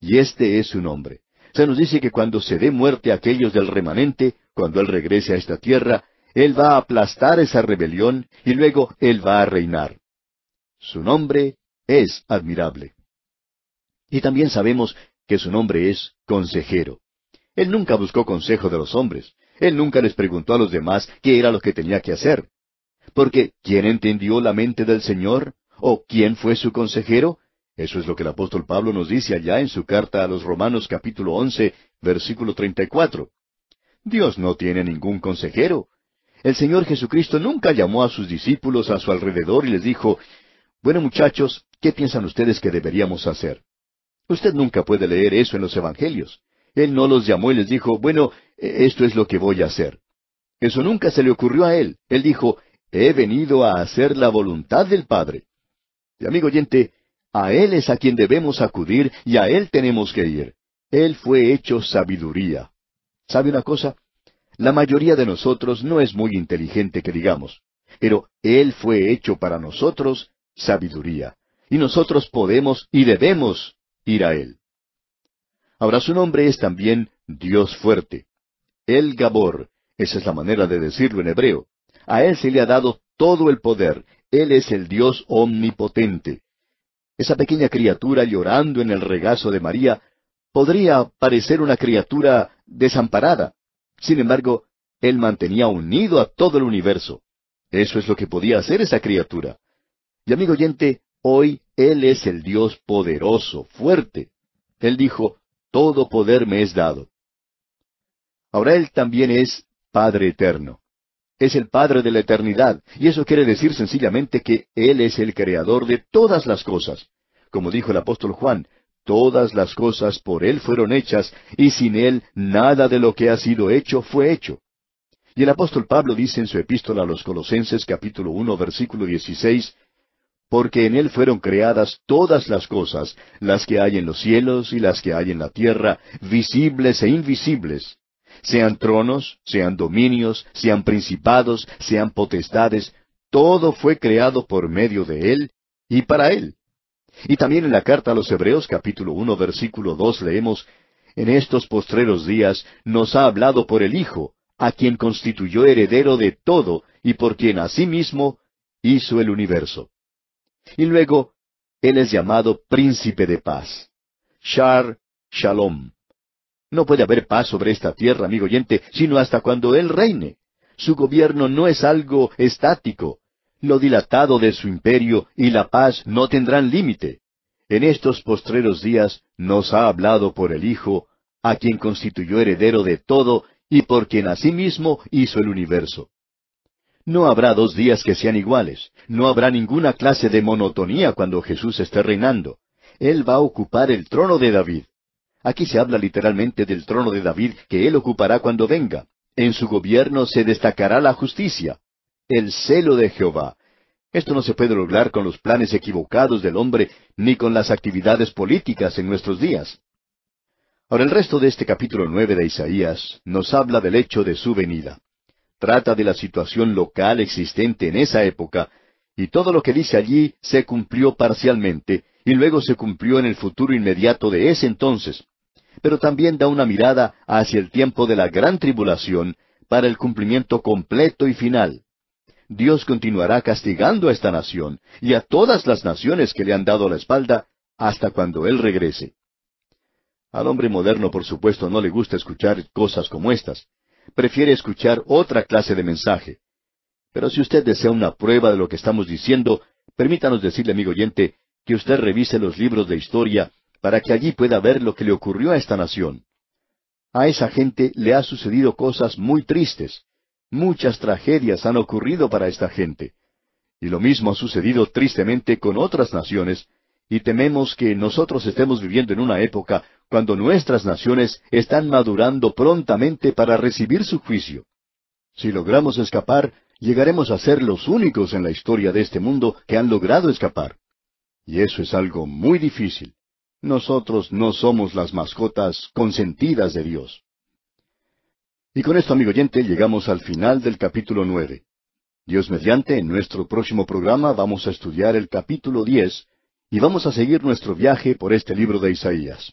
Y este es su nombre. Se nos dice que cuando se dé muerte a aquellos del remanente, cuando Él regrese a esta tierra, Él va a aplastar esa rebelión y luego Él va a reinar. Su nombre es admirable. Y también sabemos que su nombre es consejero. Él nunca buscó consejo de los hombres. Él nunca les preguntó a los demás qué era lo que tenía que hacer. Porque ¿quién entendió la mente del Señor? ¿O quién fue su consejero? Eso es lo que el apóstol Pablo nos dice allá en su carta a los Romanos capítulo once, versículo treinta cuatro. Dios no tiene ningún consejero. El Señor Jesucristo nunca llamó a sus discípulos a su alrededor y les dijo, Bueno muchachos, ¿qué piensan ustedes que deberíamos hacer? Usted nunca puede leer eso en los Evangelios. Él no los llamó y les dijo, bueno, e-, esto es lo que voy a hacer. Eso nunca se le ocurrió a él. Él dijo, he venido a hacer la voluntad del Padre. Y amigo oyente, a Él es a quien debemos acudir y a Él tenemos que ir. Él fue hecho sabiduría. ¿Sabe una cosa? La mayoría de nosotros no es muy inteligente que digamos, pero Él fue hecho para nosotros sabiduría. Y nosotros podemos y debemos ir a Él. Ahora su nombre es también Dios fuerte. El Gabor, esa es la manera de decirlo en hebreo. A Él se le ha dado todo el poder. Él es el Dios omnipotente. Esa pequeña criatura llorando en el regazo de María podría parecer una criatura desamparada. Sin embargo, Él mantenía unido a todo el universo. Eso es lo que podía hacer esa criatura. Y amigo oyente, hoy Él es el Dios poderoso, fuerte. Él dijo, todo poder me es dado. Ahora Él también es Padre Eterno. Es el Padre de la eternidad, y eso quiere decir sencillamente que Él es el Creador de todas las cosas. Como dijo el apóstol Juan, todas las cosas por Él fueron hechas, y sin Él nada de lo que ha sido hecho fue hecho. Y el apóstol Pablo dice en su epístola a los Colosenses capítulo 1 versículo 16, porque en Él fueron creadas todas las cosas, las que hay en los cielos y las que hay en la tierra, visibles e invisibles, sean tronos, sean dominios, sean principados, sean potestades, todo fue creado por medio de Él y para Él. Y también en la carta a los Hebreos capítulo uno versículo dos leemos, En estos postreros días nos ha hablado por el Hijo, a quien constituyó heredero de todo y por quien asimismo hizo el universo. Y luego, él es llamado príncipe de paz. Shar Shalom. No puede haber paz sobre esta tierra, amigo oyente, sino hasta cuando él reine. Su gobierno no es algo estático. Lo dilatado de su imperio y la paz no tendrán límite. En estos postreros días nos ha hablado por el Hijo, a quien constituyó heredero de todo y por quien asimismo hizo el universo. No habrá dos días que sean iguales, no habrá ninguna clase de monotonía cuando Jesús esté reinando. Él va a ocupar el trono de David. Aquí se habla literalmente del trono de David que él ocupará cuando venga. En su gobierno se destacará la justicia, el celo de Jehová. Esto no se puede lograr con los planes equivocados del hombre ni con las actividades políticas en nuestros días. Ahora el resto de este capítulo nueve de Isaías nos habla del hecho de su venida trata de la situación local existente en esa época, y todo lo que dice allí se cumplió parcialmente, y luego se cumplió en el futuro inmediato de ese entonces. Pero también da una mirada hacia el tiempo de la gran tribulación para el cumplimiento completo y final. Dios continuará castigando a esta nación y a todas las naciones que le han dado la espalda hasta cuando Él regrese. Al hombre moderno, por supuesto, no le gusta escuchar cosas como estas, prefiere escuchar otra clase de mensaje. Pero si usted desea una prueba de lo que estamos diciendo, permítanos decirle, amigo oyente, que usted revise los libros de historia para que allí pueda ver lo que le ocurrió a esta nación. A esa gente le ha sucedido cosas muy tristes. Muchas tragedias han ocurrido para esta gente. Y lo mismo ha sucedido tristemente con otras naciones, y tememos que nosotros estemos viviendo en una época cuando nuestras naciones están madurando prontamente para recibir su juicio. Si logramos escapar, llegaremos a ser los únicos en la historia de este mundo que han logrado escapar. Y eso es algo muy difícil. Nosotros no somos las mascotas consentidas de Dios. Y con esto, amigo oyente, llegamos al final del capítulo nueve. Dios mediante, en nuestro próximo programa vamos a estudiar el capítulo diez, y vamos a seguir nuestro viaje por este libro de Isaías.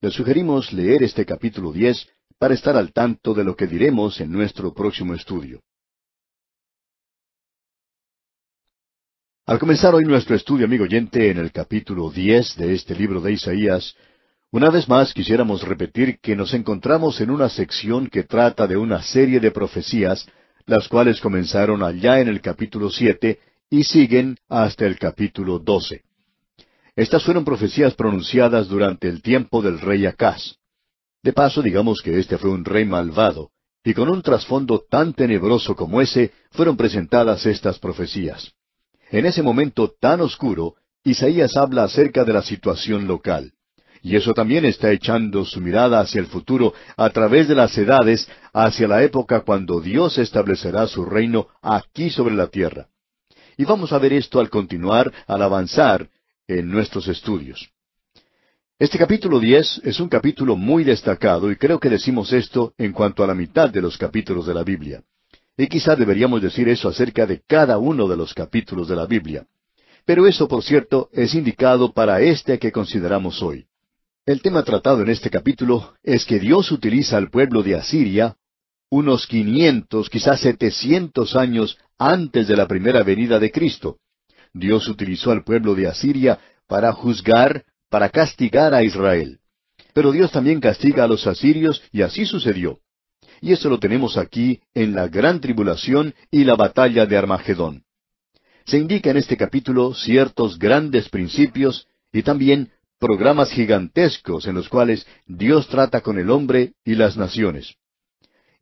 Les sugerimos leer este capítulo 10 para estar al tanto de lo que diremos en nuestro próximo estudio. Al comenzar hoy nuestro estudio, amigo oyente, en el capítulo 10 de este libro de Isaías, una vez más quisiéramos repetir que nos encontramos en una sección que trata de una serie de profecías, las cuales comenzaron allá en el capítulo 7 y siguen hasta el capítulo 12. Estas fueron profecías pronunciadas durante el tiempo del rey Acaz. De paso, digamos que este fue un rey malvado, y con un trasfondo tan tenebroso como ese fueron presentadas estas profecías. En ese momento tan oscuro, Isaías habla acerca de la situación local. Y eso también está echando su mirada hacia el futuro a través de las edades, hacia la época cuando Dios establecerá su reino aquí sobre la tierra. Y vamos a ver esto al continuar, al avanzar en nuestros estudios. Este capítulo 10 es un capítulo muy destacado y creo que decimos esto en cuanto a la mitad de los capítulos de la Biblia. Y quizá deberíamos decir eso acerca de cada uno de los capítulos de la Biblia. Pero eso, por cierto, es indicado para este que consideramos hoy. El tema tratado en este capítulo es que Dios utiliza al pueblo de Asiria unos quinientos, quizás setecientos años antes de la primera venida de Cristo, Dios utilizó al pueblo de Asiria para juzgar, para castigar a Israel. Pero Dios también castiga a los asirios y así sucedió. Y eso lo tenemos aquí en la gran tribulación y la batalla de Armagedón. Se indica en este capítulo ciertos grandes principios y también programas gigantescos en los cuales Dios trata con el hombre y las naciones.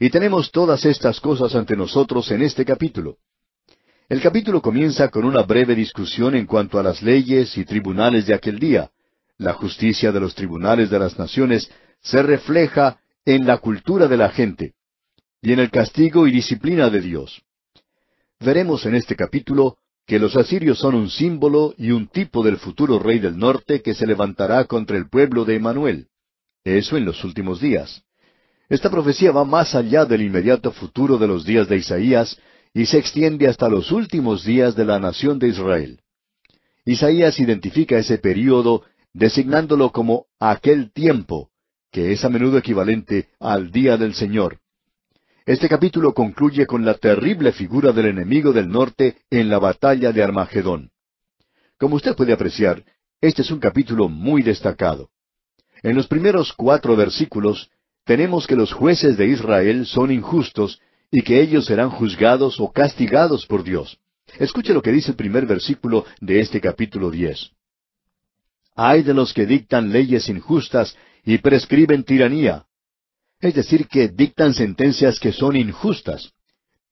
Y tenemos todas estas cosas ante nosotros en este capítulo. El capítulo comienza con una breve discusión en cuanto a las leyes y tribunales de aquel día. La justicia de los tribunales de las naciones se refleja en la cultura de la gente y en el castigo y disciplina de Dios. Veremos en este capítulo que los asirios son un símbolo y un tipo del futuro rey del norte que se levantará contra el pueblo de Emanuel. Eso en los últimos días. Esta profecía va más allá del inmediato futuro de los días de Isaías, y se extiende hasta los últimos días de la nación de Israel. Isaías identifica ese período designándolo como aquel tiempo, que es a menudo equivalente al día del Señor. Este capítulo concluye con la terrible figura del enemigo del norte en la batalla de Armagedón. Como usted puede apreciar, este es un capítulo muy destacado. En los primeros cuatro versículos tenemos que los jueces de Israel son injustos y que ellos serán juzgados o castigados por Dios. Escuche lo que dice el primer versículo de este capítulo diez. Hay de los que dictan leyes injustas y prescriben tiranía. Es decir, que dictan sentencias que son injustas.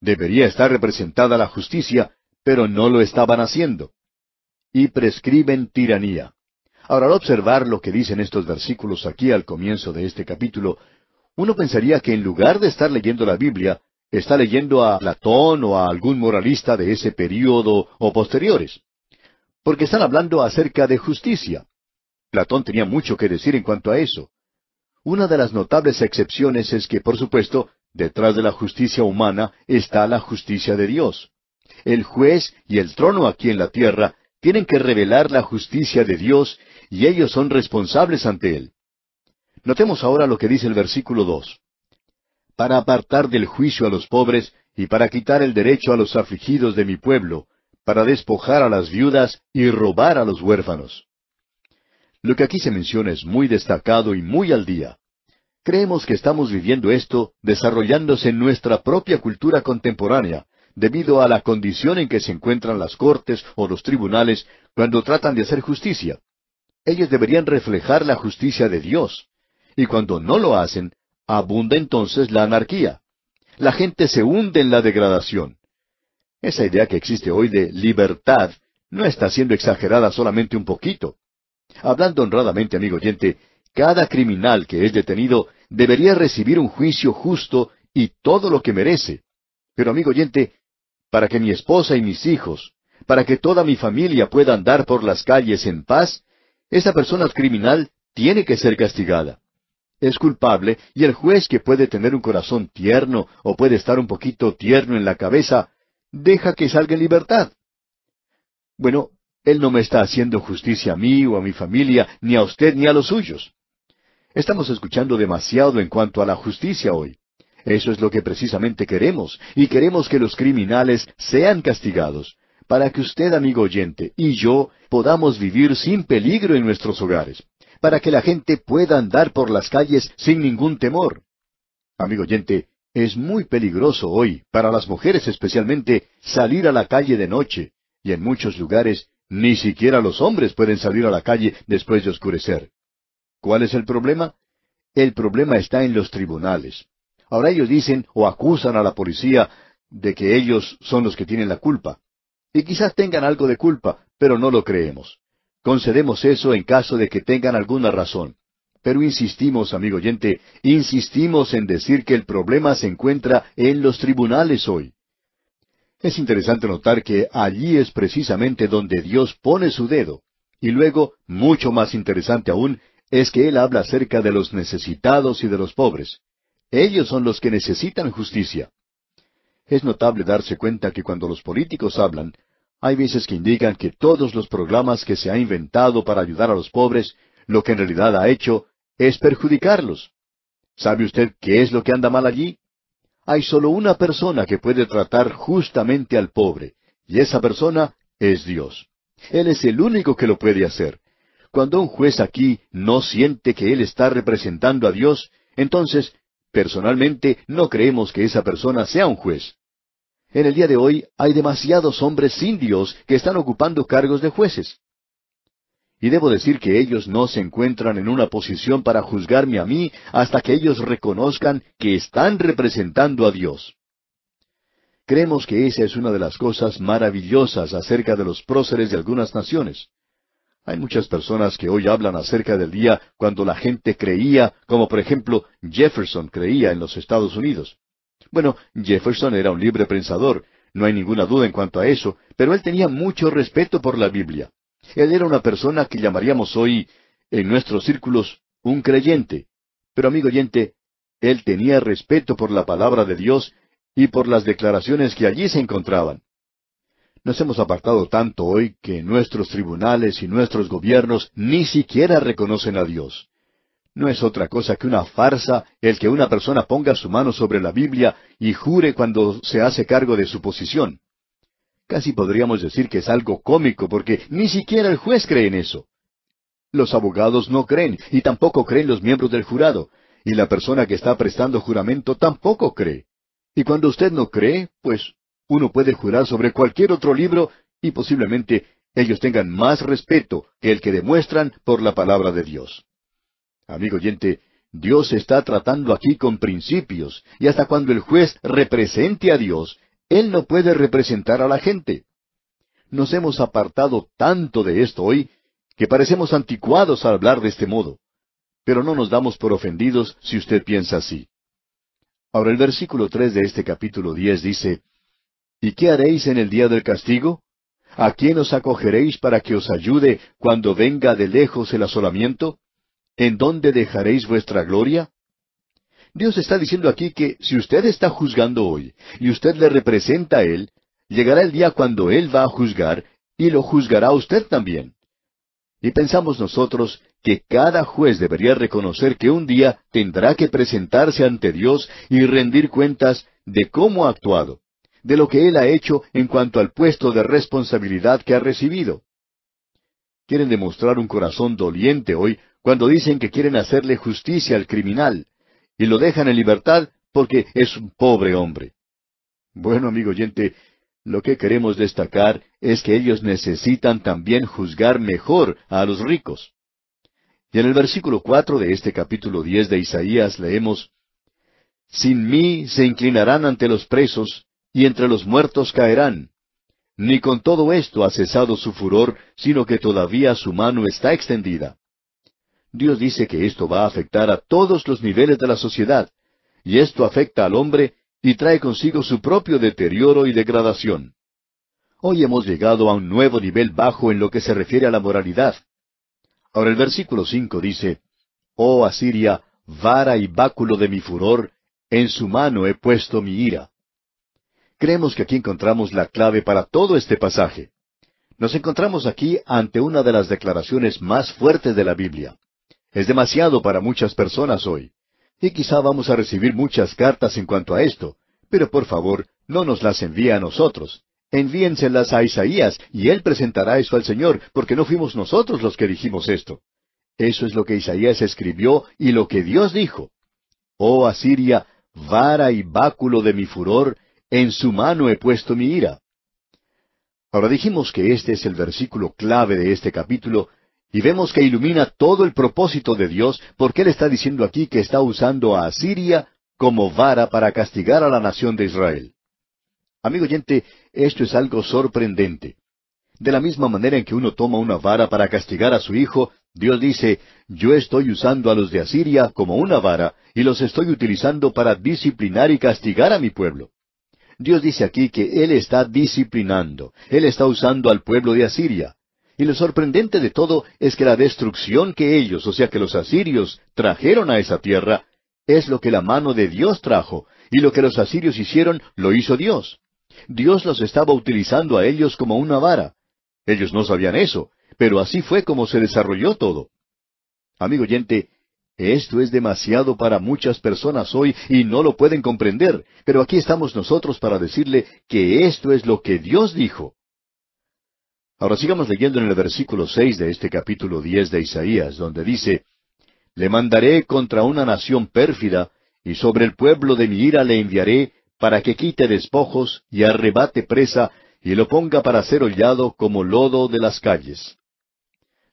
Debería estar representada la justicia, pero no lo estaban haciendo. Y prescriben tiranía. Ahora, al observar lo que dicen estos versículos aquí al comienzo de este capítulo, uno pensaría que en lugar de estar leyendo la Biblia, está leyendo a Platón o a algún moralista de ese período o posteriores. Porque están hablando acerca de justicia. Platón tenía mucho que decir en cuanto a eso. Una de las notables excepciones es que, por supuesto, detrás de la justicia humana está la justicia de Dios. El juez y el trono aquí en la tierra tienen que revelar la justicia de Dios y ellos son responsables ante Él. Notemos ahora lo que dice el versículo dos para apartar del juicio a los pobres y para quitar el derecho a los afligidos de mi pueblo, para despojar a las viudas y robar a los huérfanos. Lo que aquí se menciona es muy destacado y muy al día. Creemos que estamos viviendo esto desarrollándose en nuestra propia cultura contemporánea, debido a la condición en que se encuentran las cortes o los tribunales cuando tratan de hacer justicia. Ellos deberían reflejar la justicia de Dios, y cuando no lo hacen, abunda entonces la anarquía. La gente se hunde en la degradación. Esa idea que existe hoy de libertad no está siendo exagerada solamente un poquito. Hablando honradamente, amigo oyente, cada criminal que es detenido debería recibir un juicio justo y todo lo que merece. Pero, amigo oyente, para que mi esposa y mis hijos, para que toda mi familia pueda andar por las calles en paz, esa persona criminal tiene que ser castigada es culpable y el juez que puede tener un corazón tierno o puede estar un poquito tierno en la cabeza, deja que salga en libertad. Bueno, él no me está haciendo justicia a mí o a mi familia, ni a usted ni a los suyos. Estamos escuchando demasiado en cuanto a la justicia hoy. Eso es lo que precisamente queremos, y queremos que los criminales sean castigados, para que usted, amigo oyente, y yo podamos vivir sin peligro en nuestros hogares para que la gente pueda andar por las calles sin ningún temor. Amigo oyente, es muy peligroso hoy, para las mujeres especialmente, salir a la calle de noche, y en muchos lugares ni siquiera los hombres pueden salir a la calle después de oscurecer. ¿Cuál es el problema? El problema está en los tribunales. Ahora ellos dicen o acusan a la policía de que ellos son los que tienen la culpa. Y quizás tengan algo de culpa, pero no lo creemos. Concedemos eso en caso de que tengan alguna razón. Pero insistimos, amigo oyente, insistimos en decir que el problema se encuentra en los tribunales hoy. Es interesante notar que allí es precisamente donde Dios pone su dedo. Y luego, mucho más interesante aún, es que Él habla acerca de los necesitados y de los pobres. Ellos son los que necesitan justicia. Es notable darse cuenta que cuando los políticos hablan, hay veces que indican que todos los programas que se ha inventado para ayudar a los pobres, lo que en realidad ha hecho es perjudicarlos. ¿Sabe usted qué es lo que anda mal allí? Hay solo una persona que puede tratar justamente al pobre, y esa persona es Dios. Él es el único que lo puede hacer. Cuando un juez aquí no siente que él está representando a Dios, entonces, personalmente, no creemos que esa persona sea un juez. En el día de hoy hay demasiados hombres sin Dios que están ocupando cargos de jueces. Y debo decir que ellos no se encuentran en una posición para juzgarme a mí hasta que ellos reconozcan que están representando a Dios. Creemos que esa es una de las cosas maravillosas acerca de los próceres de algunas naciones. Hay muchas personas que hoy hablan acerca del día cuando la gente creía, como por ejemplo Jefferson creía en los Estados Unidos. Bueno, Jefferson era un libre pensador, no hay ninguna duda en cuanto a eso, pero él tenía mucho respeto por la Biblia. Él era una persona que llamaríamos hoy, en nuestros círculos, un creyente. Pero amigo oyente, él tenía respeto por la palabra de Dios y por las declaraciones que allí se encontraban. Nos hemos apartado tanto hoy que nuestros tribunales y nuestros gobiernos ni siquiera reconocen a Dios. No es otra cosa que una farsa el que una persona ponga su mano sobre la Biblia y jure cuando se hace cargo de su posición. Casi podríamos decir que es algo cómico porque ni siquiera el juez cree en eso. Los abogados no creen y tampoco creen los miembros del jurado, y la persona que está prestando juramento tampoco cree. Y cuando usted no cree, pues uno puede jurar sobre cualquier otro libro y posiblemente ellos tengan más respeto que el que demuestran por la palabra de Dios. Amigo oyente, Dios está tratando aquí con principios, y hasta cuando el juez represente a Dios, Él no puede representar a la gente. Nos hemos apartado tanto de esto hoy que parecemos anticuados al hablar de este modo, pero no nos damos por ofendidos si usted piensa así. Ahora el versículo tres de este capítulo diez dice ¿Y qué haréis en el día del castigo? ¿A quién os acogeréis para que os ayude cuando venga de lejos el asolamiento? ¿en dónde dejaréis vuestra gloria? Dios está diciendo aquí que si usted está juzgando hoy y usted le representa a Él, llegará el día cuando Él va a juzgar y lo juzgará usted también. Y pensamos nosotros que cada juez debería reconocer que un día tendrá que presentarse ante Dios y rendir cuentas de cómo ha actuado, de lo que Él ha hecho en cuanto al puesto de responsabilidad que ha recibido. Quieren demostrar un corazón doliente hoy cuando dicen que quieren hacerle justicia al criminal y lo dejan en libertad porque es un pobre hombre. Bueno, amigo oyente, lo que queremos destacar es que ellos necesitan también juzgar mejor a los ricos. Y en el versículo cuatro de este capítulo diez de Isaías leemos Sin mí se inclinarán ante los presos, y entre los muertos caerán. Ni con todo esto ha cesado su furor, sino que todavía su mano está extendida. Dios dice que esto va a afectar a todos los niveles de la sociedad, y esto afecta al hombre y trae consigo su propio deterioro y degradación. Hoy hemos llegado a un nuevo nivel bajo en lo que se refiere a la moralidad. Ahora el versículo cinco dice, Oh Asiria, vara y báculo de mi furor, en su mano he puesto mi ira. Creemos que aquí encontramos la clave para todo este pasaje. Nos encontramos aquí ante una de las declaraciones más fuertes de la Biblia. Es demasiado para muchas personas hoy. Y quizá vamos a recibir muchas cartas en cuanto a esto, pero por favor, no nos las envíe a nosotros. Envíenselas a Isaías, y él presentará eso al Señor, porque no fuimos nosotros los que dijimos esto. Eso es lo que Isaías escribió y lo que Dios dijo. Oh Asiria, vara y báculo de mi furor, en su mano he puesto mi ira. Ahora dijimos que este es el versículo clave de este capítulo, y vemos que ilumina todo el propósito de Dios porque Él está diciendo aquí que está usando a Asiria como vara para castigar a la nación de Israel. Amigo oyente, esto es algo sorprendente. De la misma manera en que uno toma una vara para castigar a su hijo, Dios dice, yo estoy usando a los de Asiria como una vara y los estoy utilizando para disciplinar y castigar a mi pueblo. Dios dice aquí que Él está disciplinando, Él está usando al pueblo de Asiria. Y lo sorprendente de todo es que la destrucción que ellos, o sea que los asirios, trajeron a esa tierra, es lo que la mano de Dios trajo, y lo que los asirios hicieron lo hizo Dios. Dios los estaba utilizando a ellos como una vara. Ellos no sabían eso, pero así fue como se desarrolló todo. Amigo oyente, esto es demasiado para muchas personas hoy y no lo pueden comprender, pero aquí estamos nosotros para decirle que esto es lo que Dios dijo. Ahora sigamos leyendo en el versículo seis de este capítulo diez de Isaías, donde dice Le mandaré contra una nación pérfida, y sobre el pueblo de mi ira le enviaré, para que quite despojos y arrebate presa, y lo ponga para ser hollado como lodo de las calles.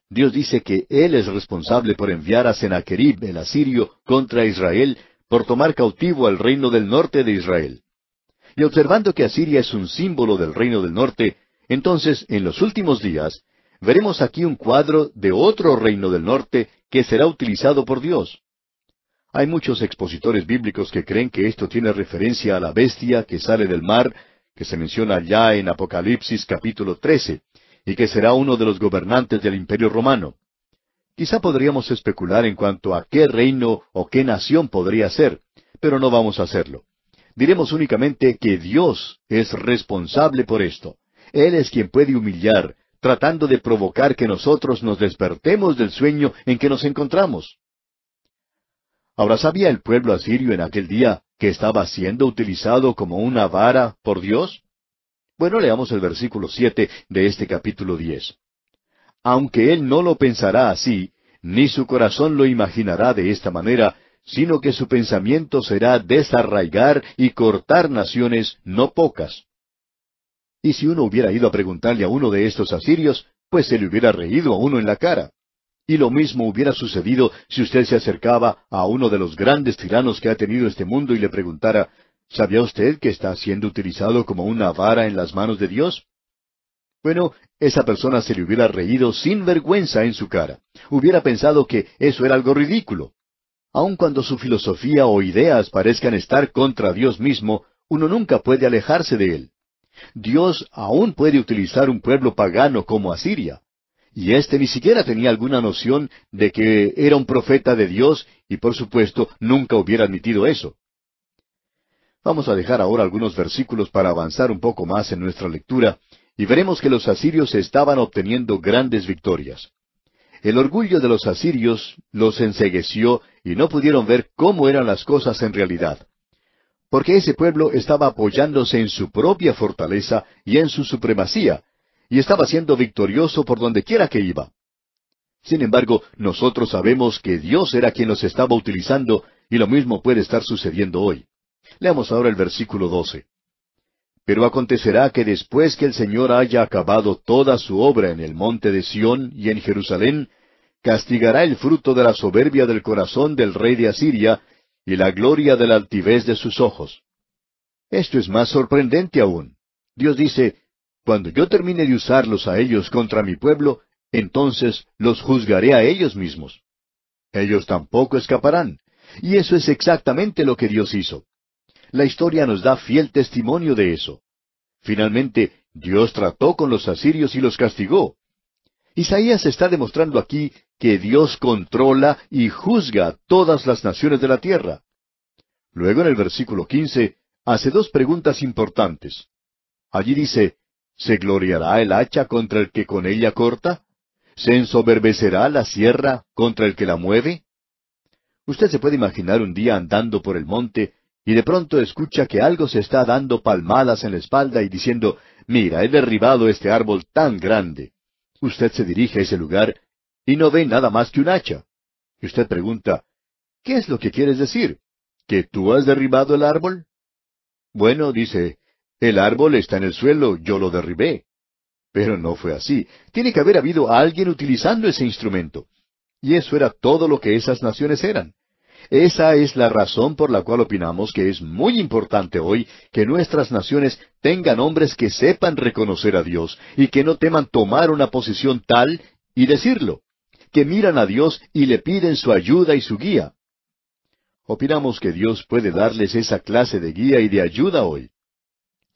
Dios dice que Él es responsable por enviar a Senaquerib, el asirio, contra Israel, por tomar cautivo al reino del norte de Israel. Y observando que Asiria es un símbolo del reino del norte, entonces, en los últimos días, veremos aquí un cuadro de otro reino del norte que será utilizado por Dios. Hay muchos expositores bíblicos que creen que esto tiene referencia a la bestia que sale del mar, que se menciona ya en Apocalipsis capítulo 13, y que será uno de los gobernantes del imperio romano. Quizá podríamos especular en cuanto a qué reino o qué nación podría ser, pero no vamos a hacerlo. Diremos únicamente que Dios es responsable por esto. Él es quien puede humillar, tratando de provocar que nosotros nos despertemos del sueño en que nos encontramos. Ahora sabía el pueblo asirio en aquel día que estaba siendo utilizado como una vara por Dios. Bueno, leamos el versículo siete de este capítulo diez. Aunque él no lo pensará así, ni su corazón lo imaginará de esta manera, sino que su pensamiento será desarraigar y cortar naciones no pocas. Y si uno hubiera ido a preguntarle a uno de estos asirios, pues se le hubiera reído a uno en la cara. Y lo mismo hubiera sucedido si usted se acercaba a uno de los grandes tiranos que ha tenido este mundo y le preguntara, ¿sabía usted que está siendo utilizado como una vara en las manos de Dios? Bueno, esa persona se le hubiera reído sin vergüenza en su cara. Hubiera pensado que eso era algo ridículo. Aun cuando su filosofía o ideas parezcan estar contra Dios mismo, uno nunca puede alejarse de él. Dios aún puede utilizar un pueblo pagano como Asiria. Y éste ni siquiera tenía alguna noción de que era un profeta de Dios y por supuesto nunca hubiera admitido eso. Vamos a dejar ahora algunos versículos para avanzar un poco más en nuestra lectura y veremos que los asirios estaban obteniendo grandes victorias. El orgullo de los asirios los ensegueció y no pudieron ver cómo eran las cosas en realidad porque ese pueblo estaba apoyándose en su propia fortaleza y en su supremacía, y estaba siendo victorioso por donde quiera que iba. Sin embargo, nosotros sabemos que Dios era quien los estaba utilizando, y lo mismo puede estar sucediendo hoy. Leamos ahora el versículo 12. Pero acontecerá que después que el Señor haya acabado toda su obra en el monte de Sión y en Jerusalén, castigará el fruto de la soberbia del corazón del rey de Asiria y la gloria de la altivez de sus ojos. Esto es más sorprendente aún. Dios dice, cuando yo termine de usarlos a ellos contra mi pueblo, entonces los juzgaré a ellos mismos. Ellos tampoco escaparán. Y eso es exactamente lo que Dios hizo. La historia nos da fiel testimonio de eso. Finalmente, Dios trató con los asirios y los castigó. Isaías está demostrando aquí que Dios controla y juzga todas las naciones de la tierra. Luego en el versículo 15 hace dos preguntas importantes. Allí dice, ¿se gloriará el hacha contra el que con ella corta? ¿Se ensoberbecerá la sierra contra el que la mueve? Usted se puede imaginar un día andando por el monte y de pronto escucha que algo se está dando palmadas en la espalda y diciendo, mira, he derribado este árbol tan grande. Usted se dirige a ese lugar y no ve nada más que un hacha. Y usted pregunta, ¿qué es lo que quieres decir? ¿Que tú has derribado el árbol? Bueno, dice, el árbol está en el suelo, yo lo derribé. Pero no fue así. Tiene que haber habido alguien utilizando ese instrumento. Y eso era todo lo que esas naciones eran. Esa es la razón por la cual opinamos que es muy importante hoy que nuestras naciones tengan hombres que sepan reconocer a Dios y que no teman tomar una posición tal y decirlo que miran a Dios y le piden su ayuda y su guía. Opinamos que Dios puede darles esa clase de guía y de ayuda hoy.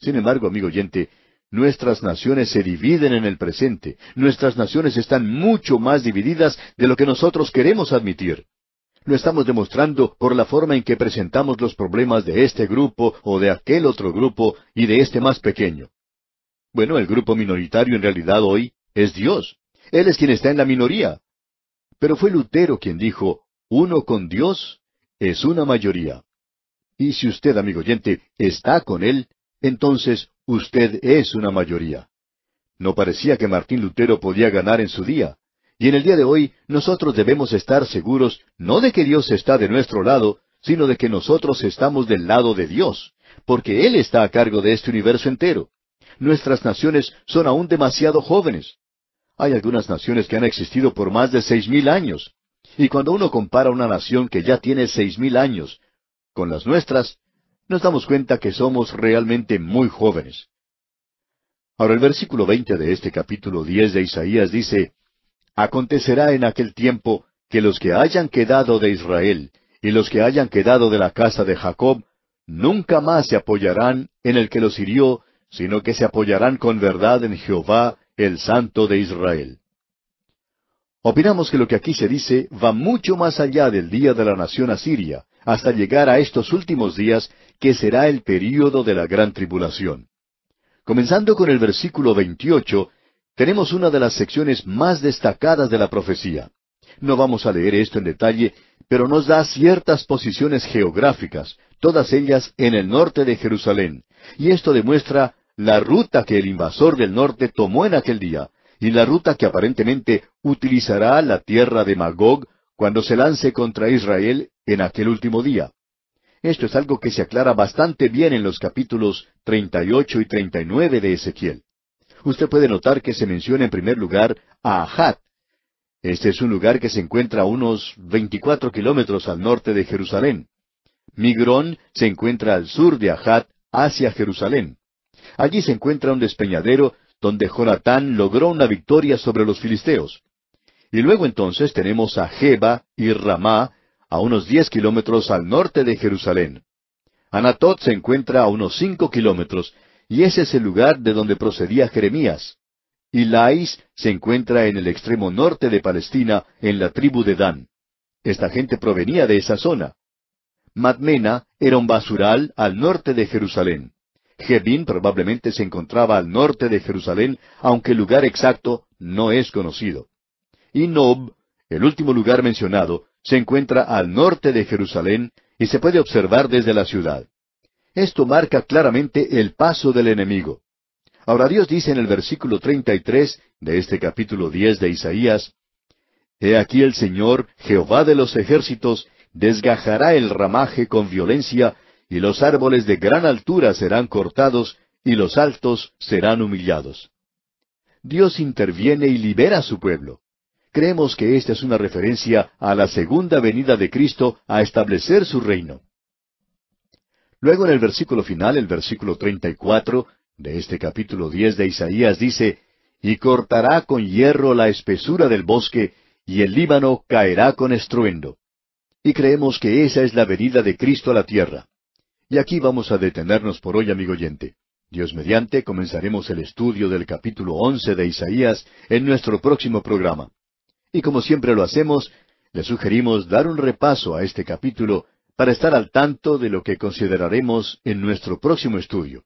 Sin embargo, amigo oyente, nuestras naciones se dividen en el presente, nuestras naciones están mucho más divididas de lo que nosotros queremos admitir. Lo estamos demostrando por la forma en que presentamos los problemas de este grupo o de aquel otro grupo y de este más pequeño. Bueno, el grupo minoritario en realidad hoy es Dios. Él es quien está en la minoría. Pero fue Lutero quien dijo, uno con Dios es una mayoría. Y si usted, amigo oyente, está con Él, entonces usted es una mayoría. No parecía que Martín Lutero podía ganar en su día. Y en el día de hoy nosotros debemos estar seguros no de que Dios está de nuestro lado, sino de que nosotros estamos del lado de Dios, porque Él está a cargo de este universo entero. Nuestras naciones son aún demasiado jóvenes. Hay algunas naciones que han existido por más de seis mil años. Y cuando uno compara una nación que ya tiene seis mil años con las nuestras, nos damos cuenta que somos realmente muy jóvenes. Ahora el versículo veinte de este capítulo diez de Isaías dice Acontecerá en aquel tiempo que los que hayan quedado de Israel y los que hayan quedado de la casa de Jacob nunca más se apoyarán en el que los hirió, sino que se apoyarán con verdad en Jehová el Santo de Israel. Opinamos que lo que aquí se dice va mucho más allá del día de la nación asiria, hasta llegar a estos últimos días, que será el período de la gran tribulación. Comenzando con el versículo 28, tenemos una de las secciones más destacadas de la profecía. No vamos a leer esto en detalle, pero nos da ciertas posiciones geográficas, todas ellas en el norte de Jerusalén, y esto demuestra la ruta que el invasor del norte tomó en aquel día, y la ruta que aparentemente utilizará la tierra de Magog cuando se lance contra Israel en aquel último día. Esto es algo que se aclara bastante bien en los capítulos 38 y 39 de Ezequiel. Usted puede notar que se menciona en primer lugar a Ahat. Este es un lugar que se encuentra a unos 24 kilómetros al norte de Jerusalén. Migrón se encuentra al sur de Ahat, hacia Jerusalén. Allí se encuentra un despeñadero donde Jonatán logró una victoria sobre los filisteos. Y luego entonces tenemos a Geba y Ramá, a unos diez kilómetros al norte de Jerusalén. Anatot se encuentra a unos cinco kilómetros, y ese es el lugar de donde procedía Jeremías. Y Lais se encuentra en el extremo norte de Palestina, en la tribu de Dan. Esta gente provenía de esa zona. Madmena era un basural al norte de Jerusalén. Jebín probablemente se encontraba al norte de Jerusalén, aunque el lugar exacto no es conocido. Y Nob, el último lugar mencionado, se encuentra al norte de Jerusalén y se puede observar desde la ciudad. Esto marca claramente el paso del enemigo. Ahora Dios dice en el versículo 33 de este capítulo 10 de Isaías, He aquí el Señor, Jehová de los ejércitos, desgajará el ramaje con violencia y los árboles de gran altura serán cortados, y los altos serán humillados. Dios interviene y libera a su pueblo. Creemos que esta es una referencia a la segunda venida de Cristo a establecer su reino. Luego en el versículo final, el versículo 34 de este capítulo 10 de Isaías dice, Y cortará con hierro la espesura del bosque, y el Líbano caerá con estruendo. Y creemos que esa es la venida de Cristo a la tierra. Y aquí vamos a detenernos por hoy, amigo oyente. Dios mediante, comenzaremos el estudio del capítulo once de Isaías en nuestro próximo programa. Y como siempre lo hacemos, le sugerimos dar un repaso a este capítulo para estar al tanto de lo que consideraremos en nuestro próximo estudio.